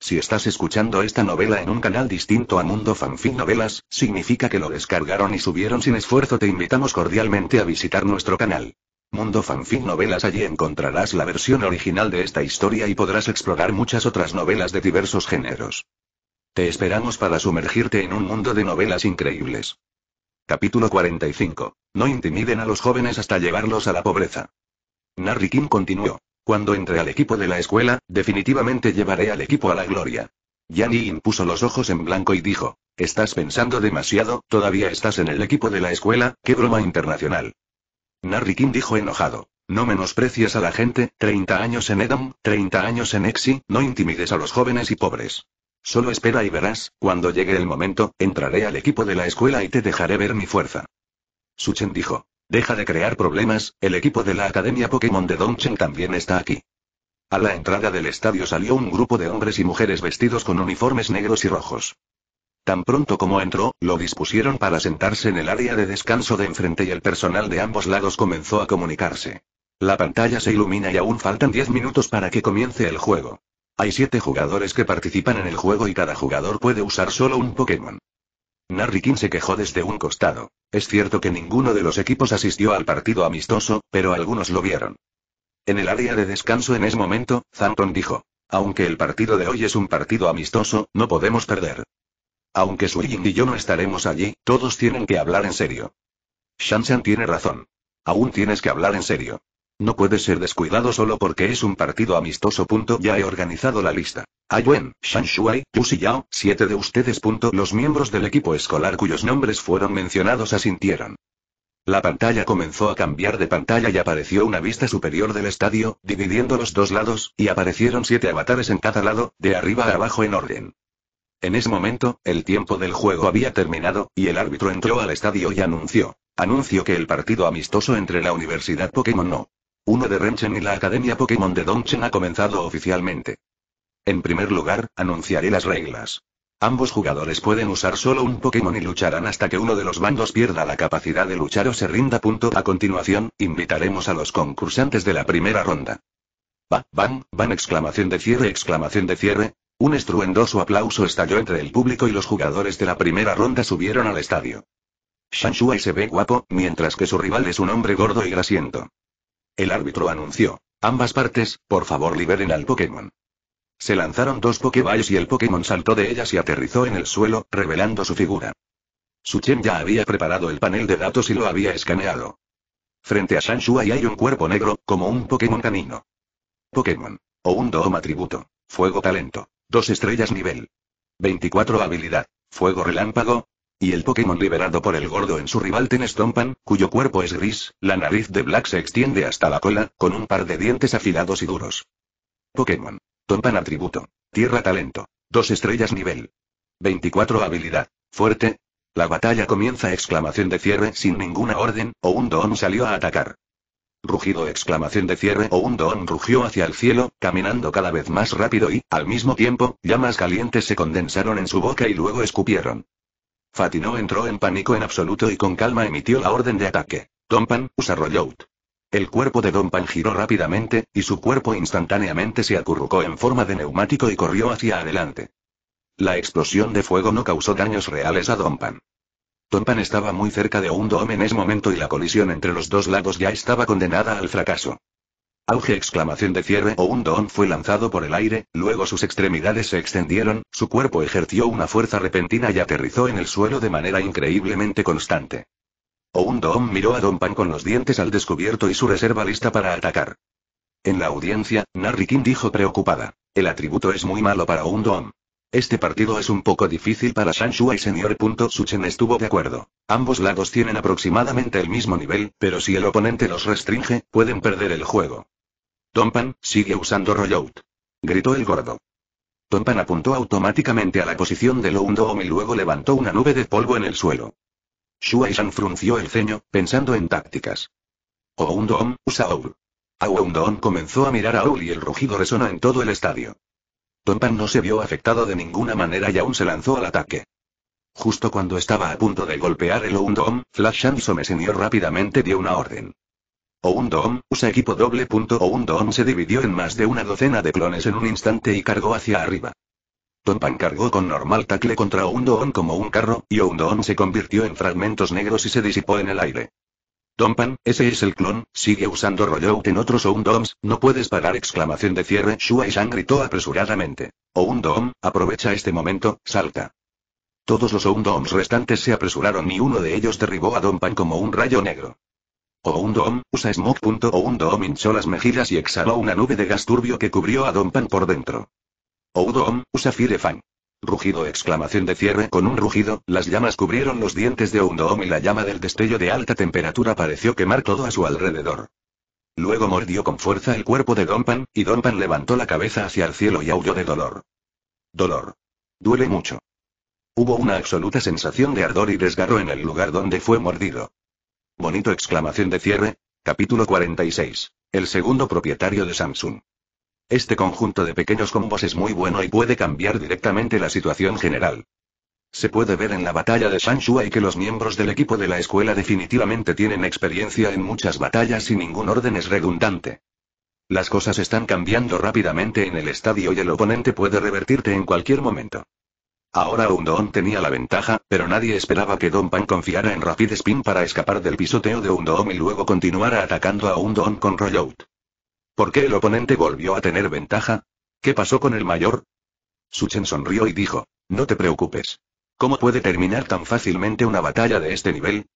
Si estás escuchando esta novela en un canal distinto a Mundo Fanfic Novelas, significa que lo descargaron y subieron sin esfuerzo. Te invitamos cordialmente a visitar nuestro canal. Mundo Fanfic Novelas allí encontrarás la versión original de esta historia y podrás explorar muchas otras novelas de diversos géneros. Te esperamos para sumergirte en un mundo de novelas increíbles. Capítulo 45. No intimiden a los jóvenes hasta llevarlos a la pobreza. Narrikin continuó. Cuando entre al equipo de la escuela, definitivamente llevaré al equipo a la gloria. Yanni impuso los ojos en blanco y dijo, Estás pensando demasiado, todavía estás en el equipo de la escuela, qué broma internacional. Narrikin dijo enojado. No menosprecies a la gente, 30 años en Edom, 30 años en Exi, no intimides a los jóvenes y pobres. Solo espera y verás, cuando llegue el momento, entraré al equipo de la escuela y te dejaré ver mi fuerza. Suchen dijo. Deja de crear problemas, el equipo de la Academia Pokémon de Dongcheng también está aquí. A la entrada del estadio salió un grupo de hombres y mujeres vestidos con uniformes negros y rojos. Tan pronto como entró, lo dispusieron para sentarse en el área de descanso de enfrente y el personal de ambos lados comenzó a comunicarse. La pantalla se ilumina y aún faltan 10 minutos para que comience el juego. Hay 7 jugadores que participan en el juego y cada jugador puede usar solo un Pokémon. Narrikin se quejó desde un costado. Es cierto que ninguno de los equipos asistió al partido amistoso, pero algunos lo vieron. En el área de descanso en ese momento, Zanton dijo. Aunque el partido de hoy es un partido amistoso, no podemos perder. Aunque Suyin y yo no estaremos allí, todos tienen que hablar en serio. Shanshan tiene razón. Aún tienes que hablar en serio. No puede ser descuidado solo porque es un partido amistoso. Ya he organizado la lista. Ai Wen, Shan siete de ustedes. Los miembros del equipo escolar cuyos nombres fueron mencionados asintieron. La pantalla comenzó a cambiar de pantalla y apareció una vista superior del estadio, dividiendo los dos lados, y aparecieron siete avatares en cada lado, de arriba a abajo en orden. En ese momento, el tiempo del juego había terminado, y el árbitro entró al estadio y anunció. Anunció que el partido amistoso entre la Universidad Pokémon no. Uno de Renchen y la Academia Pokémon de Donchen ha comenzado oficialmente. En primer lugar, anunciaré las reglas. Ambos jugadores pueden usar solo un Pokémon y lucharán hasta que uno de los bandos pierda la capacidad de luchar o se rinda. A continuación, invitaremos a los concursantes de la primera ronda. Va, van, van, exclamación de cierre, exclamación de cierre. Un estruendoso aplauso estalló entre el público y los jugadores de la primera ronda subieron al estadio. Shanshuai se ve guapo, mientras que su rival es un hombre gordo y grasiento. El árbitro anunció. Ambas partes, por favor liberen al Pokémon. Se lanzaron dos Pokéballs y el Pokémon saltó de ellas y aterrizó en el suelo, revelando su figura. Su Chen ya había preparado el panel de datos y lo había escaneado. Frente a Shanshuai hay un cuerpo negro, como un Pokémon canino. Pokémon. O un Doom atributo. Fuego talento. Dos estrellas nivel. 24 habilidad. Fuego relámpago. Y el Pokémon liberado por el gordo en su rival tenés Tompan, cuyo cuerpo es gris, la nariz de Black se extiende hasta la cola, con un par de dientes afilados y duros. Pokémon. Tompan atributo. Tierra talento. Dos estrellas nivel. 24 habilidad. Fuerte. La batalla comienza exclamación de cierre sin ninguna orden, o un Don salió a atacar. Rugido exclamación de cierre o un Don rugió hacia el cielo, caminando cada vez más rápido y, al mismo tiempo, llamas calientes se condensaron en su boca y luego escupieron. Fatino entró en pánico en absoluto y con calma emitió la orden de ataque. Dompan, usa rollout. El cuerpo de Dompan giró rápidamente, y su cuerpo instantáneamente se acurrucó en forma de neumático y corrió hacia adelante. La explosión de fuego no causó daños reales a Dompan. Dompan estaba muy cerca de un en ese momento y la colisión entre los dos lados ya estaba condenada al fracaso. Auge exclamación de cierre o un fue lanzado por el aire, luego sus extremidades se extendieron, su cuerpo ejerció una fuerza repentina y aterrizó en el suelo de manera increíblemente constante. don miró a Don Pan con los dientes al descubierto y su reserva lista para atacar. En la audiencia, Narrikin dijo preocupada. El atributo es muy malo para don Este partido es un poco difícil para Shanshua y señor. Suchen estuvo de acuerdo. Ambos lados tienen aproximadamente el mismo nivel, pero si el oponente los restringe, pueden perder el juego. Tompan, sigue usando rollout. Gritó el gordo. Tompan apuntó automáticamente a la posición de Loundoom y luego levantó una nube de polvo en el suelo. Shuaishan frunció el ceño, pensando en tácticas. Oundom, usa Owl. A-O-Undo-Om comenzó a mirar a Oul y el rugido resonó en todo el estadio. Tompan no se vio afectado de ninguna manera y aún se lanzó al ataque. Justo cuando estaba a punto de golpear el Oundom, Flash Some Senior rápidamente dio una orden. Oundom un usa equipo doble punto. se dividió en más de una docena de clones en un instante y cargó hacia arriba. Tompan cargó con normal tacle contra Oundom como un carro, y Oundom se convirtió en fragmentos negros y se disipó en el aire. Tompan, ese es el clon, sigue usando rollout en otros Oundoms, no puedes parar exclamación de cierre Shua y Shang gritó apresuradamente. Oundom, aprovecha este momento, salta. Todos los Oundoms restantes se apresuraron y uno de ellos derribó a Dompan como un rayo negro. O usa Smoke. O hinchó las mejillas y exhaló una nube de gas turbio que cubrió a Donpan por dentro. O usa Fire Rugido exclamación de cierre con un rugido, las llamas cubrieron los dientes de Oundom y la llama del destello de alta temperatura pareció quemar todo a su alrededor. Luego mordió con fuerza el cuerpo de Dompan, y Donpan levantó la cabeza hacia el cielo y aulló de dolor. Dolor. Duele mucho. Hubo una absoluta sensación de ardor y desgarro en el lugar donde fue mordido. Bonito exclamación de cierre. Capítulo 46. El segundo propietario de Samsung. Este conjunto de pequeños combos es muy bueno y puede cambiar directamente la situación general. Se puede ver en la batalla de y que los miembros del equipo de la escuela definitivamente tienen experiencia en muchas batallas y ningún orden es redundante. Las cosas están cambiando rápidamente en el estadio y el oponente puede revertirte en cualquier momento. Ahora Undoon tenía la ventaja, pero nadie esperaba que Don Pan confiara en Rapid Spin para escapar del pisoteo de Undoon y luego continuara atacando a Undon con Rollout. ¿Por qué el oponente volvió a tener ventaja? ¿Qué pasó con el mayor? Suchen sonrió y dijo, no te preocupes. ¿Cómo puede terminar tan fácilmente una batalla de este nivel?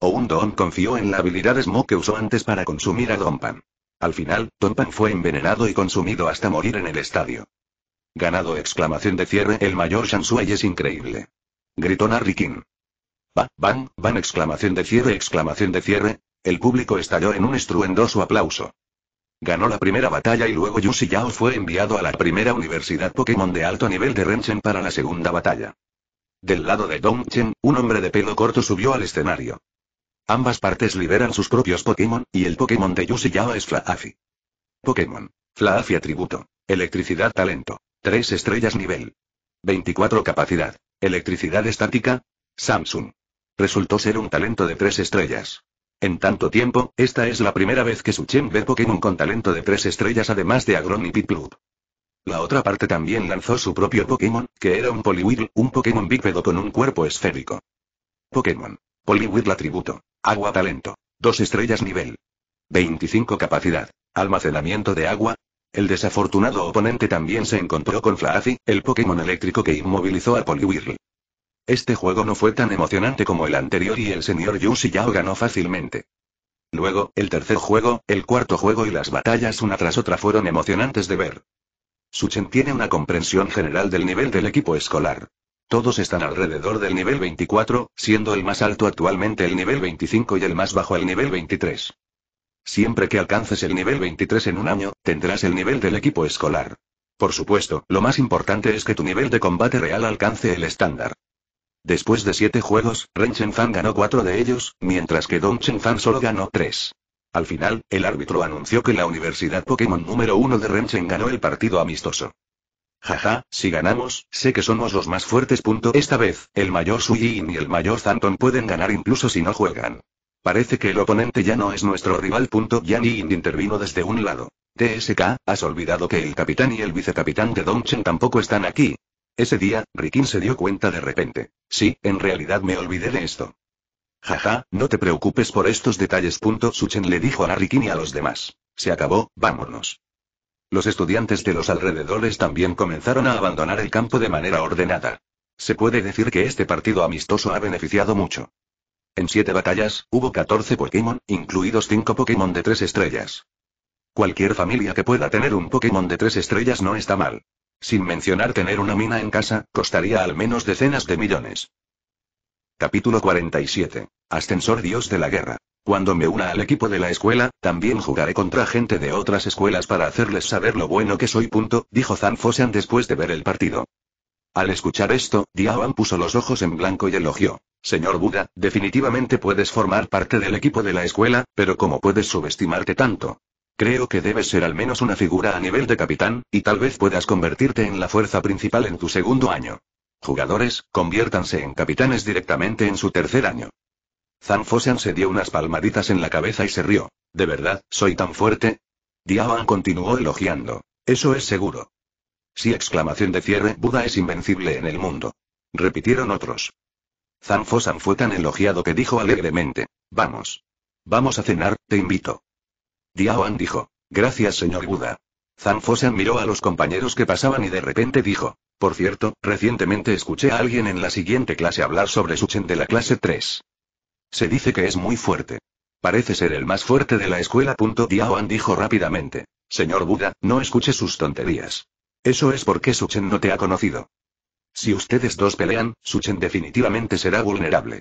Undoon confió en la habilidad Smoke que usó antes para consumir a Pan. Al final, Pan fue envenenado y consumido hasta morir en el estadio. Ganado exclamación de cierre. El mayor Shansuai es increíble. Gritó Narrikin. Va, van, van exclamación de cierre exclamación de cierre. El público estalló en un estruendoso aplauso. Ganó la primera batalla y luego Yusi Yao fue enviado a la primera universidad Pokémon de alto nivel de Renchen para la segunda batalla. Del lado de Dongchen, un hombre de pelo corto subió al escenario. Ambas partes liberan sus propios Pokémon, y el Pokémon de Yusi Yao es Flaafi. Pokémon. Flaafi atributo. Electricidad talento. 3 estrellas nivel. 24 capacidad. Electricidad estática. Samsung. Resultó ser un talento de 3 estrellas. En tanto tiempo, esta es la primera vez que Suchen ve Pokémon con talento de 3 estrellas además de Agron y Piplup. La otra parte también lanzó su propio Pokémon, que era un Poliwhirl, un Pokémon bípedo con un cuerpo esférico. Pokémon. Poliwhirl atributo. Agua talento. 2 estrellas nivel. 25 capacidad. Almacenamiento de agua, el desafortunado oponente también se encontró con Flazi el Pokémon eléctrico que inmovilizó a Poliwhirl. Este juego no fue tan emocionante como el anterior y el señor Yushi Yao ganó fácilmente. Luego, el tercer juego, el cuarto juego y las batallas una tras otra fueron emocionantes de ver. Suchen tiene una comprensión general del nivel del equipo escolar. Todos están alrededor del nivel 24, siendo el más alto actualmente el nivel 25 y el más bajo el nivel 23. Siempre que alcances el nivel 23 en un año, tendrás el nivel del equipo escolar. Por supuesto, lo más importante es que tu nivel de combate real alcance el estándar. Después de siete juegos, Ren Fan ganó cuatro de ellos, mientras que Don Fan solo ganó tres. Al final, el árbitro anunció que la Universidad Pokémon número 1 de Renchen ganó el partido amistoso. Jaja, si ganamos, sé que somos los más fuertes. Esta vez, el mayor Suyin y el mayor Zanton pueden ganar incluso si no juegan. Parece que el oponente ya no es nuestro rival. Yanni intervino desde un lado. TSK, has olvidado que el capitán y el vicecapitán de Dongchen tampoco están aquí. Ese día, Rikin se dio cuenta de repente. Sí, en realidad me olvidé de esto. Jaja, no te preocupes por estos detalles. Suchen le dijo a Rikin y a los demás. Se acabó, vámonos. Los estudiantes de los alrededores también comenzaron a abandonar el campo de manera ordenada. Se puede decir que este partido amistoso ha beneficiado mucho. En siete batallas, hubo 14 Pokémon, incluidos 5 Pokémon de 3 estrellas. Cualquier familia que pueda tener un Pokémon de 3 estrellas no está mal. Sin mencionar tener una mina en casa, costaría al menos decenas de millones. Capítulo 47. Ascensor Dios de la Guerra. Cuando me una al equipo de la escuela, también jugaré contra gente de otras escuelas para hacerles saber lo bueno que soy. Punto, dijo Zanfosan después de ver el partido. Al escuchar esto, Diawan puso los ojos en blanco y elogió. Señor Buda, definitivamente puedes formar parte del equipo de la escuela, pero ¿cómo puedes subestimarte tanto? Creo que debes ser al menos una figura a nivel de capitán, y tal vez puedas convertirte en la fuerza principal en tu segundo año. Jugadores, conviértanse en capitanes directamente en su tercer año. Zan Fosan se dio unas palmaditas en la cabeza y se rió. ¿De verdad, soy tan fuerte? Diawan continuó elogiando. Eso es seguro. Si exclamación de cierre Buda es invencible en el mundo. Repitieron otros. Zanfosan fue tan elogiado que dijo alegremente. Vamos. Vamos a cenar, te invito. Diaoan dijo. Gracias señor Buda. Zanfosan miró a los compañeros que pasaban y de repente dijo. Por cierto, recientemente escuché a alguien en la siguiente clase hablar sobre Suchen de la clase 3. Se dice que es muy fuerte. Parece ser el más fuerte de la escuela. Diaoan dijo rápidamente. Señor Buda, no escuche sus tonterías. Eso es porque Suchen no te ha conocido. Si ustedes dos pelean, Suchen definitivamente será vulnerable.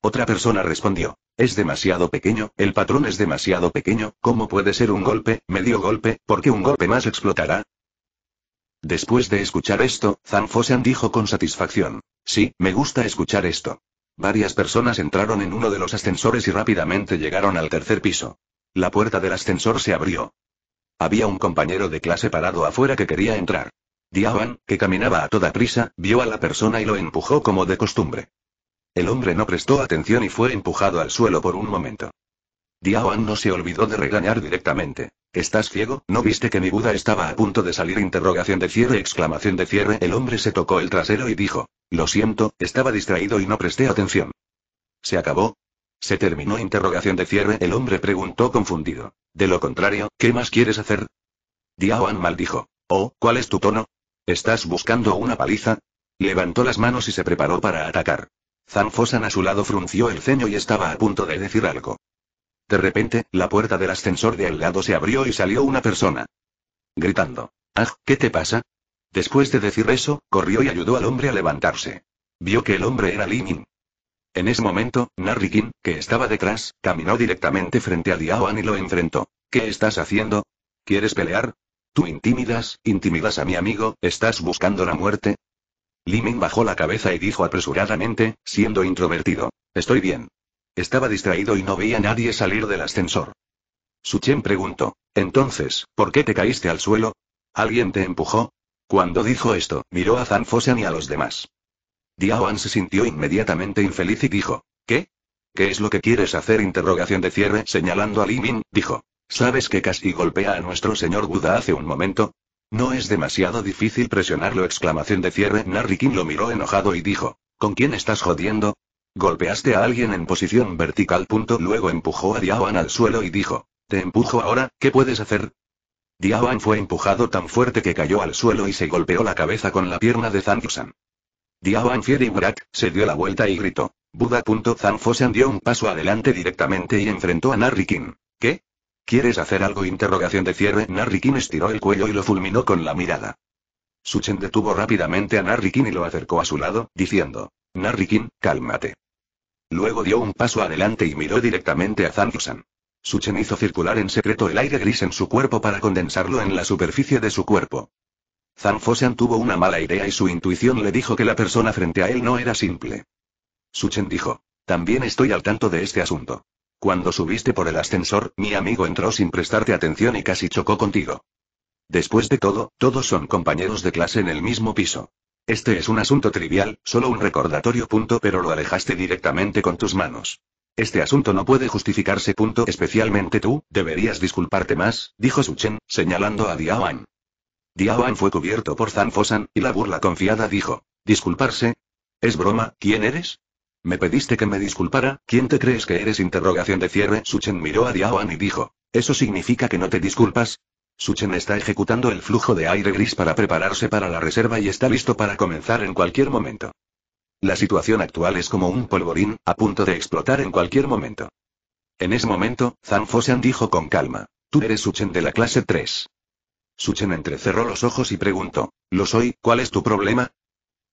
Otra persona respondió. Es demasiado pequeño, el patrón es demasiado pequeño, ¿cómo puede ser un golpe, medio golpe, porque un golpe más explotará? Después de escuchar esto, Zhang Fosan dijo con satisfacción. Sí, me gusta escuchar esto. Varias personas entraron en uno de los ascensores y rápidamente llegaron al tercer piso. La puerta del ascensor se abrió. Había un compañero de clase parado afuera que quería entrar. Diawan, que caminaba a toda prisa, vio a la persona y lo empujó como de costumbre. El hombre no prestó atención y fue empujado al suelo por un momento. Diawan no se olvidó de regañar directamente. ¿Estás ciego? ¿No viste que mi Buda estaba a punto de salir? Interrogación de cierre, exclamación de cierre. El hombre se tocó el trasero y dijo. Lo siento, estaba distraído y no presté atención. ¿Se acabó? ¿Se terminó interrogación de cierre? El hombre preguntó confundido. De lo contrario, ¿qué más quieres hacer? mal maldijo. Oh, ¿cuál es tu tono? ¿Estás buscando una paliza? Levantó las manos y se preparó para atacar. Fosan a su lado frunció el ceño y estaba a punto de decir algo. De repente, la puerta del ascensor de al lado se abrió y salió una persona. Gritando. Ah, ¿qué te pasa? Después de decir eso, corrió y ayudó al hombre a levantarse. Vio que el hombre era Limin. En ese momento, Narikin, que estaba detrás, caminó directamente frente a An y lo enfrentó. ¿Qué estás haciendo? ¿Quieres pelear? Tú intimidas, intimidas a mi amigo, ¿estás buscando la muerte? Limin bajó la cabeza y dijo apresuradamente, siendo introvertido. Estoy bien. Estaba distraído y no veía a nadie salir del ascensor. Chen preguntó. Entonces, ¿por qué te caíste al suelo? ¿Alguien te empujó? Cuando dijo esto, miró a Zhang y a los demás. Diawan se sintió inmediatamente infeliz y dijo. ¿Qué? ¿Qué es lo que quieres hacer? Interrogación de cierre señalando a Li Min, dijo. ¿Sabes que casi golpea a nuestro señor Buda hace un momento? No es demasiado difícil presionarlo. Exclamación de cierre Narikin lo miró enojado y dijo. ¿Con quién estás jodiendo? Golpeaste a alguien en posición vertical. Punto. Luego empujó a Diawan al suelo y dijo. Te empujo ahora, ¿qué puedes hacer? Diawan fue empujado tan fuerte que cayó al suelo y se golpeó la cabeza con la pierna de Zhang Yusan. Diao Anfier se dio la vuelta y gritó. Buda. Zanfosan dio un paso adelante directamente y enfrentó a Narrikin. ¿Qué? ¿Quieres hacer algo? Interrogación de cierre. Narrikin estiró el cuello y lo fulminó con la mirada. Suchen detuvo rápidamente a Narrikin y lo acercó a su lado, diciendo. Narrikin, cálmate. Luego dio un paso adelante y miró directamente a Zanfosan. Suchen hizo circular en secreto el aire gris en su cuerpo para condensarlo en la superficie de su cuerpo. Zanfosean tuvo una mala idea y su intuición le dijo que la persona frente a él no era simple. Suchen dijo. También estoy al tanto de este asunto. Cuando subiste por el ascensor, mi amigo entró sin prestarte atención y casi chocó contigo. Después de todo, todos son compañeros de clase en el mismo piso. Este es un asunto trivial, solo un recordatorio punto pero lo alejaste directamente con tus manos. Este asunto no puede justificarse punto especialmente tú, deberías disculparte más, dijo Suchen, señalando a Diaoan. Diawan fue cubierto por Fosan, y la burla confiada dijo. ¿Disculparse? ¿Es broma? ¿Quién eres? Me pediste que me disculpara, ¿quién te crees que eres? Interrogación de cierre. Suchen miró a Diawan y dijo. ¿Eso significa que no te disculpas? Suchen está ejecutando el flujo de aire gris para prepararse para la reserva y está listo para comenzar en cualquier momento. La situación actual es como un polvorín, a punto de explotar en cualquier momento. En ese momento, Zan Fosan dijo con calma. Tú eres Suchen de la clase 3. Suchen entrecerró los ojos y preguntó: Lo soy, ¿cuál es tu problema?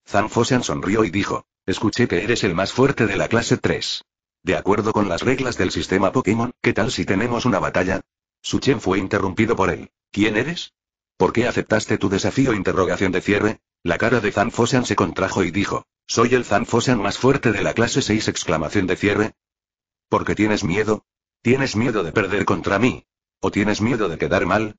Zhang sonrió y dijo: Escuché que eres el más fuerte de la clase 3. De acuerdo con las reglas del sistema Pokémon, ¿qué tal si tenemos una batalla? Suchen fue interrumpido por él. ¿Quién eres? ¿Por qué aceptaste tu desafío? Interrogación de cierre. La cara de Zan se contrajo y dijo, soy el Zan más fuerte de la clase 6 exclamación de cierre. ¿Por qué tienes miedo? ¿Tienes miedo de perder contra mí? ¿O tienes miedo de quedar mal?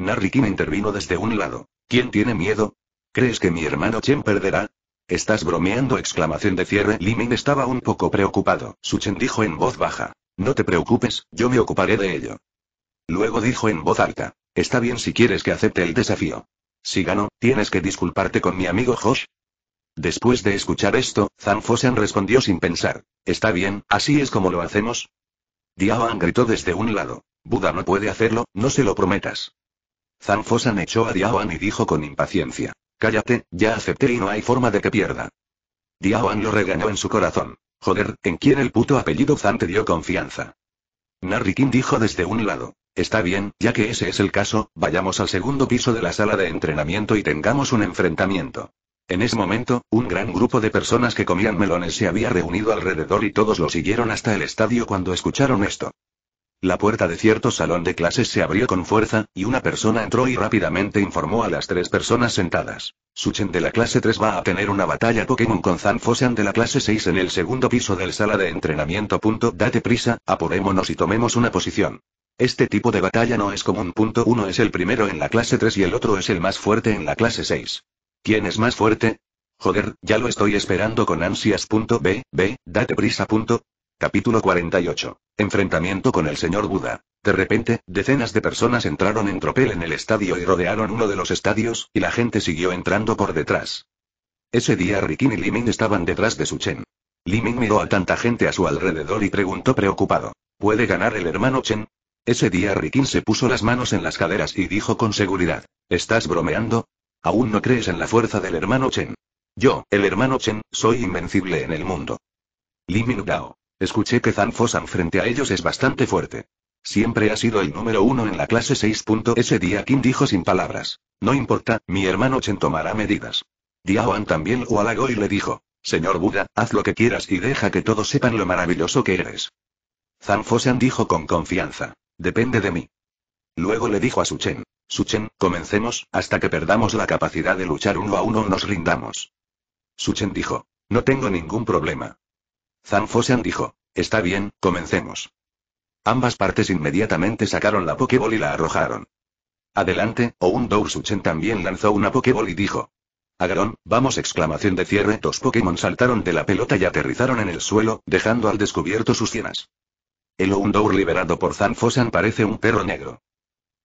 Narikin intervino desde un lado. ¿Quién tiene miedo? ¿Crees que mi hermano Chen perderá? Estás bromeando, exclamación de cierre. Limin estaba un poco preocupado. Su Chen dijo en voz baja. No te preocupes, yo me ocuparé de ello. Luego dijo en voz alta. Está bien si quieres que acepte el desafío. Si gano, tienes que disculparte con mi amigo Josh. Después de escuchar esto, Zan Fosan respondió sin pensar. Está bien, así es como lo hacemos. Diawan gritó desde un lado. Buda no puede hacerlo, no se lo prometas. Zanfosan echó a Diawan y dijo con impaciencia. Cállate, ya acepté y no hay forma de que pierda. Diaoan lo regañó en su corazón. Joder, ¿en quién el puto apellido Zan te dio confianza? Narikin dijo desde un lado. Está bien, ya que ese es el caso, vayamos al segundo piso de la sala de entrenamiento y tengamos un enfrentamiento. En ese momento, un gran grupo de personas que comían melones se había reunido alrededor y todos lo siguieron hasta el estadio cuando escucharon esto. La puerta de cierto salón de clases se abrió con fuerza, y una persona entró y rápidamente informó a las tres personas sentadas. Suchen de la clase 3 va a tener una batalla Pokémon con Zanfosan de la clase 6 en el segundo piso del sala de entrenamiento. date prisa, apurémonos y tomemos una posición. Este tipo de batalla no es común. uno es el primero en la clase 3 y el otro es el más fuerte en la clase 6. ¿Quién es más fuerte? Joder, ya lo estoy esperando con ansias. B, B, date prisa. Capítulo 48. Enfrentamiento con el señor Buda. De repente, decenas de personas entraron en tropel en el estadio y rodearon uno de los estadios, y la gente siguió entrando por detrás. Ese día Rikin y Liming estaban detrás de su Chen. Liming miró a tanta gente a su alrededor y preguntó preocupado. ¿Puede ganar el hermano Chen? Ese día Rikin se puso las manos en las caderas y dijo con seguridad. ¿Estás bromeando? ¿Aún no crees en la fuerza del hermano Chen? Yo, el hermano Chen, soy invencible en el mundo. Liming Dao. Escuché que Zanfosan frente a ellos es bastante fuerte. Siempre ha sido el número uno en la clase 6. Ese día Kim dijo sin palabras. No importa, mi hermano Chen tomará medidas. Diaoan también lo halagó y le dijo. Señor Buda, haz lo que quieras y deja que todos sepan lo maravilloso que eres. Fosan dijo con confianza. Depende de mí. Luego le dijo a Suchen. Suchen, comencemos, hasta que perdamos la capacidad de luchar uno a uno nos rindamos. Suchen dijo. No tengo ningún problema. Zan dijo. Está bien, comencemos. Ambas partes inmediatamente sacaron la Pokéball y la arrojaron. Adelante, un Suchen también lanzó una Pokéball y dijo. Agarón, vamos exclamación de cierre. Dos Pokémon saltaron de la pelota y aterrizaron en el suelo, dejando al descubierto sus cienas. El Oundour liberado por Zanfosan parece un perro negro.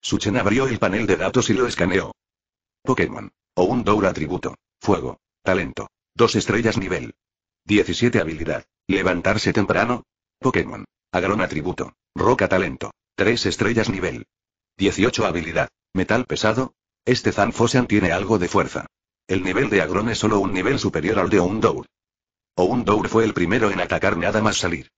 Suchen abrió el panel de datos y lo escaneó. Pokémon. Oundour atributo. Fuego. Talento. Dos estrellas nivel. 17 habilidad. Levantarse temprano. Pokémon. Agrón atributo. Roca talento. 3 estrellas nivel. 18 habilidad. Metal pesado. Este Zanfosan tiene algo de fuerza. El nivel de Agrón es solo un nivel superior al de Oundour. Oundour fue el primero en atacar nada más salir.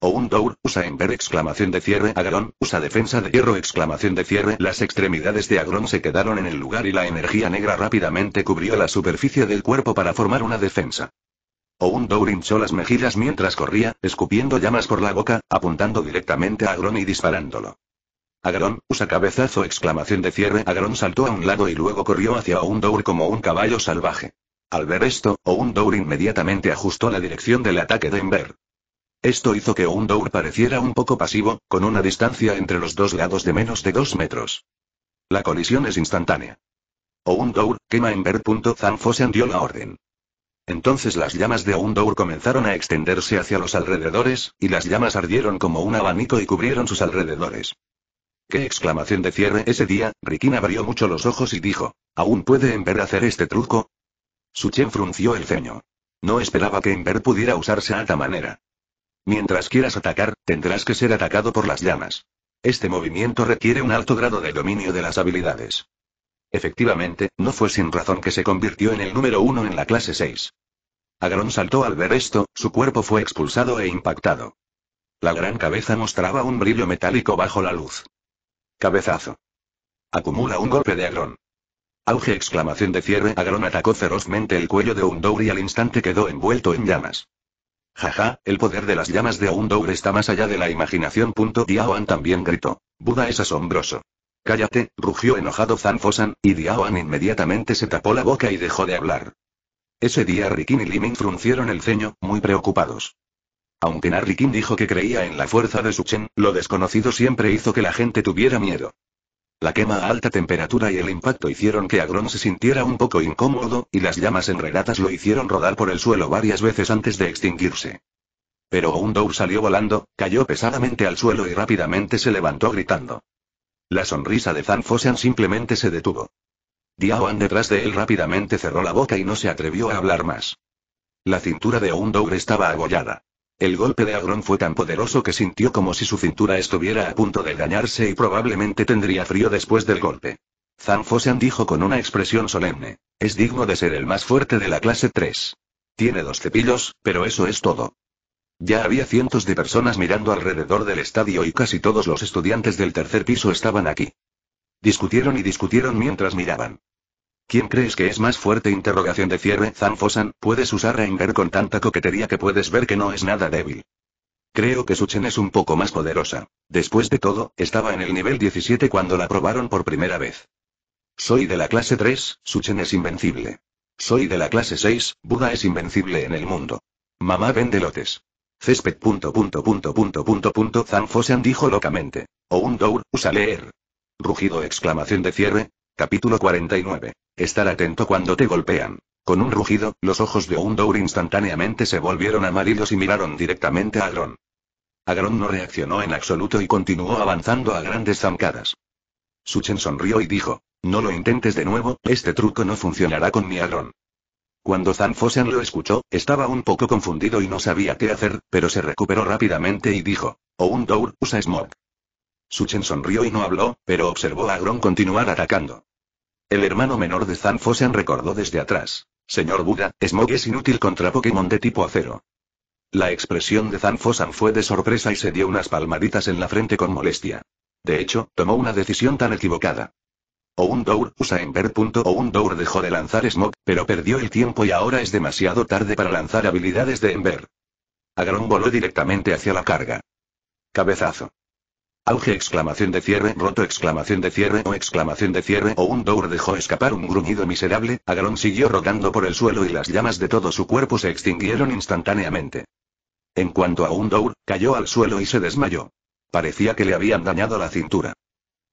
Oundour usa en ver exclamación de cierre Agrón, usa defensa de hierro exclamación de cierre. Las extremidades de Agrón se quedaron en el lugar y la energía negra rápidamente cubrió la superficie del cuerpo para formar una defensa. Oun hinchó las mejillas mientras corría, escupiendo llamas por la boca, apuntando directamente a Agron y disparándolo. Agron, usa cabezazo exclamación de cierre. Agron saltó a un lado y luego corrió hacia Oun como un caballo salvaje. Al ver esto, Oun inmediatamente ajustó la dirección del ataque de Ember. Esto hizo que Oun pareciera un poco pasivo, con una distancia entre los dos lados de menos de dos metros. La colisión es instantánea. Oun quema Ember. dio la orden. Entonces las llamas de Undour comenzaron a extenderse hacia los alrededores, y las llamas ardieron como un abanico y cubrieron sus alrededores. ¡Qué exclamación de cierre ese día! Rikin abrió mucho los ojos y dijo: ¿Aún puede Ember hacer este truco? Suchen frunció el ceño. No esperaba que Ember pudiera usarse a esta manera. Mientras quieras atacar, tendrás que ser atacado por las llamas. Este movimiento requiere un alto grado de dominio de las habilidades. Efectivamente, no fue sin razón que se convirtió en el número uno en la clase 6. Agron saltó al ver esto, su cuerpo fue expulsado e impactado. La gran cabeza mostraba un brillo metálico bajo la luz. Cabezazo. Acumula un golpe de Agron. Auge exclamación de cierre. Agron atacó ferozmente el cuello de Undour y al instante quedó envuelto en llamas. Jaja, el poder de las llamas de Undour está más allá de la imaginación. Y Diaoan también gritó. Buda es asombroso. Cállate, rugió enojado Fosan, y An inmediatamente se tapó la boca y dejó de hablar. Ese día Rikin y Liming fruncieron el ceño, muy preocupados. Aunque Narikin dijo que creía en la fuerza de su Chen, lo desconocido siempre hizo que la gente tuviera miedo. La quema a alta temperatura y el impacto hicieron que Agron se sintiera un poco incómodo, y las llamas regatas lo hicieron rodar por el suelo varias veces antes de extinguirse. Pero Undour salió volando, cayó pesadamente al suelo y rápidamente se levantó gritando. La sonrisa de Zan simplemente se detuvo. Diaoan detrás de él rápidamente cerró la boca y no se atrevió a hablar más. La cintura de Undogre estaba agollada. El golpe de Agron fue tan poderoso que sintió como si su cintura estuviera a punto de dañarse y probablemente tendría frío después del golpe. Zan dijo con una expresión solemne. Es digno de ser el más fuerte de la clase 3. Tiene dos cepillos, pero eso es todo. Ya había cientos de personas mirando alrededor del estadio y casi todos los estudiantes del tercer piso estaban aquí. Discutieron y discutieron mientras miraban. ¿Quién crees que es más fuerte? Interrogación de cierre. Zanfosan, puedes usar Rengar con tanta coquetería que puedes ver que no es nada débil. Creo que Suchen es un poco más poderosa. Después de todo, estaba en el nivel 17 cuando la probaron por primera vez. Soy de la clase 3, Suchen es invencible. Soy de la clase 6, Buda es invencible en el mundo. Mamá vende lotes. Césped. Punto, dijo locamente. O un usa leer. Rugido exclamación de cierre. Capítulo 49. Estar atento cuando te golpean. Con un rugido, los ojos de Undour instantáneamente se volvieron amarillos y miraron directamente a Agron. Agron no reaccionó en absoluto y continuó avanzando a grandes zancadas. Suchen sonrió y dijo, no lo intentes de nuevo, este truco no funcionará con mi Agron. Cuando Zanfosen lo escuchó, estaba un poco confundido y no sabía qué hacer, pero se recuperó rápidamente y dijo, o oh, un usa Smog». Suchen sonrió y no habló, pero observó a Gron continuar atacando. El hermano menor de Zanfossan recordó desde atrás. Señor Buda, Smog es inútil contra Pokémon de tipo acero. La expresión de Zanfosan fue de sorpresa y se dio unas palmaditas en la frente con molestia. De hecho, tomó una decisión tan equivocada. O un usa Ember. O un dejó de lanzar Smoke, pero perdió el tiempo y ahora es demasiado tarde para lanzar habilidades de Ember. Agarón voló directamente hacia la carga. Cabezazo. Auge exclamación de cierre, roto exclamación de cierre o exclamación de cierre o un Dour dejó escapar un gruñido miserable, Agarón siguió rodando por el suelo y las llamas de todo su cuerpo se extinguieron instantáneamente. En cuanto a un Dour, cayó al suelo y se desmayó. Parecía que le habían dañado la cintura.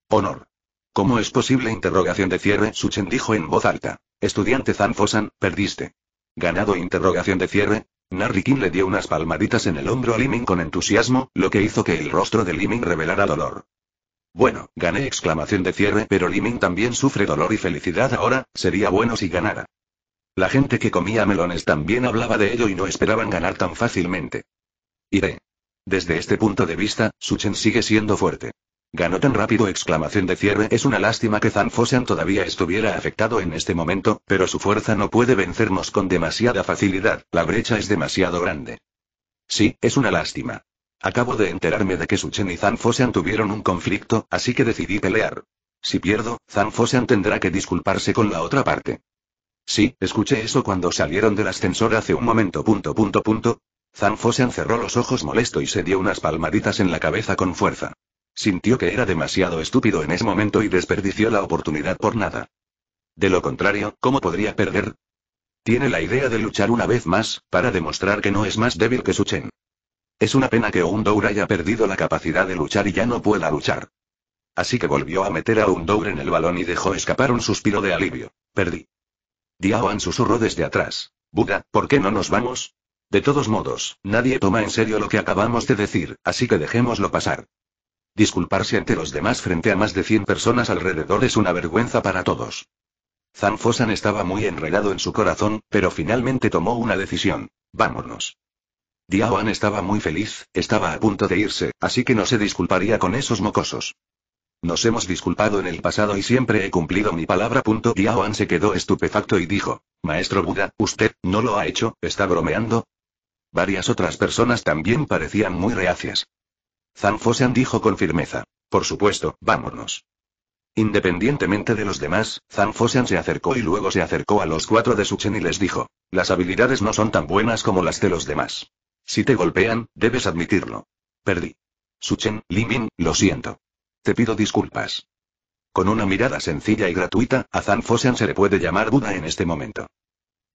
Honor. ¿Cómo es posible? Interrogación de cierre. Suchen dijo en voz alta. Estudiante Zanfosan, perdiste. Ganado. Interrogación de cierre. Narrikin le dio unas palmaditas en el hombro a Liming con entusiasmo, lo que hizo que el rostro de Liming revelara dolor. Bueno, gané exclamación de cierre, pero Liming también sufre dolor y felicidad ahora, sería bueno si ganara. La gente que comía melones también hablaba de ello y no esperaban ganar tan fácilmente. Iré. Desde este punto de vista, Suchen sigue siendo fuerte. Ganó tan rápido exclamación de cierre. Es una lástima que Zanfosan todavía estuviera afectado en este momento, pero su fuerza no puede vencernos con demasiada facilidad, la brecha es demasiado grande. Sí, es una lástima. Acabo de enterarme de que Suchen y Zanfosan tuvieron un conflicto, así que decidí pelear. Si pierdo, Zanfosan tendrá que disculparse con la otra parte. Sí, escuché eso cuando salieron del ascensor hace un momento. Punto, punto, punto. cerró los ojos molesto y se dio unas palmaditas en la cabeza con fuerza. Sintió que era demasiado estúpido en ese momento y desperdició la oportunidad por nada. De lo contrario, ¿cómo podría perder? Tiene la idea de luchar una vez más, para demostrar que no es más débil que su Chen. Es una pena que Undour haya perdido la capacidad de luchar y ya no pueda luchar. Así que volvió a meter a Undour en el balón y dejó escapar un suspiro de alivio. Perdí. Diaoan susurró desde atrás. Buda, ¿por qué no nos vamos? De todos modos, nadie toma en serio lo que acabamos de decir, así que dejémoslo pasar. Disculparse ante los demás frente a más de 100 personas alrededor es una vergüenza para todos. Zan estaba muy enredado en su corazón, pero finalmente tomó una decisión. Vámonos. Diawan estaba muy feliz, estaba a punto de irse, así que no se disculparía con esos mocosos. Nos hemos disculpado en el pasado y siempre he cumplido mi palabra. Punto. se quedó estupefacto y dijo, Maestro Buda, usted, ¿no lo ha hecho? ¿Está bromeando? Varias otras personas también parecían muy reacias. Zanfosan dijo con firmeza. Por supuesto, vámonos. Independientemente de los demás, Zanfosan se acercó y luego se acercó a los cuatro de Suchen y les dijo. Las habilidades no son tan buenas como las de los demás. Si te golpean, debes admitirlo. Perdí. Suchen, Limin, lo siento. Te pido disculpas. Con una mirada sencilla y gratuita, a Zanfosan se le puede llamar Buda en este momento.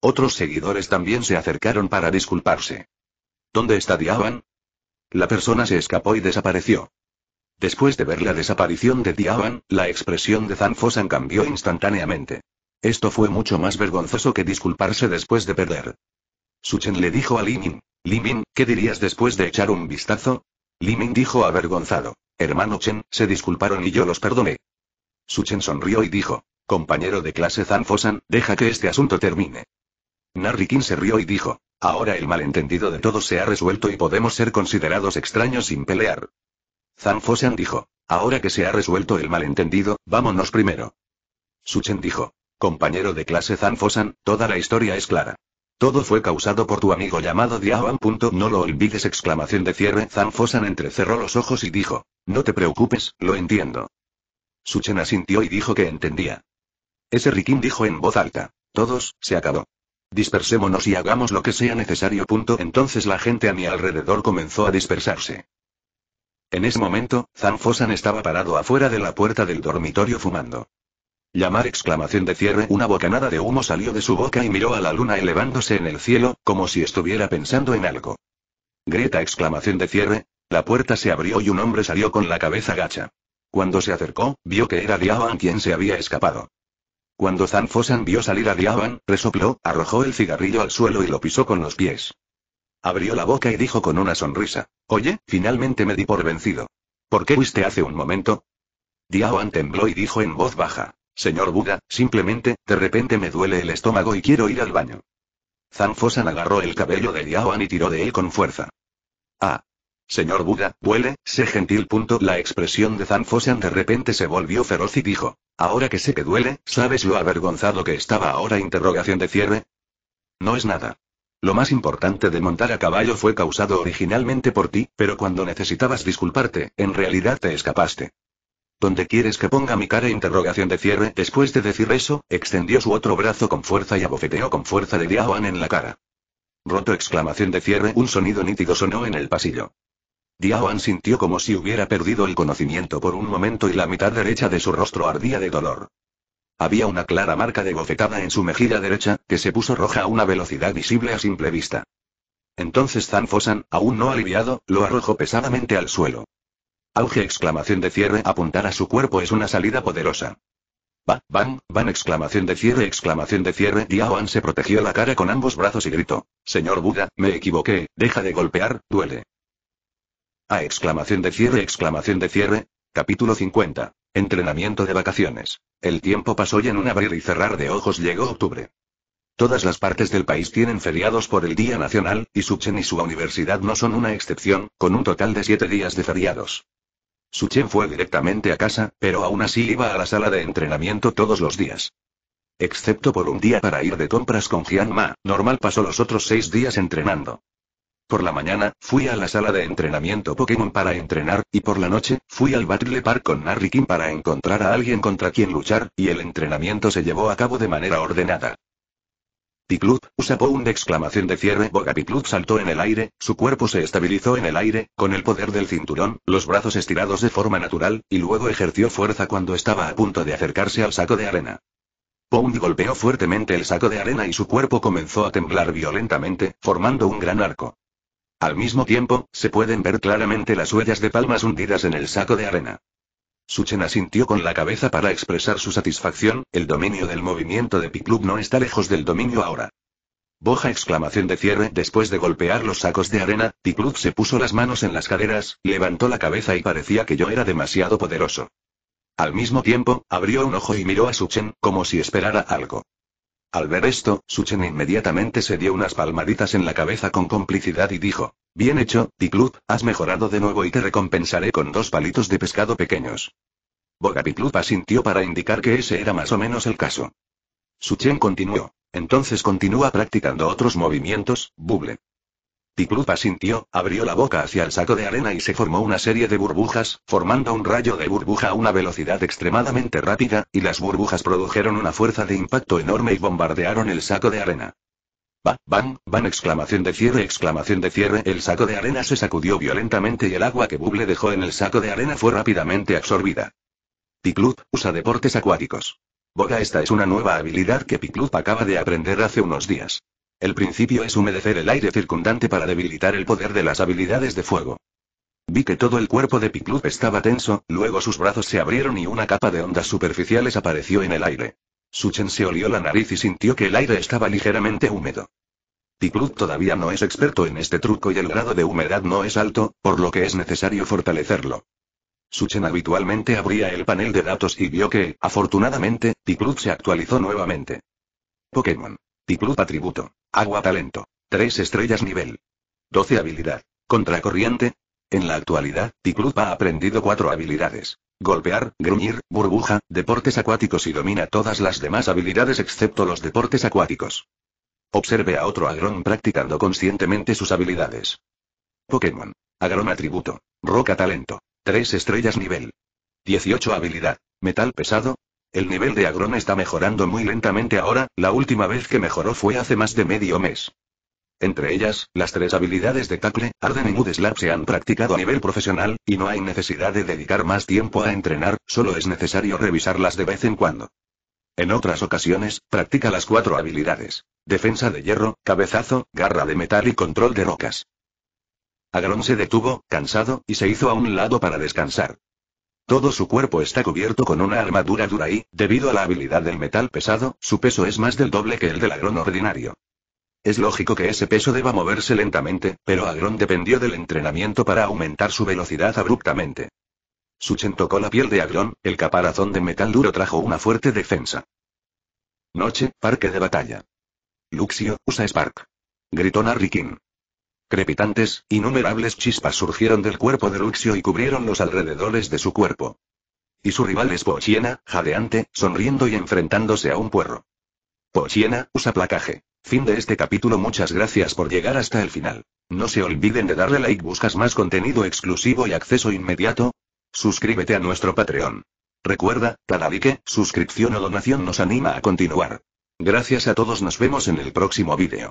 Otros seguidores también se acercaron para disculparse. ¿Dónde estadiaban? La persona se escapó y desapareció. Después de ver la desaparición de Diaban, la expresión de Fosan cambió instantáneamente. Esto fue mucho más vergonzoso que disculparse después de perder. Suchen le dijo a Limin. Limin, ¿qué dirías después de echar un vistazo? Limin dijo avergonzado. Hermano Chen, se disculparon y yo los perdoné. Suchen sonrió y dijo. Compañero de clase Fosan, deja que este asunto termine. Narrikin se rió y dijo. Ahora el malentendido de todos se ha resuelto y podemos ser considerados extraños sin pelear. Zanfossan dijo. Ahora que se ha resuelto el malentendido, vámonos primero. Suchen dijo. Compañero de clase Zanfossan, toda la historia es clara. Todo fue causado por tu amigo llamado Diaoan. No lo olvides. Exclamación de cierre. Fosan entrecerró los ojos y dijo. No te preocupes, lo entiendo. Suchen asintió y dijo que entendía. Ese Rikin dijo en voz alta. Todos, se acabó. Dispersémonos y hagamos lo que sea necesario. Punto. Entonces la gente a mi alrededor comenzó a dispersarse. En ese momento, Fosan estaba parado afuera de la puerta del dormitorio fumando. Llamar exclamación de cierre, una bocanada de humo salió de su boca y miró a la luna elevándose en el cielo, como si estuviera pensando en algo. Greta exclamación de cierre, la puerta se abrió y un hombre salió con la cabeza gacha. Cuando se acercó, vio que era Diabán quien se había escapado. Cuando Zanfosan vio salir a Diaban, resopló, arrojó el cigarrillo al suelo y lo pisó con los pies. Abrió la boca y dijo con una sonrisa. Oye, finalmente me di por vencido. ¿Por qué viste hace un momento? Diawan tembló y dijo en voz baja. Señor Buda, simplemente, de repente me duele el estómago y quiero ir al baño. Zanfosan agarró el cabello de Diawan y tiró de él con fuerza. Ah, Señor Buda, duele, sé gentil. La expresión de Fosan de repente se volvió feroz y dijo, ahora que sé que duele, ¿sabes lo avergonzado que estaba ahora? Interrogación de cierre. No es nada. Lo más importante de montar a caballo fue causado originalmente por ti, pero cuando necesitabas disculparte, en realidad te escapaste. ¿Dónde quieres que ponga mi cara? Interrogación de cierre. Después de decir eso, extendió su otro brazo con fuerza y abofeteó con fuerza de Diaoan en la cara. Roto exclamación de cierre. Un sonido nítido sonó en el pasillo. Diawan sintió como si hubiera perdido el conocimiento por un momento y la mitad derecha de su rostro ardía de dolor. Había una clara marca de bofetada en su mejilla derecha, que se puso roja a una velocidad visible a simple vista. Entonces Fosan, aún no aliviado, lo arrojó pesadamente al suelo. Auge exclamación de cierre apuntar a su cuerpo es una salida poderosa. Va, van, van exclamación de cierre exclamación de cierre Diawan se protegió la cara con ambos brazos y gritó. Señor Buda, me equivoqué, deja de golpear, duele. A exclamación de cierre, exclamación de cierre. Capítulo 50. Entrenamiento de vacaciones. El tiempo pasó y en un abrir y cerrar de ojos llegó octubre. Todas las partes del país tienen feriados por el Día Nacional, y Suchen y su universidad no son una excepción, con un total de siete días de feriados. Suchen fue directamente a casa, pero aún así iba a la sala de entrenamiento todos los días. Excepto por un día para ir de compras con Jian Ma, normal pasó los otros seis días entrenando. Por la mañana, fui a la sala de entrenamiento Pokémon para entrenar, y por la noche, fui al Battle Park con Kim para encontrar a alguien contra quien luchar, y el entrenamiento se llevó a cabo de manera ordenada. Piplup, usa Pound exclamación de cierre. Boga Piplup saltó en el aire, su cuerpo se estabilizó en el aire, con el poder del cinturón, los brazos estirados de forma natural, y luego ejerció fuerza cuando estaba a punto de acercarse al saco de arena. Pound golpeó fuertemente el saco de arena y su cuerpo comenzó a temblar violentamente, formando un gran arco. Al mismo tiempo, se pueden ver claramente las huellas de palmas hundidas en el saco de arena. Suchen asintió con la cabeza para expresar su satisfacción, el dominio del movimiento de Piclub no está lejos del dominio ahora. Boja exclamación de cierre después de golpear los sacos de arena, Piclub se puso las manos en las caderas, levantó la cabeza y parecía que yo era demasiado poderoso. Al mismo tiempo, abrió un ojo y miró a Suchen, como si esperara algo. Al ver esto, Suchen inmediatamente se dio unas palmaditas en la cabeza con complicidad y dijo, Bien hecho, Piclup, has mejorado de nuevo y te recompensaré con dos palitos de pescado pequeños. Boga asintió para indicar que ese era más o menos el caso. Suchen continuó. Entonces continúa practicando otros movimientos, Buble. Piclup asintió, abrió la boca hacia el saco de arena y se formó una serie de burbujas, formando un rayo de burbuja a una velocidad extremadamente rápida, y las burbujas produjeron una fuerza de impacto enorme y bombardearon el saco de arena. bam, bam! bam exclamación de cierre, exclamación de cierre, el saco de arena se sacudió violentamente y el agua que Buble dejó en el saco de arena fue rápidamente absorbida. Piclup, usa deportes acuáticos. Boga esta es una nueva habilidad que Piclup acaba de aprender hace unos días. El principio es humedecer el aire circundante para debilitar el poder de las habilidades de fuego. Vi que todo el cuerpo de Piclup estaba tenso, luego sus brazos se abrieron y una capa de ondas superficiales apareció en el aire. Suchen se olió la nariz y sintió que el aire estaba ligeramente húmedo. Piclup todavía no es experto en este truco y el grado de humedad no es alto, por lo que es necesario fortalecerlo. Suchen habitualmente abría el panel de datos y vio que, afortunadamente, Piclup se actualizó nuevamente. Pokémon. Ticlub atributo. Agua talento. 3 estrellas nivel. 12 habilidad. Contracorriente. En la actualidad, Ticlub ha aprendido 4 habilidades. Golpear, gruñir, burbuja, deportes acuáticos y domina todas las demás habilidades excepto los deportes acuáticos. Observe a otro agrón practicando conscientemente sus habilidades. Pokémon. Agrón atributo. Roca talento. 3 estrellas nivel. 18 habilidad. Metal pesado, el nivel de Agron está mejorando muy lentamente ahora, la última vez que mejoró fue hace más de medio mes. Entre ellas, las tres habilidades de tackle, Arden y Mood se han practicado a nivel profesional, y no hay necesidad de dedicar más tiempo a entrenar, solo es necesario revisarlas de vez en cuando. En otras ocasiones, practica las cuatro habilidades. Defensa de hierro, cabezazo, garra de metal y control de rocas. Agron se detuvo, cansado, y se hizo a un lado para descansar. Todo su cuerpo está cubierto con una armadura dura y, debido a la habilidad del metal pesado, su peso es más del doble que el del agrón ordinario. Es lógico que ese peso deba moverse lentamente, pero Agrón dependió del entrenamiento para aumentar su velocidad abruptamente. Suchen tocó la piel de Agrón, el caparazón de metal duro trajo una fuerte defensa. Noche, parque de batalla. Luxio, usa Spark. Gritó Narrikin. Crepitantes, innumerables chispas surgieron del cuerpo de Luxio y cubrieron los alrededores de su cuerpo. Y su rival es Pochiena, jadeante, sonriendo y enfrentándose a un puerro. Pochiena, usa placaje. Fin de este capítulo Muchas gracias por llegar hasta el final. No se olviden de darle like buscas más contenido exclusivo y acceso inmediato. Suscríbete a nuestro Patreon. Recuerda, cada like, suscripción o donación nos anima a continuar. Gracias a todos nos vemos en el próximo vídeo.